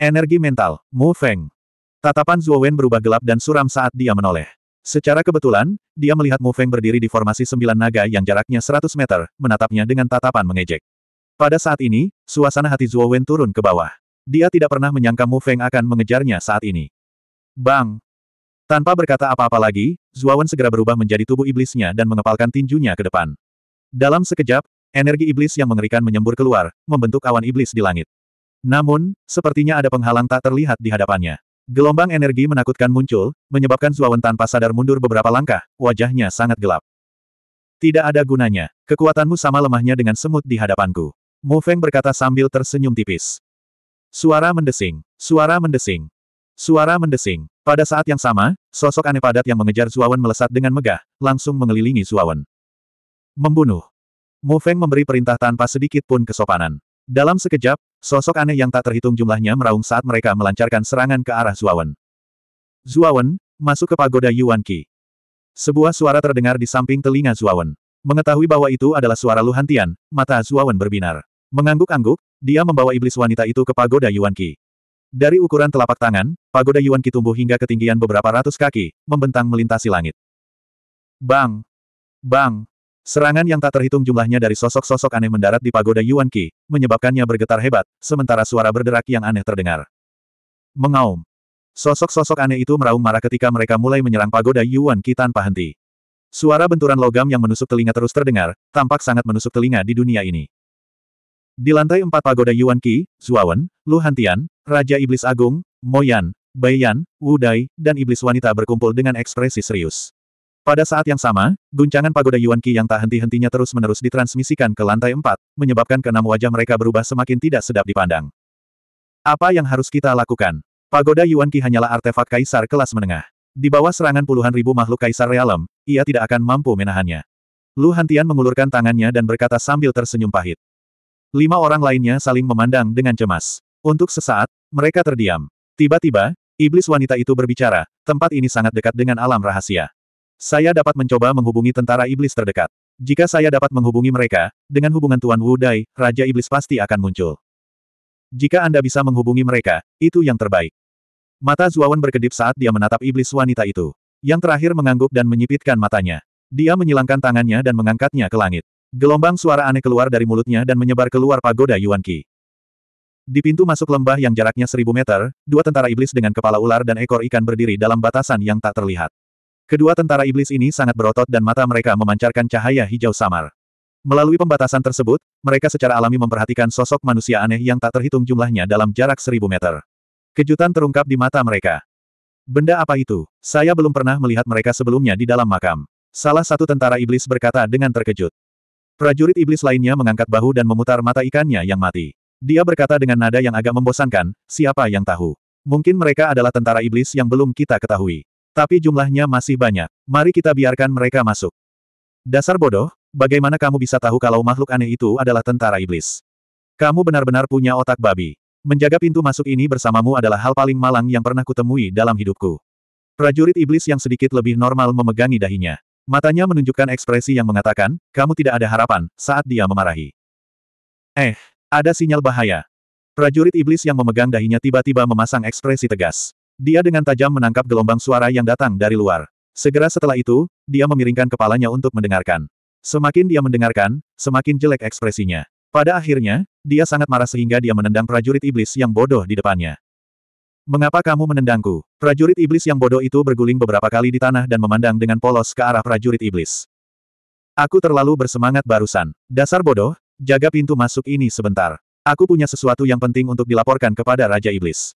Energi mental, Mu Feng. Tatapan Zhuo Wen berubah gelap dan suram saat dia menoleh. Secara kebetulan, dia melihat Mu Feng berdiri di formasi sembilan naga yang jaraknya 100 meter, menatapnya dengan tatapan mengejek. Pada saat ini, suasana hati Zhuo Wen turun ke bawah. Dia tidak pernah menyangka Mu Feng akan mengejarnya saat ini. Bang! Tanpa berkata apa-apa lagi, Wen segera berubah menjadi tubuh iblisnya dan mengepalkan tinjunya ke depan. Dalam sekejap, energi iblis yang mengerikan menyembur keluar, membentuk awan iblis di langit. Namun, sepertinya ada penghalang tak terlihat di hadapannya. Gelombang energi menakutkan muncul, menyebabkan Zuawan tanpa sadar mundur beberapa langkah, wajahnya sangat gelap. Tidak ada gunanya. Kekuatanmu sama lemahnya dengan semut di hadapanku. Mu Feng berkata sambil tersenyum tipis. Suara mendesing. Suara mendesing. Suara mendesing. Pada saat yang sama, sosok aneh padat yang mengejar Zuawan melesat dengan megah, langsung mengelilingi Zuawan. Membunuh. Mo Feng memberi perintah tanpa sedikit pun kesopanan. Dalam sekejap, sosok aneh yang tak terhitung jumlahnya meraung saat mereka melancarkan serangan ke arah Zuawan. Zuawan, masuk ke pagoda Yuan Qi. Sebuah suara terdengar di samping telinga Zuawan. Mengetahui bahwa itu adalah suara Luhantian, mata Zuawan berbinar. Mengangguk-angguk, dia membawa iblis wanita itu ke pagoda Yuan Qi. Dari ukuran telapak tangan, pagoda Yuan Qi tumbuh hingga ketinggian beberapa ratus kaki, membentang melintasi langit. Bang! Bang! Serangan yang tak terhitung jumlahnya dari sosok-sosok aneh mendarat di pagoda Yuan Qi, menyebabkannya bergetar hebat, sementara suara berderak yang aneh terdengar. Mengaum. Sosok-sosok aneh itu meraung marah ketika mereka mulai menyerang pagoda Yuan Qi tanpa henti. Suara benturan logam yang menusuk telinga terus terdengar, tampak sangat menusuk telinga di dunia ini. Di lantai empat pagoda Yuan Qi, Zuawan, Lu Hantian, Raja Iblis Agung, Moyan, Baiyan, Wudai, dan Iblis Wanita berkumpul dengan ekspresi serius. Pada saat yang sama, guncangan pagoda Yuan Qi yang tak henti-hentinya terus-menerus ditransmisikan ke lantai empat, menyebabkan keenam wajah mereka berubah semakin tidak sedap dipandang. Apa yang harus kita lakukan? Pagoda Yuan Qi hanyalah artefak kaisar kelas menengah. Di bawah serangan puluhan ribu makhluk kaisar realem, ia tidak akan mampu menahannya. Lu Hantian mengulurkan tangannya dan berkata sambil tersenyum pahit. Lima orang lainnya saling memandang dengan cemas. Untuk sesaat, mereka terdiam. Tiba-tiba, iblis wanita itu berbicara, tempat ini sangat dekat dengan alam rahasia. Saya dapat mencoba menghubungi tentara iblis terdekat. Jika saya dapat menghubungi mereka, dengan hubungan Tuan Wu Dai, Raja Iblis pasti akan muncul. Jika Anda bisa menghubungi mereka, itu yang terbaik. Mata Zuawan berkedip saat dia menatap iblis wanita itu. Yang terakhir mengangguk dan menyipitkan matanya. Dia menyilangkan tangannya dan mengangkatnya ke langit. Gelombang suara aneh keluar dari mulutnya dan menyebar keluar pagoda Yuan Qi. Di pintu masuk lembah yang jaraknya seribu meter, dua tentara iblis dengan kepala ular dan ekor ikan berdiri dalam batasan yang tak terlihat. Kedua tentara iblis ini sangat berotot dan mata mereka memancarkan cahaya hijau samar. Melalui pembatasan tersebut, mereka secara alami memperhatikan sosok manusia aneh yang tak terhitung jumlahnya dalam jarak seribu meter. Kejutan terungkap di mata mereka. Benda apa itu? Saya belum pernah melihat mereka sebelumnya di dalam makam. Salah satu tentara iblis berkata dengan terkejut. Prajurit iblis lainnya mengangkat bahu dan memutar mata ikannya yang mati. Dia berkata dengan nada yang agak membosankan, siapa yang tahu? Mungkin mereka adalah tentara iblis yang belum kita ketahui. Tapi jumlahnya masih banyak. Mari kita biarkan mereka masuk. Dasar bodoh, bagaimana kamu bisa tahu kalau makhluk aneh itu adalah tentara iblis? Kamu benar-benar punya otak babi. Menjaga pintu masuk ini bersamamu adalah hal paling malang yang pernah kutemui dalam hidupku. Prajurit iblis yang sedikit lebih normal memegangi dahinya. Matanya menunjukkan ekspresi yang mengatakan, kamu tidak ada harapan, saat dia memarahi. Eh, ada sinyal bahaya. Prajurit iblis yang memegang dahinya tiba-tiba memasang ekspresi tegas. Dia dengan tajam menangkap gelombang suara yang datang dari luar. Segera setelah itu, dia memiringkan kepalanya untuk mendengarkan. Semakin dia mendengarkan, semakin jelek ekspresinya. Pada akhirnya, dia sangat marah sehingga dia menendang prajurit iblis yang bodoh di depannya. Mengapa kamu menendangku? Prajurit iblis yang bodoh itu berguling beberapa kali di tanah dan memandang dengan polos ke arah prajurit iblis. Aku terlalu bersemangat barusan. Dasar bodoh, jaga pintu masuk ini sebentar. Aku punya sesuatu yang penting untuk dilaporkan kepada Raja Iblis.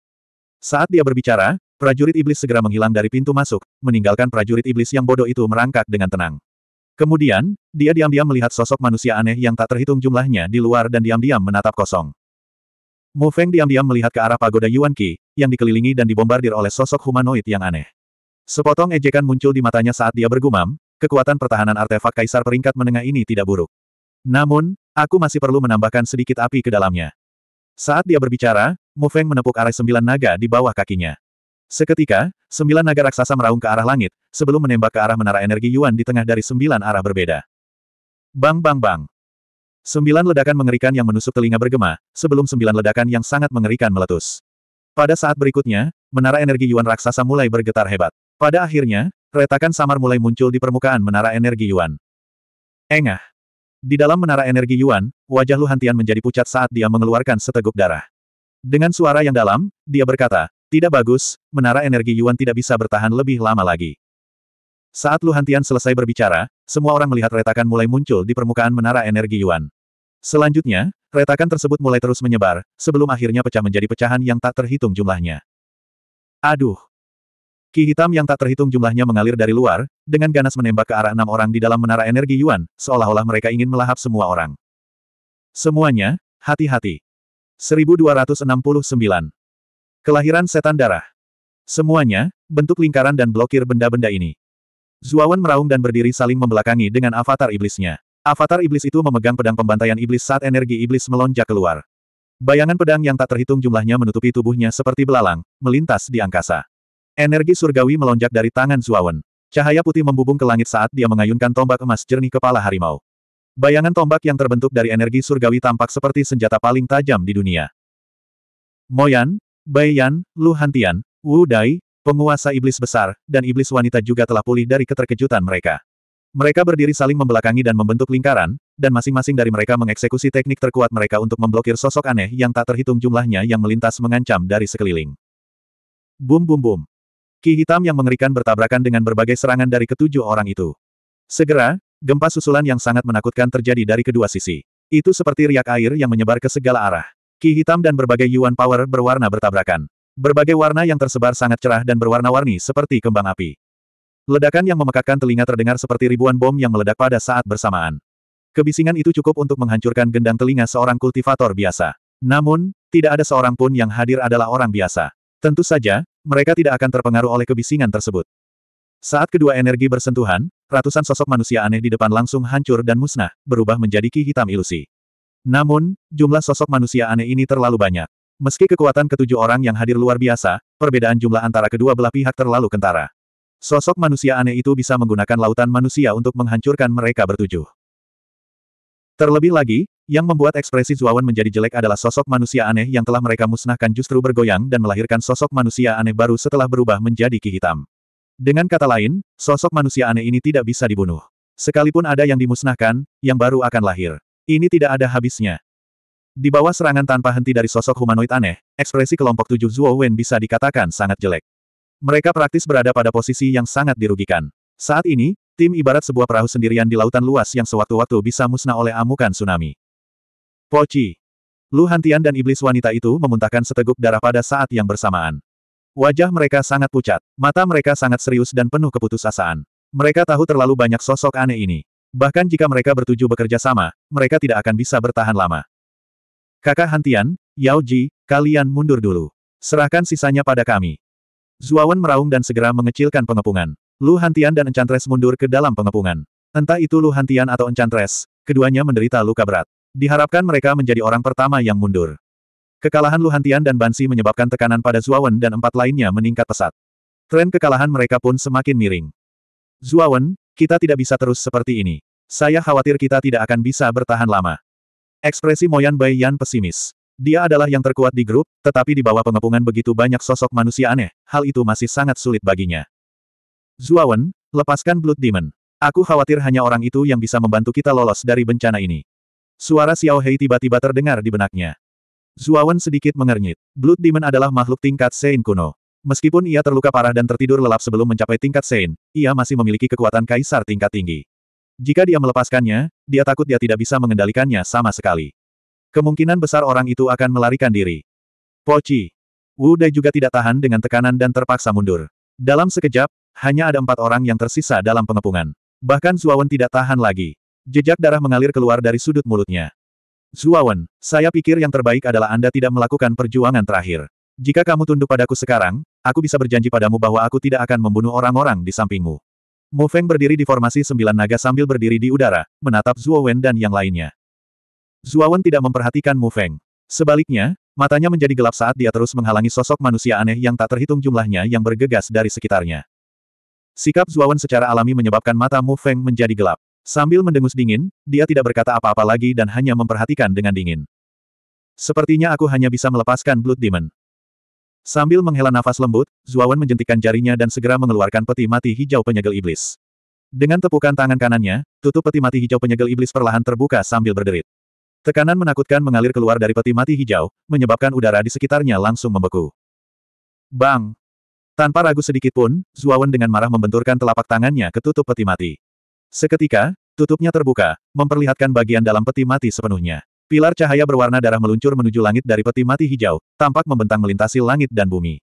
Saat dia berbicara, prajurit iblis segera menghilang dari pintu masuk, meninggalkan prajurit iblis yang bodoh itu merangkak dengan tenang. Kemudian, dia diam-diam melihat sosok manusia aneh yang tak terhitung jumlahnya di luar dan diam-diam menatap kosong. Mu Feng diam-diam melihat ke arah pagoda Yuan Qi, yang dikelilingi dan dibombardir oleh sosok humanoid yang aneh. Sepotong ejekan muncul di matanya saat dia bergumam, kekuatan pertahanan artefak kaisar peringkat menengah ini tidak buruk. Namun, aku masih perlu menambahkan sedikit api ke dalamnya. Saat dia berbicara, Mu Feng menepuk arah sembilan naga di bawah kakinya. Seketika, sembilan naga raksasa meraung ke arah langit, sebelum menembak ke arah menara energi Yuan di tengah dari sembilan arah berbeda. Bang bang bang. Sembilan ledakan mengerikan yang menusuk telinga bergema, sebelum sembilan ledakan yang sangat mengerikan meletus. Pada saat berikutnya, menara energi Yuan raksasa mulai bergetar hebat. Pada akhirnya, retakan samar mulai muncul di permukaan menara energi Yuan. Engah. Di dalam menara energi Yuan, wajah Luhantian menjadi pucat saat dia mengeluarkan seteguk darah. Dengan suara yang dalam, dia berkata, tidak bagus, menara energi Yuan tidak bisa bertahan lebih lama lagi. Saat Luhantian selesai berbicara, semua orang melihat retakan mulai muncul di permukaan menara energi Yuan. Selanjutnya, retakan tersebut mulai terus menyebar, sebelum akhirnya pecah menjadi pecahan yang tak terhitung jumlahnya. Aduh, Ki hitam yang tak terhitung jumlahnya mengalir dari luar, dengan ganas menembak ke arah enam orang di dalam menara energi Yuan, seolah-olah mereka ingin melahap semua orang. Semuanya, hati-hati. 1269. Kelahiran setan darah. Semuanya, bentuk lingkaran dan blokir benda-benda ini. Zuawan meraung dan berdiri saling membelakangi dengan avatar iblisnya. Avatar iblis itu memegang pedang pembantaian iblis saat energi iblis melonjak keluar. Bayangan pedang yang tak terhitung jumlahnya menutupi tubuhnya seperti belalang, melintas di angkasa. Energi surgawi melonjak dari tangan Zuawan. Cahaya putih membubung ke langit saat dia mengayunkan tombak emas jernih kepala harimau. Bayangan tombak yang terbentuk dari energi surgawi tampak seperti senjata paling tajam di dunia. Moyan, Bayan, Lu Hantian, Wu Dai, penguasa iblis besar, dan iblis wanita juga telah pulih dari keterkejutan mereka. Mereka berdiri saling membelakangi dan membentuk lingkaran, dan masing-masing dari mereka mengeksekusi teknik terkuat mereka untuk memblokir sosok aneh yang tak terhitung jumlahnya yang melintas mengancam dari sekeliling. Bum bum bum. Ki hitam yang mengerikan bertabrakan dengan berbagai serangan dari ketujuh orang itu. Segera, gempa susulan yang sangat menakutkan terjadi dari kedua sisi. Itu seperti riak air yang menyebar ke segala arah. Ki hitam dan berbagai yuan power berwarna bertabrakan. Berbagai warna yang tersebar sangat cerah dan berwarna-warni seperti kembang api. Ledakan yang memekakkan telinga terdengar seperti ribuan bom yang meledak pada saat bersamaan. Kebisingan itu cukup untuk menghancurkan gendang telinga seorang kultivator biasa. Namun, tidak ada seorang pun yang hadir adalah orang biasa. Tentu saja, mereka tidak akan terpengaruh oleh kebisingan tersebut. Saat kedua energi bersentuhan, ratusan sosok manusia aneh di depan langsung hancur dan musnah, berubah menjadi ki hitam ilusi. Namun, jumlah sosok manusia aneh ini terlalu banyak. Meski kekuatan ketujuh orang yang hadir luar biasa, perbedaan jumlah antara kedua belah pihak terlalu kentara. Sosok manusia aneh itu bisa menggunakan lautan manusia untuk menghancurkan mereka bertujuh. Terlebih lagi, yang membuat ekspresi Zuawan menjadi jelek adalah sosok manusia aneh yang telah mereka musnahkan justru bergoyang dan melahirkan sosok manusia aneh baru setelah berubah menjadi ki hitam. Dengan kata lain, sosok manusia aneh ini tidak bisa dibunuh. Sekalipun ada yang dimusnahkan, yang baru akan lahir. Ini tidak ada habisnya. Di bawah serangan tanpa henti dari sosok humanoid aneh, ekspresi kelompok tujuh Zuo Wen bisa dikatakan sangat jelek. Mereka praktis berada pada posisi yang sangat dirugikan. Saat ini, Tim ibarat sebuah perahu sendirian di lautan luas yang sewaktu-waktu bisa musnah oleh amukan tsunami. Poci. Lu Hantian dan iblis wanita itu memuntahkan seteguk darah pada saat yang bersamaan. Wajah mereka sangat pucat, mata mereka sangat serius dan penuh keputusasaan. Mereka tahu terlalu banyak sosok aneh ini. Bahkan jika mereka bertuju bekerja sama, mereka tidak akan bisa bertahan lama. Kakak Hantian, Yao Ji, kalian mundur dulu. Serahkan sisanya pada kami. Zuawan meraung dan segera mengecilkan pengepungan. Lu Hantian dan Enchantress mundur ke dalam pengepungan. Entah itu Lu Hantian atau Enchantress, keduanya menderita luka berat. Diharapkan mereka menjadi orang pertama yang mundur. Kekalahan Lu Hantian dan Bansi menyebabkan tekanan pada Zuawan dan empat lainnya meningkat pesat. Tren kekalahan mereka pun semakin miring. Zuawan, kita tidak bisa terus seperti ini. Saya khawatir kita tidak akan bisa bertahan lama. Ekspresi Moyan Bai Yan pesimis. Dia adalah yang terkuat di grup, tetapi di bawah pengepungan begitu banyak sosok manusia aneh, hal itu masih sangat sulit baginya. Zuawan, lepaskan Blood Demon. Aku khawatir hanya orang itu yang bisa membantu kita lolos dari bencana ini. Suara Xiao Hei tiba-tiba terdengar di benaknya. Zuawan sedikit mengernyit. Blood Demon adalah makhluk tingkat Sein kuno. Meskipun ia terluka parah dan tertidur lelap sebelum mencapai tingkat Sein, ia masih memiliki kekuatan kaisar tingkat tinggi. Jika dia melepaskannya, dia takut dia tidak bisa mengendalikannya sama sekali. Kemungkinan besar orang itu akan melarikan diri. Pochi, Wu Dai juga tidak tahan dengan tekanan dan terpaksa mundur. Dalam sekejap, hanya ada empat orang yang tersisa dalam pengepungan. Bahkan Zuawan tidak tahan lagi. Jejak darah mengalir keluar dari sudut mulutnya. Zuawan, saya pikir yang terbaik adalah Anda tidak melakukan perjuangan terakhir. Jika kamu tunduk padaku sekarang, aku bisa berjanji padamu bahwa aku tidak akan membunuh orang-orang di sampingmu. Mo Feng berdiri di formasi sembilan naga sambil berdiri di udara, menatap Zuowen dan yang lainnya. Zuawan tidak memperhatikan Mo Feng. Sebaliknya, matanya menjadi gelap saat dia terus menghalangi sosok manusia aneh yang tak terhitung jumlahnya yang bergegas dari sekitarnya. Sikap Zuawan secara alami menyebabkan mata Mu Feng menjadi gelap. Sambil mendengus dingin, dia tidak berkata apa-apa lagi dan hanya memperhatikan dengan dingin. Sepertinya aku hanya bisa melepaskan Blood Demon. Sambil menghela nafas lembut, Zuawan menjentikan jarinya dan segera mengeluarkan peti mati hijau penyegel iblis. Dengan tepukan tangan kanannya, tutup peti mati hijau penyegel iblis perlahan terbuka sambil berderit. Tekanan menakutkan mengalir keluar dari peti mati hijau, menyebabkan udara di sekitarnya langsung membeku. Bang! Tanpa ragu sedikit pun, Zuawan dengan marah membenturkan telapak tangannya ke tutup peti mati. Seketika, tutupnya terbuka, memperlihatkan bagian dalam peti mati sepenuhnya. Pilar cahaya berwarna darah meluncur menuju langit dari peti mati hijau, tampak membentang melintasi langit dan bumi.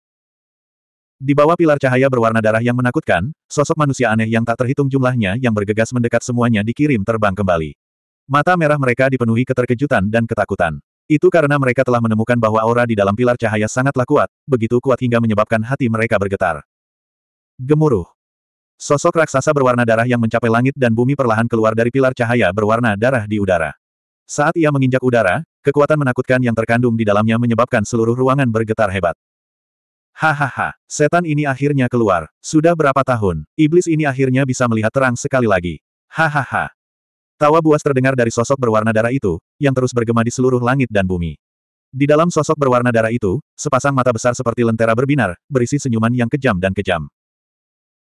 Di bawah pilar cahaya berwarna darah yang menakutkan, sosok manusia aneh yang tak terhitung jumlahnya yang bergegas mendekat semuanya dikirim terbang kembali. Mata merah mereka dipenuhi keterkejutan dan ketakutan. Itu karena mereka telah menemukan bahwa aura di dalam pilar cahaya sangatlah kuat, begitu kuat hingga menyebabkan hati mereka bergetar. Gemuruh. Sosok raksasa berwarna darah yang mencapai langit dan bumi perlahan keluar dari pilar cahaya berwarna darah di udara. Saat ia menginjak udara, kekuatan menakutkan yang terkandung di dalamnya menyebabkan seluruh ruangan bergetar hebat. Hahaha, setan ini akhirnya keluar. Sudah berapa tahun, iblis ini akhirnya bisa melihat terang sekali lagi. Hahaha, Tawa buas terdengar dari sosok berwarna darah itu, yang terus bergema di seluruh langit dan bumi. Di dalam sosok berwarna darah itu, sepasang mata besar seperti lentera berbinar, berisi senyuman yang kejam dan kejam.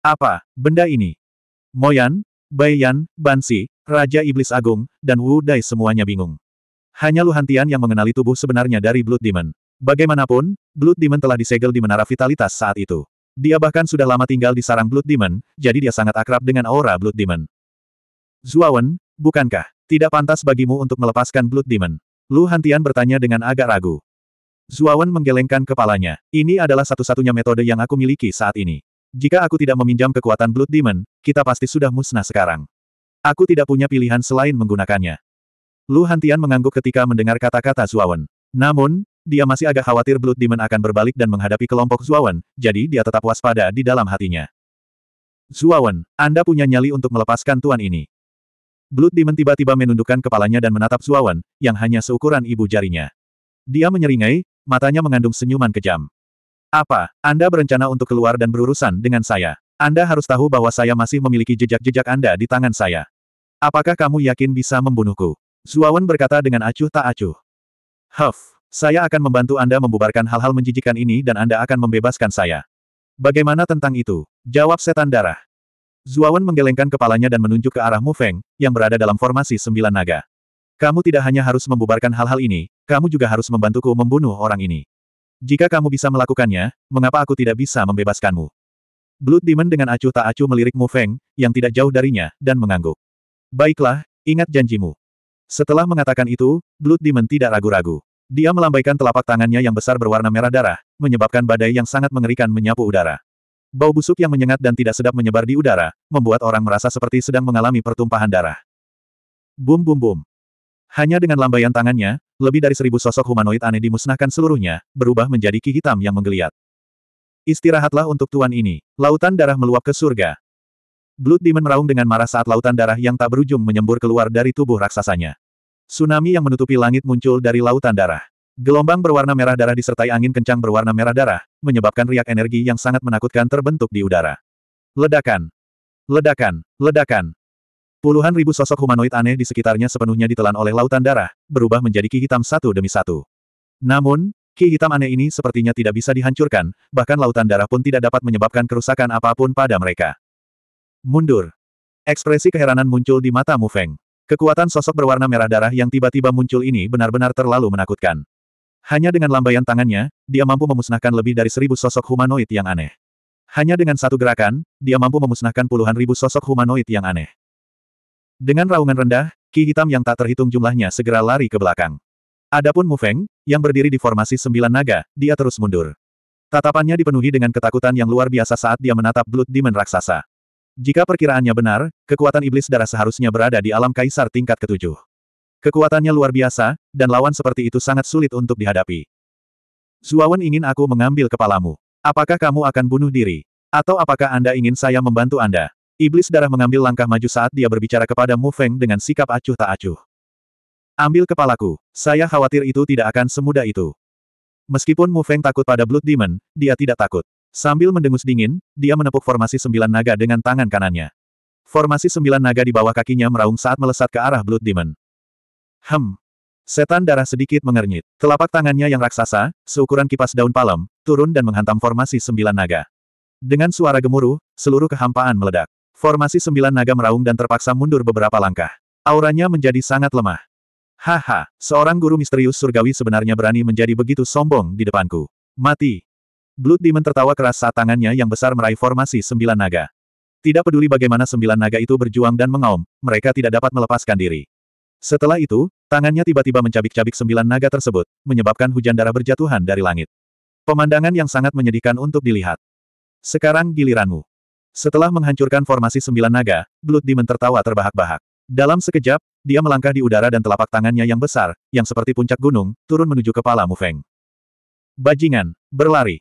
Apa, benda ini? Moyan, Bayan, Bansi, Raja Iblis Agung, dan Wu Dai semuanya bingung. Hanya Luhantian yang mengenali tubuh sebenarnya dari Blood Demon. Bagaimanapun, Blood Demon telah disegel di Menara Vitalitas saat itu. Dia bahkan sudah lama tinggal di sarang Blood Demon, jadi dia sangat akrab dengan aura Blood Demon. Zuawan, Bukankah, tidak pantas bagimu untuk melepaskan Blood Demon? Lu Hantian bertanya dengan agak ragu. Zuawan menggelengkan kepalanya. Ini adalah satu-satunya metode yang aku miliki saat ini. Jika aku tidak meminjam kekuatan Blood Demon, kita pasti sudah musnah sekarang. Aku tidak punya pilihan selain menggunakannya. Lu Hantian mengangguk ketika mendengar kata-kata Zuawan. Namun, dia masih agak khawatir Blood Demon akan berbalik dan menghadapi kelompok Zuawan, jadi dia tetap waspada di dalam hatinya. Zuawan, Anda punya nyali untuk melepaskan tuan ini. Blood Demon tiba-tiba menundukkan kepalanya dan menatap Suawan, yang hanya seukuran ibu jarinya. Dia menyeringai, matanya mengandung senyuman kejam. Apa, Anda berencana untuk keluar dan berurusan dengan saya? Anda harus tahu bahwa saya masih memiliki jejak-jejak Anda di tangan saya. Apakah kamu yakin bisa membunuhku? Suawan berkata dengan acuh tak acuh. Huff, saya akan membantu Anda membubarkan hal-hal menjijikan ini dan Anda akan membebaskan saya. Bagaimana tentang itu? Jawab setan darah. Zuawan menggelengkan kepalanya dan menunjuk ke arah Mu Feng, yang berada dalam formasi sembilan naga. Kamu tidak hanya harus membubarkan hal-hal ini, kamu juga harus membantuku membunuh orang ini. Jika kamu bisa melakukannya, mengapa aku tidak bisa membebaskanmu? Blood Demon dengan acuh tak acuh melirik Mu Feng, yang tidak jauh darinya, dan mengangguk. Baiklah, ingat janjimu. Setelah mengatakan itu, Blood Demon tidak ragu-ragu. Dia melambaikan telapak tangannya yang besar berwarna merah darah, menyebabkan badai yang sangat mengerikan menyapu udara. Bau busuk yang menyengat dan tidak sedap menyebar di udara, membuat orang merasa seperti sedang mengalami pertumpahan darah. Bum bum bum. Hanya dengan lambaian tangannya, lebih dari seribu sosok humanoid aneh dimusnahkan seluruhnya, berubah menjadi ki hitam yang menggeliat. Istirahatlah untuk tuan ini. Lautan darah meluap ke surga. Blood Demon meraung dengan marah saat lautan darah yang tak berujung menyembur keluar dari tubuh raksasanya. Tsunami yang menutupi langit muncul dari lautan darah. Gelombang berwarna merah darah disertai angin kencang berwarna merah darah, menyebabkan riak energi yang sangat menakutkan terbentuk di udara. Ledakan! Ledakan! Ledakan! Puluhan ribu sosok humanoid aneh di sekitarnya sepenuhnya ditelan oleh lautan darah, berubah menjadi ki hitam satu demi satu. Namun, ki hitam aneh ini sepertinya tidak bisa dihancurkan, bahkan lautan darah pun tidak dapat menyebabkan kerusakan apapun pada mereka. Mundur! Ekspresi keheranan muncul di mata Mu Feng. Kekuatan sosok berwarna merah darah yang tiba-tiba muncul ini benar-benar terlalu menakutkan. Hanya dengan lambaian tangannya, dia mampu memusnahkan lebih dari seribu sosok humanoid yang aneh. Hanya dengan satu gerakan, dia mampu memusnahkan puluhan ribu sosok humanoid yang aneh. Dengan raungan rendah, ki hitam yang tak terhitung jumlahnya segera lari ke belakang. Adapun Mu Feng, yang berdiri di formasi sembilan naga, dia terus mundur. Tatapannya dipenuhi dengan ketakutan yang luar biasa saat dia menatap Blood Demon raksasa. Jika perkiraannya benar, kekuatan iblis darah seharusnya berada di alam kaisar tingkat ketujuh. Kekuatannya luar biasa, dan lawan seperti itu sangat sulit untuk dihadapi. Zuawan ingin aku mengambil kepalamu. Apakah kamu akan bunuh diri? Atau apakah Anda ingin saya membantu Anda? Iblis darah mengambil langkah maju saat dia berbicara kepada Mu Feng dengan sikap acuh tak acuh. Ambil kepalaku, saya khawatir itu tidak akan semudah itu. Meskipun Mu Feng takut pada Blood Demon, dia tidak takut. Sambil mendengus dingin, dia menepuk formasi sembilan naga dengan tangan kanannya. Formasi sembilan naga di bawah kakinya meraung saat melesat ke arah Blood Demon. Hem. Setan darah sedikit mengernyit. Telapak tangannya yang raksasa, seukuran kipas daun palem, turun dan menghantam formasi sembilan naga. Dengan suara gemuruh, seluruh kehampaan meledak. Formasi sembilan naga meraung dan terpaksa mundur beberapa langkah. Auranya menjadi sangat lemah. Haha, seorang guru misterius surgawi sebenarnya berani menjadi begitu sombong di depanku. Mati. Blood Demon tertawa keras saat tangannya yang besar meraih formasi sembilan naga. Tidak peduli bagaimana sembilan naga itu berjuang dan mengaum, mereka tidak dapat melepaskan diri. Setelah itu, tangannya tiba-tiba mencabik-cabik sembilan naga tersebut, menyebabkan hujan darah berjatuhan dari langit. Pemandangan yang sangat menyedihkan untuk dilihat. Sekarang giliranmu. Setelah menghancurkan formasi sembilan naga, Blood Demon tertawa terbahak-bahak. Dalam sekejap, dia melangkah di udara dan telapak tangannya yang besar, yang seperti puncak gunung, turun menuju kepala Mu Feng. Bajingan, berlari.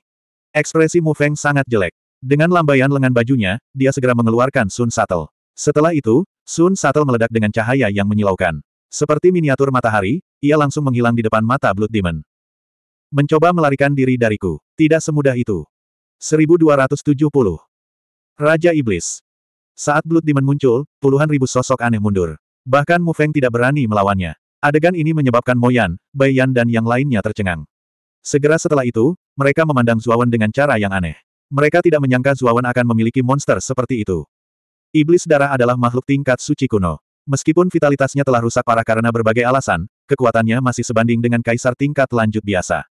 Ekspresi Mu Feng sangat jelek. Dengan lambaian lengan bajunya, dia segera mengeluarkan Sun Satel. Setelah itu, Sun Satel meledak dengan cahaya yang menyilaukan. Seperti miniatur matahari, ia langsung menghilang di depan mata Blood Demon. Mencoba melarikan diri dariku. Tidak semudah itu. 1270. Raja Iblis. Saat Blood Demon muncul, puluhan ribu sosok aneh mundur. Bahkan Mu Feng tidak berani melawannya. Adegan ini menyebabkan Moyan, Bai Yan dan yang lainnya tercengang. Segera setelah itu, mereka memandang Zuawan dengan cara yang aneh. Mereka tidak menyangka Zuawan akan memiliki monster seperti itu. Iblis darah adalah makhluk tingkat suci kuno. Meskipun vitalitasnya telah rusak parah karena berbagai alasan, kekuatannya masih sebanding dengan kaisar tingkat lanjut biasa.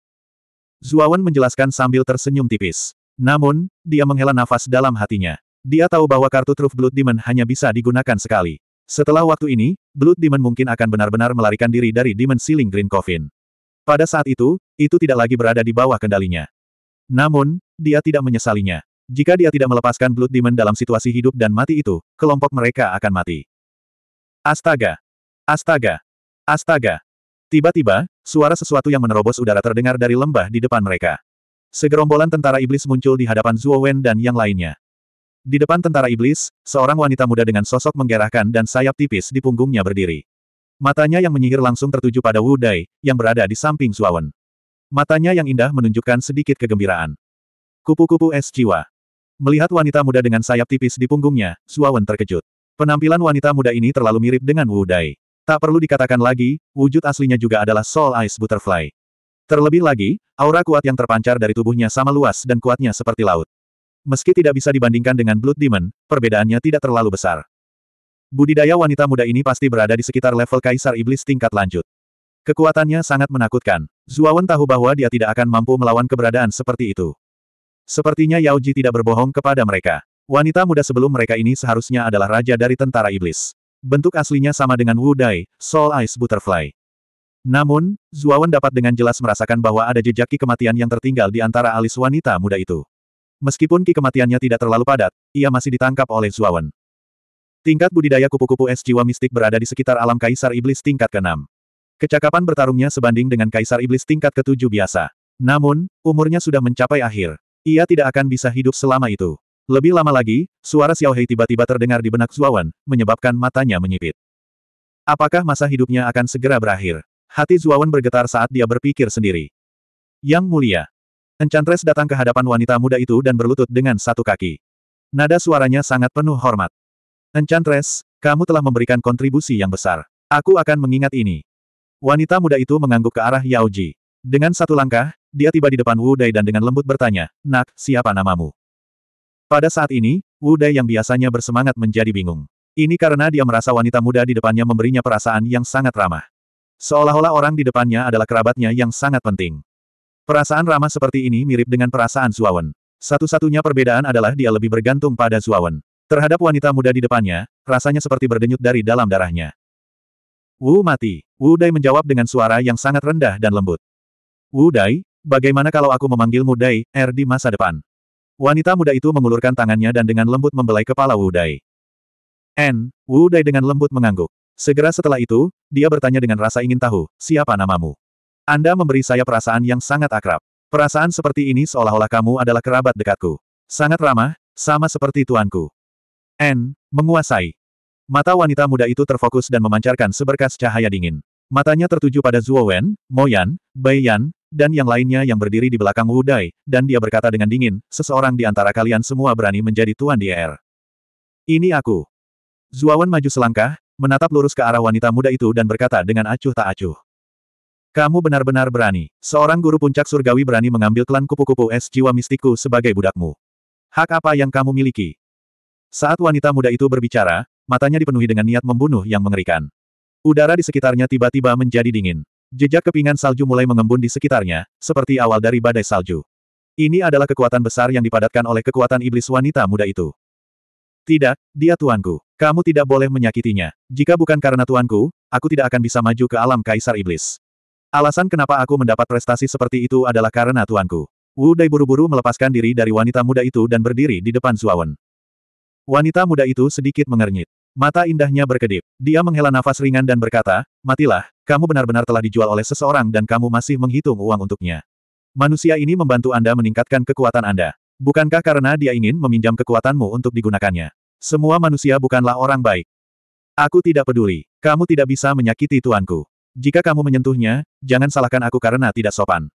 Zuawan menjelaskan sambil tersenyum tipis. Namun, dia menghela nafas dalam hatinya. Dia tahu bahwa kartu truf Blood Demon hanya bisa digunakan sekali. Setelah waktu ini, Blood Demon mungkin akan benar-benar melarikan diri dari Demon Sealing Green Coffin. Pada saat itu, itu tidak lagi berada di bawah kendalinya. Namun, dia tidak menyesalinya. Jika dia tidak melepaskan Blood Demon dalam situasi hidup dan mati itu, kelompok mereka akan mati. Astaga! Astaga! Astaga! Tiba-tiba, suara sesuatu yang menerobos udara terdengar dari lembah di depan mereka. Segerombolan tentara iblis muncul di hadapan Zuo Wen dan yang lainnya. Di depan tentara iblis, seorang wanita muda dengan sosok menggerahkan dan sayap tipis di punggungnya berdiri. Matanya yang menyihir langsung tertuju pada Wu Dai, yang berada di samping Wen. Matanya yang indah menunjukkan sedikit kegembiraan. Kupu-kupu es jiwa. Melihat wanita muda dengan sayap tipis di punggungnya, Wen terkejut. Penampilan wanita muda ini terlalu mirip dengan Wu Dai. Tak perlu dikatakan lagi, wujud aslinya juga adalah Soul Ice Butterfly. Terlebih lagi, aura kuat yang terpancar dari tubuhnya sama luas dan kuatnya seperti laut. Meski tidak bisa dibandingkan dengan Blood Demon, perbedaannya tidak terlalu besar. Budidaya wanita muda ini pasti berada di sekitar level Kaisar Iblis tingkat lanjut. Kekuatannya sangat menakutkan. Zuawan tahu bahwa dia tidak akan mampu melawan keberadaan seperti itu. Sepertinya Yao Ji tidak berbohong kepada mereka. Wanita muda sebelum mereka ini seharusnya adalah raja dari tentara iblis. Bentuk aslinya sama dengan Wu Dai, Soul Ice Butterfly. Namun, Zuawan dapat dengan jelas merasakan bahwa ada jejak ki kematian yang tertinggal di antara alis wanita muda itu. Meskipun ki kematiannya tidak terlalu padat, ia masih ditangkap oleh Zuawan. Tingkat budidaya kupu-kupu es jiwa mistik berada di sekitar alam Kaisar Iblis tingkat ke-6. Kecakapan bertarungnya sebanding dengan Kaisar Iblis tingkat ke-7 biasa. Namun, umurnya sudah mencapai akhir. Ia tidak akan bisa hidup selama itu. Lebih lama lagi, suara Xiao Hei tiba-tiba terdengar di benak Zuawan, menyebabkan matanya menyipit. Apakah masa hidupnya akan segera berakhir? Hati Zuawan bergetar saat dia berpikir sendiri. Yang mulia. Enchantress datang ke hadapan wanita muda itu dan berlutut dengan satu kaki. Nada suaranya sangat penuh hormat. Enchantress, kamu telah memberikan kontribusi yang besar. Aku akan mengingat ini. Wanita muda itu mengangguk ke arah Yao Ji. Dengan satu langkah, dia tiba di depan Wu Dai dan dengan lembut bertanya, Nak, siapa namamu? Pada saat ini, Wu Dai yang biasanya bersemangat menjadi bingung. Ini karena dia merasa wanita muda di depannya memberinya perasaan yang sangat ramah. Seolah-olah orang di depannya adalah kerabatnya yang sangat penting. Perasaan ramah seperti ini mirip dengan perasaan Zuawan. Satu-satunya perbedaan adalah dia lebih bergantung pada Zuawan. Terhadap wanita muda di depannya, rasanya seperti berdenyut dari dalam darahnya. Wu mati. Wu Dai menjawab dengan suara yang sangat rendah dan lembut. Wu Dai, bagaimana kalau aku memanggilmu Dai, Er di masa depan? Wanita muda itu mengulurkan tangannya dan dengan lembut membelai kepala Wu Dai. N. Dai dengan lembut mengangguk. Segera setelah itu, dia bertanya dengan rasa ingin tahu, siapa namamu? Anda memberi saya perasaan yang sangat akrab. Perasaan seperti ini seolah-olah kamu adalah kerabat dekatku. Sangat ramah, sama seperti tuanku. N. Menguasai. Mata wanita muda itu terfokus dan memancarkan seberkas cahaya dingin. Matanya tertuju pada Zhuo Wen, Yan, Bai Yan, dan yang lainnya yang berdiri di belakang Wu Dai, dan dia berkata dengan dingin, seseorang di antara kalian semua berani menjadi Tuan di air? Ini aku. Wen maju selangkah, menatap lurus ke arah wanita muda itu dan berkata dengan acuh tak acuh. Kamu benar-benar berani. Seorang guru puncak surgawi berani mengambil klan kupu-kupu es jiwa mistiku sebagai budakmu. Hak apa yang kamu miliki? Saat wanita muda itu berbicara, matanya dipenuhi dengan niat membunuh yang mengerikan. Udara di sekitarnya tiba-tiba menjadi dingin. Jejak kepingan salju mulai mengembun di sekitarnya, seperti awal dari badai salju. Ini adalah kekuatan besar yang dipadatkan oleh kekuatan iblis wanita muda itu. Tidak, dia tuanku. Kamu tidak boleh menyakitinya. Jika bukan karena tuanku, aku tidak akan bisa maju ke alam kaisar iblis. Alasan kenapa aku mendapat prestasi seperti itu adalah karena tuanku. Wu Dai buru-buru melepaskan diri dari wanita muda itu dan berdiri di depan Zuawan. Wanita muda itu sedikit mengernyit. Mata indahnya berkedip. Dia menghela nafas ringan dan berkata, Matilah, kamu benar-benar telah dijual oleh seseorang dan kamu masih menghitung uang untuknya. Manusia ini membantu Anda meningkatkan kekuatan Anda. Bukankah karena dia ingin meminjam kekuatanmu untuk digunakannya? Semua manusia bukanlah orang baik. Aku tidak peduli. Kamu tidak bisa menyakiti tuanku. Jika kamu menyentuhnya, jangan salahkan aku karena tidak sopan.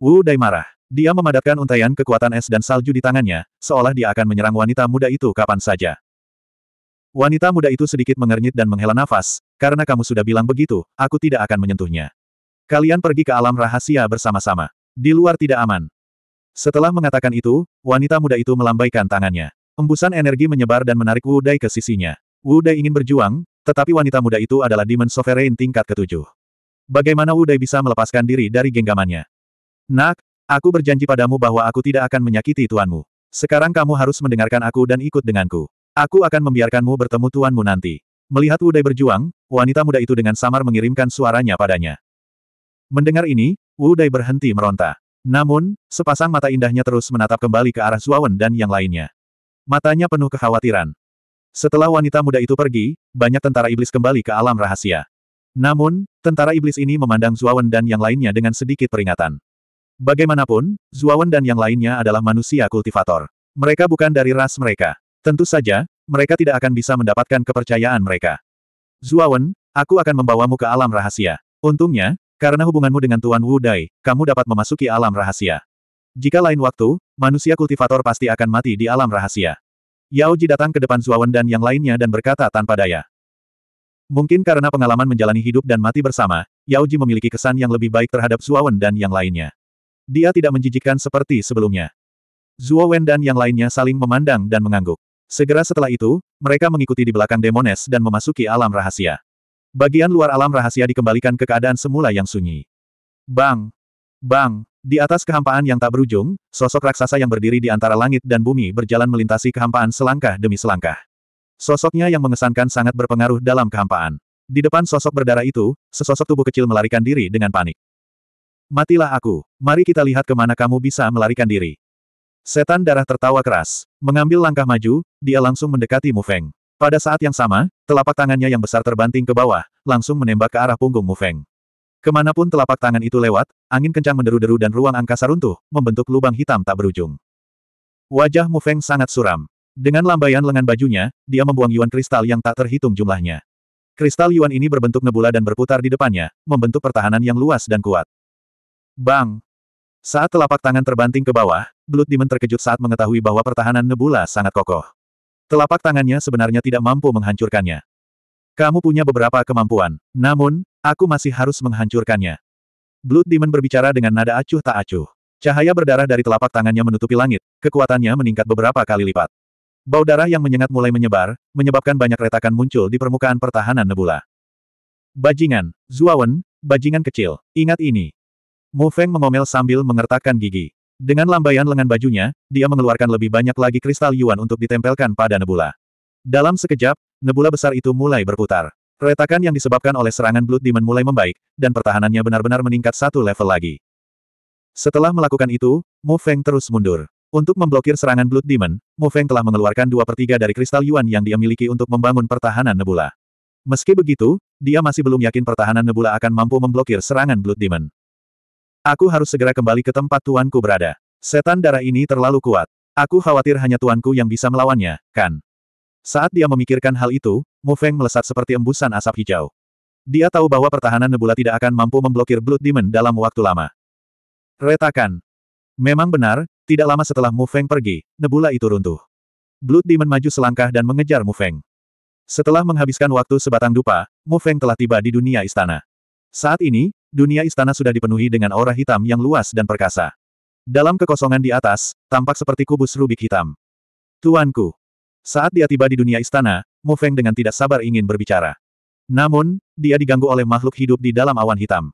Wu Dai marah. Dia memadatkan untayan kekuatan es dan salju di tangannya, seolah dia akan menyerang wanita muda itu kapan saja. Wanita muda itu sedikit mengernyit dan menghela nafas, karena kamu sudah bilang begitu, aku tidak akan menyentuhnya. Kalian pergi ke alam rahasia bersama-sama. Di luar tidak aman. Setelah mengatakan itu, wanita muda itu melambaikan tangannya. Embusan energi menyebar dan menarik Wu Dai ke sisinya. Wu Dai ingin berjuang, tetapi wanita muda itu adalah Demon Sovereign tingkat ketujuh. Bagaimana Wu Dai bisa melepaskan diri dari genggamannya? Nak, aku berjanji padamu bahwa aku tidak akan menyakiti tuanmu. Sekarang kamu harus mendengarkan aku dan ikut denganku. Aku akan membiarkanmu bertemu tuanmu nanti. Melihat Wudai berjuang, wanita muda itu dengan samar mengirimkan suaranya padanya. Mendengar ini, Wudai berhenti meronta. Namun, sepasang mata indahnya terus menatap kembali ke arah Zuawan dan yang lainnya. Matanya penuh kekhawatiran. Setelah wanita muda itu pergi, banyak tentara iblis kembali ke alam rahasia. Namun, tentara iblis ini memandang Zuawan dan yang lainnya dengan sedikit peringatan. Bagaimanapun, Zuawan dan yang lainnya adalah manusia kultivator. Mereka bukan dari ras mereka. Tentu saja, mereka tidak akan bisa mendapatkan kepercayaan mereka. Zuawan, aku akan membawamu ke alam rahasia. Untungnya, karena hubunganmu dengan Tuan Wu Dai, kamu dapat memasuki alam rahasia. Jika lain waktu, manusia kultivator pasti akan mati di alam rahasia. Yao Ji datang ke depan Zuawan dan yang lainnya dan berkata tanpa daya. Mungkin karena pengalaman menjalani hidup dan mati bersama, Yao Ji memiliki kesan yang lebih baik terhadap Zuawan dan yang lainnya. Dia tidak menjijikkan seperti sebelumnya. Zuo Wen dan yang lainnya saling memandang dan mengangguk. Segera setelah itu, mereka mengikuti di belakang Demones dan memasuki alam rahasia. Bagian luar alam rahasia dikembalikan ke keadaan semula yang sunyi. Bang! Bang! Di atas kehampaan yang tak berujung, sosok raksasa yang berdiri di antara langit dan bumi berjalan melintasi kehampaan selangkah demi selangkah. Sosoknya yang mengesankan sangat berpengaruh dalam kehampaan. Di depan sosok berdarah itu, sesosok tubuh kecil melarikan diri dengan panik. Matilah aku. Mari kita lihat kemana kamu bisa melarikan diri. Setan darah tertawa keras. Mengambil langkah maju, dia langsung mendekati Mu Feng. Pada saat yang sama, telapak tangannya yang besar terbanting ke bawah, langsung menembak ke arah punggung Mu Feng. Kemanapun telapak tangan itu lewat, angin kencang menderu-deru dan ruang angkasa runtuh, membentuk lubang hitam tak berujung. Wajah Mu Feng sangat suram. Dengan lambaian lengan bajunya, dia membuang yuan kristal yang tak terhitung jumlahnya. Kristal yuan ini berbentuk nebula dan berputar di depannya, membentuk pertahanan yang luas dan kuat. Bang! Saat telapak tangan terbanting ke bawah, Blood Demon terkejut saat mengetahui bahwa pertahanan Nebula sangat kokoh. Telapak tangannya sebenarnya tidak mampu menghancurkannya. Kamu punya beberapa kemampuan, namun, aku masih harus menghancurkannya. Blood Demon berbicara dengan nada acuh tak acuh. Cahaya berdarah dari telapak tangannya menutupi langit, kekuatannya meningkat beberapa kali lipat. Bau darah yang menyengat mulai menyebar, menyebabkan banyak retakan muncul di permukaan pertahanan Nebula. Bajingan, Zuawan, bajingan kecil, ingat ini, Mu Feng mengomel sambil mengertakkan gigi. Dengan lambaian lengan bajunya, dia mengeluarkan lebih banyak lagi kristal yuan untuk ditempelkan pada nebula. Dalam sekejap, nebula besar itu mulai berputar. Retakan yang disebabkan oleh serangan Blood Demon mulai membaik, dan pertahanannya benar-benar meningkat satu level lagi. Setelah melakukan itu, Mu Feng terus mundur. Untuk memblokir serangan Blood Demon, Mu Feng telah mengeluarkan dua per tiga dari kristal yuan yang dia miliki untuk membangun pertahanan nebula. Meski begitu, dia masih belum yakin pertahanan nebula akan mampu memblokir serangan Blood Demon. Aku harus segera kembali ke tempat tuanku berada. Setan darah ini terlalu kuat. Aku khawatir hanya tuanku yang bisa melawannya, kan? Saat dia memikirkan hal itu, Mu Feng melesat seperti embusan asap hijau. Dia tahu bahwa pertahanan Nebula tidak akan mampu memblokir Blood Demon dalam waktu lama. Retakan. Memang benar, tidak lama setelah Mu Feng pergi, Nebula itu runtuh. Blood Demon maju selangkah dan mengejar Mu Feng. Setelah menghabiskan waktu sebatang dupa, Mu Feng telah tiba di dunia istana. Saat ini, Dunia istana sudah dipenuhi dengan aura hitam yang luas dan perkasa. Dalam kekosongan di atas, tampak seperti kubus rubik hitam. Tuanku. Saat dia tiba di dunia istana, Mu Feng dengan tidak sabar ingin berbicara. Namun, dia diganggu oleh makhluk hidup di dalam awan hitam.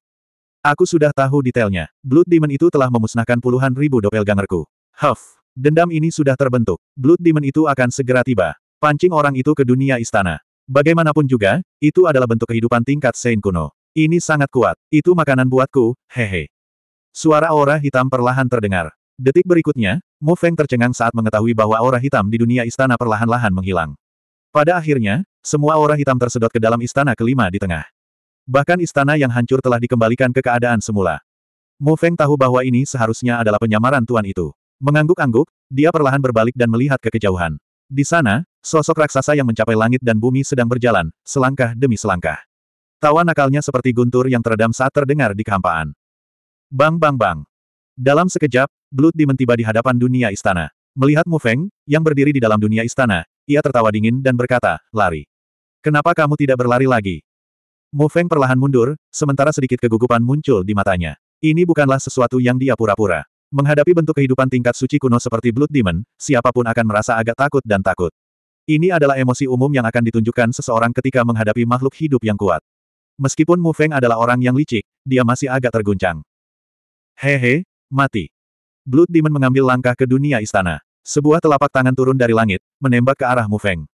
Aku sudah tahu detailnya. Blood Demon itu telah memusnahkan puluhan ribu doppelgangerku. Huff. Dendam ini sudah terbentuk. Blood Demon itu akan segera tiba. Pancing orang itu ke dunia istana. Bagaimanapun juga, itu adalah bentuk kehidupan tingkat Sein kuno. Ini sangat kuat. Itu makanan buatku, hehe. Suara aura hitam perlahan terdengar. Detik berikutnya, Mo Feng tercengang saat mengetahui bahwa aura hitam di dunia istana perlahan-lahan menghilang. Pada akhirnya, semua aura hitam tersedot ke dalam istana kelima di tengah. Bahkan istana yang hancur telah dikembalikan ke keadaan semula. Mo Feng tahu bahwa ini seharusnya adalah penyamaran tuan itu. Mengangguk-angguk, dia perlahan berbalik dan melihat ke kejauhan. Di sana, sosok raksasa yang mencapai langit dan bumi sedang berjalan, selangkah demi selangkah. Tawa nakalnya seperti guntur yang teredam saat terdengar di kehampaan. Bang bang bang. Dalam sekejap, Blood Demon tiba di hadapan dunia istana. Melihat Mu Feng, yang berdiri di dalam dunia istana, ia tertawa dingin dan berkata, lari. Kenapa kamu tidak berlari lagi? Mu Feng perlahan mundur, sementara sedikit kegugupan muncul di matanya. Ini bukanlah sesuatu yang dia pura-pura. Menghadapi bentuk kehidupan tingkat suci kuno seperti Blood Demon, siapapun akan merasa agak takut dan takut. Ini adalah emosi umum yang akan ditunjukkan seseorang ketika menghadapi makhluk hidup yang kuat. Meskipun Mu Feng adalah orang yang licik, dia masih agak terguncang. Hehe, mati. Blood Demon mengambil langkah ke dunia istana. Sebuah telapak tangan turun dari langit, menembak ke arah Mu Feng.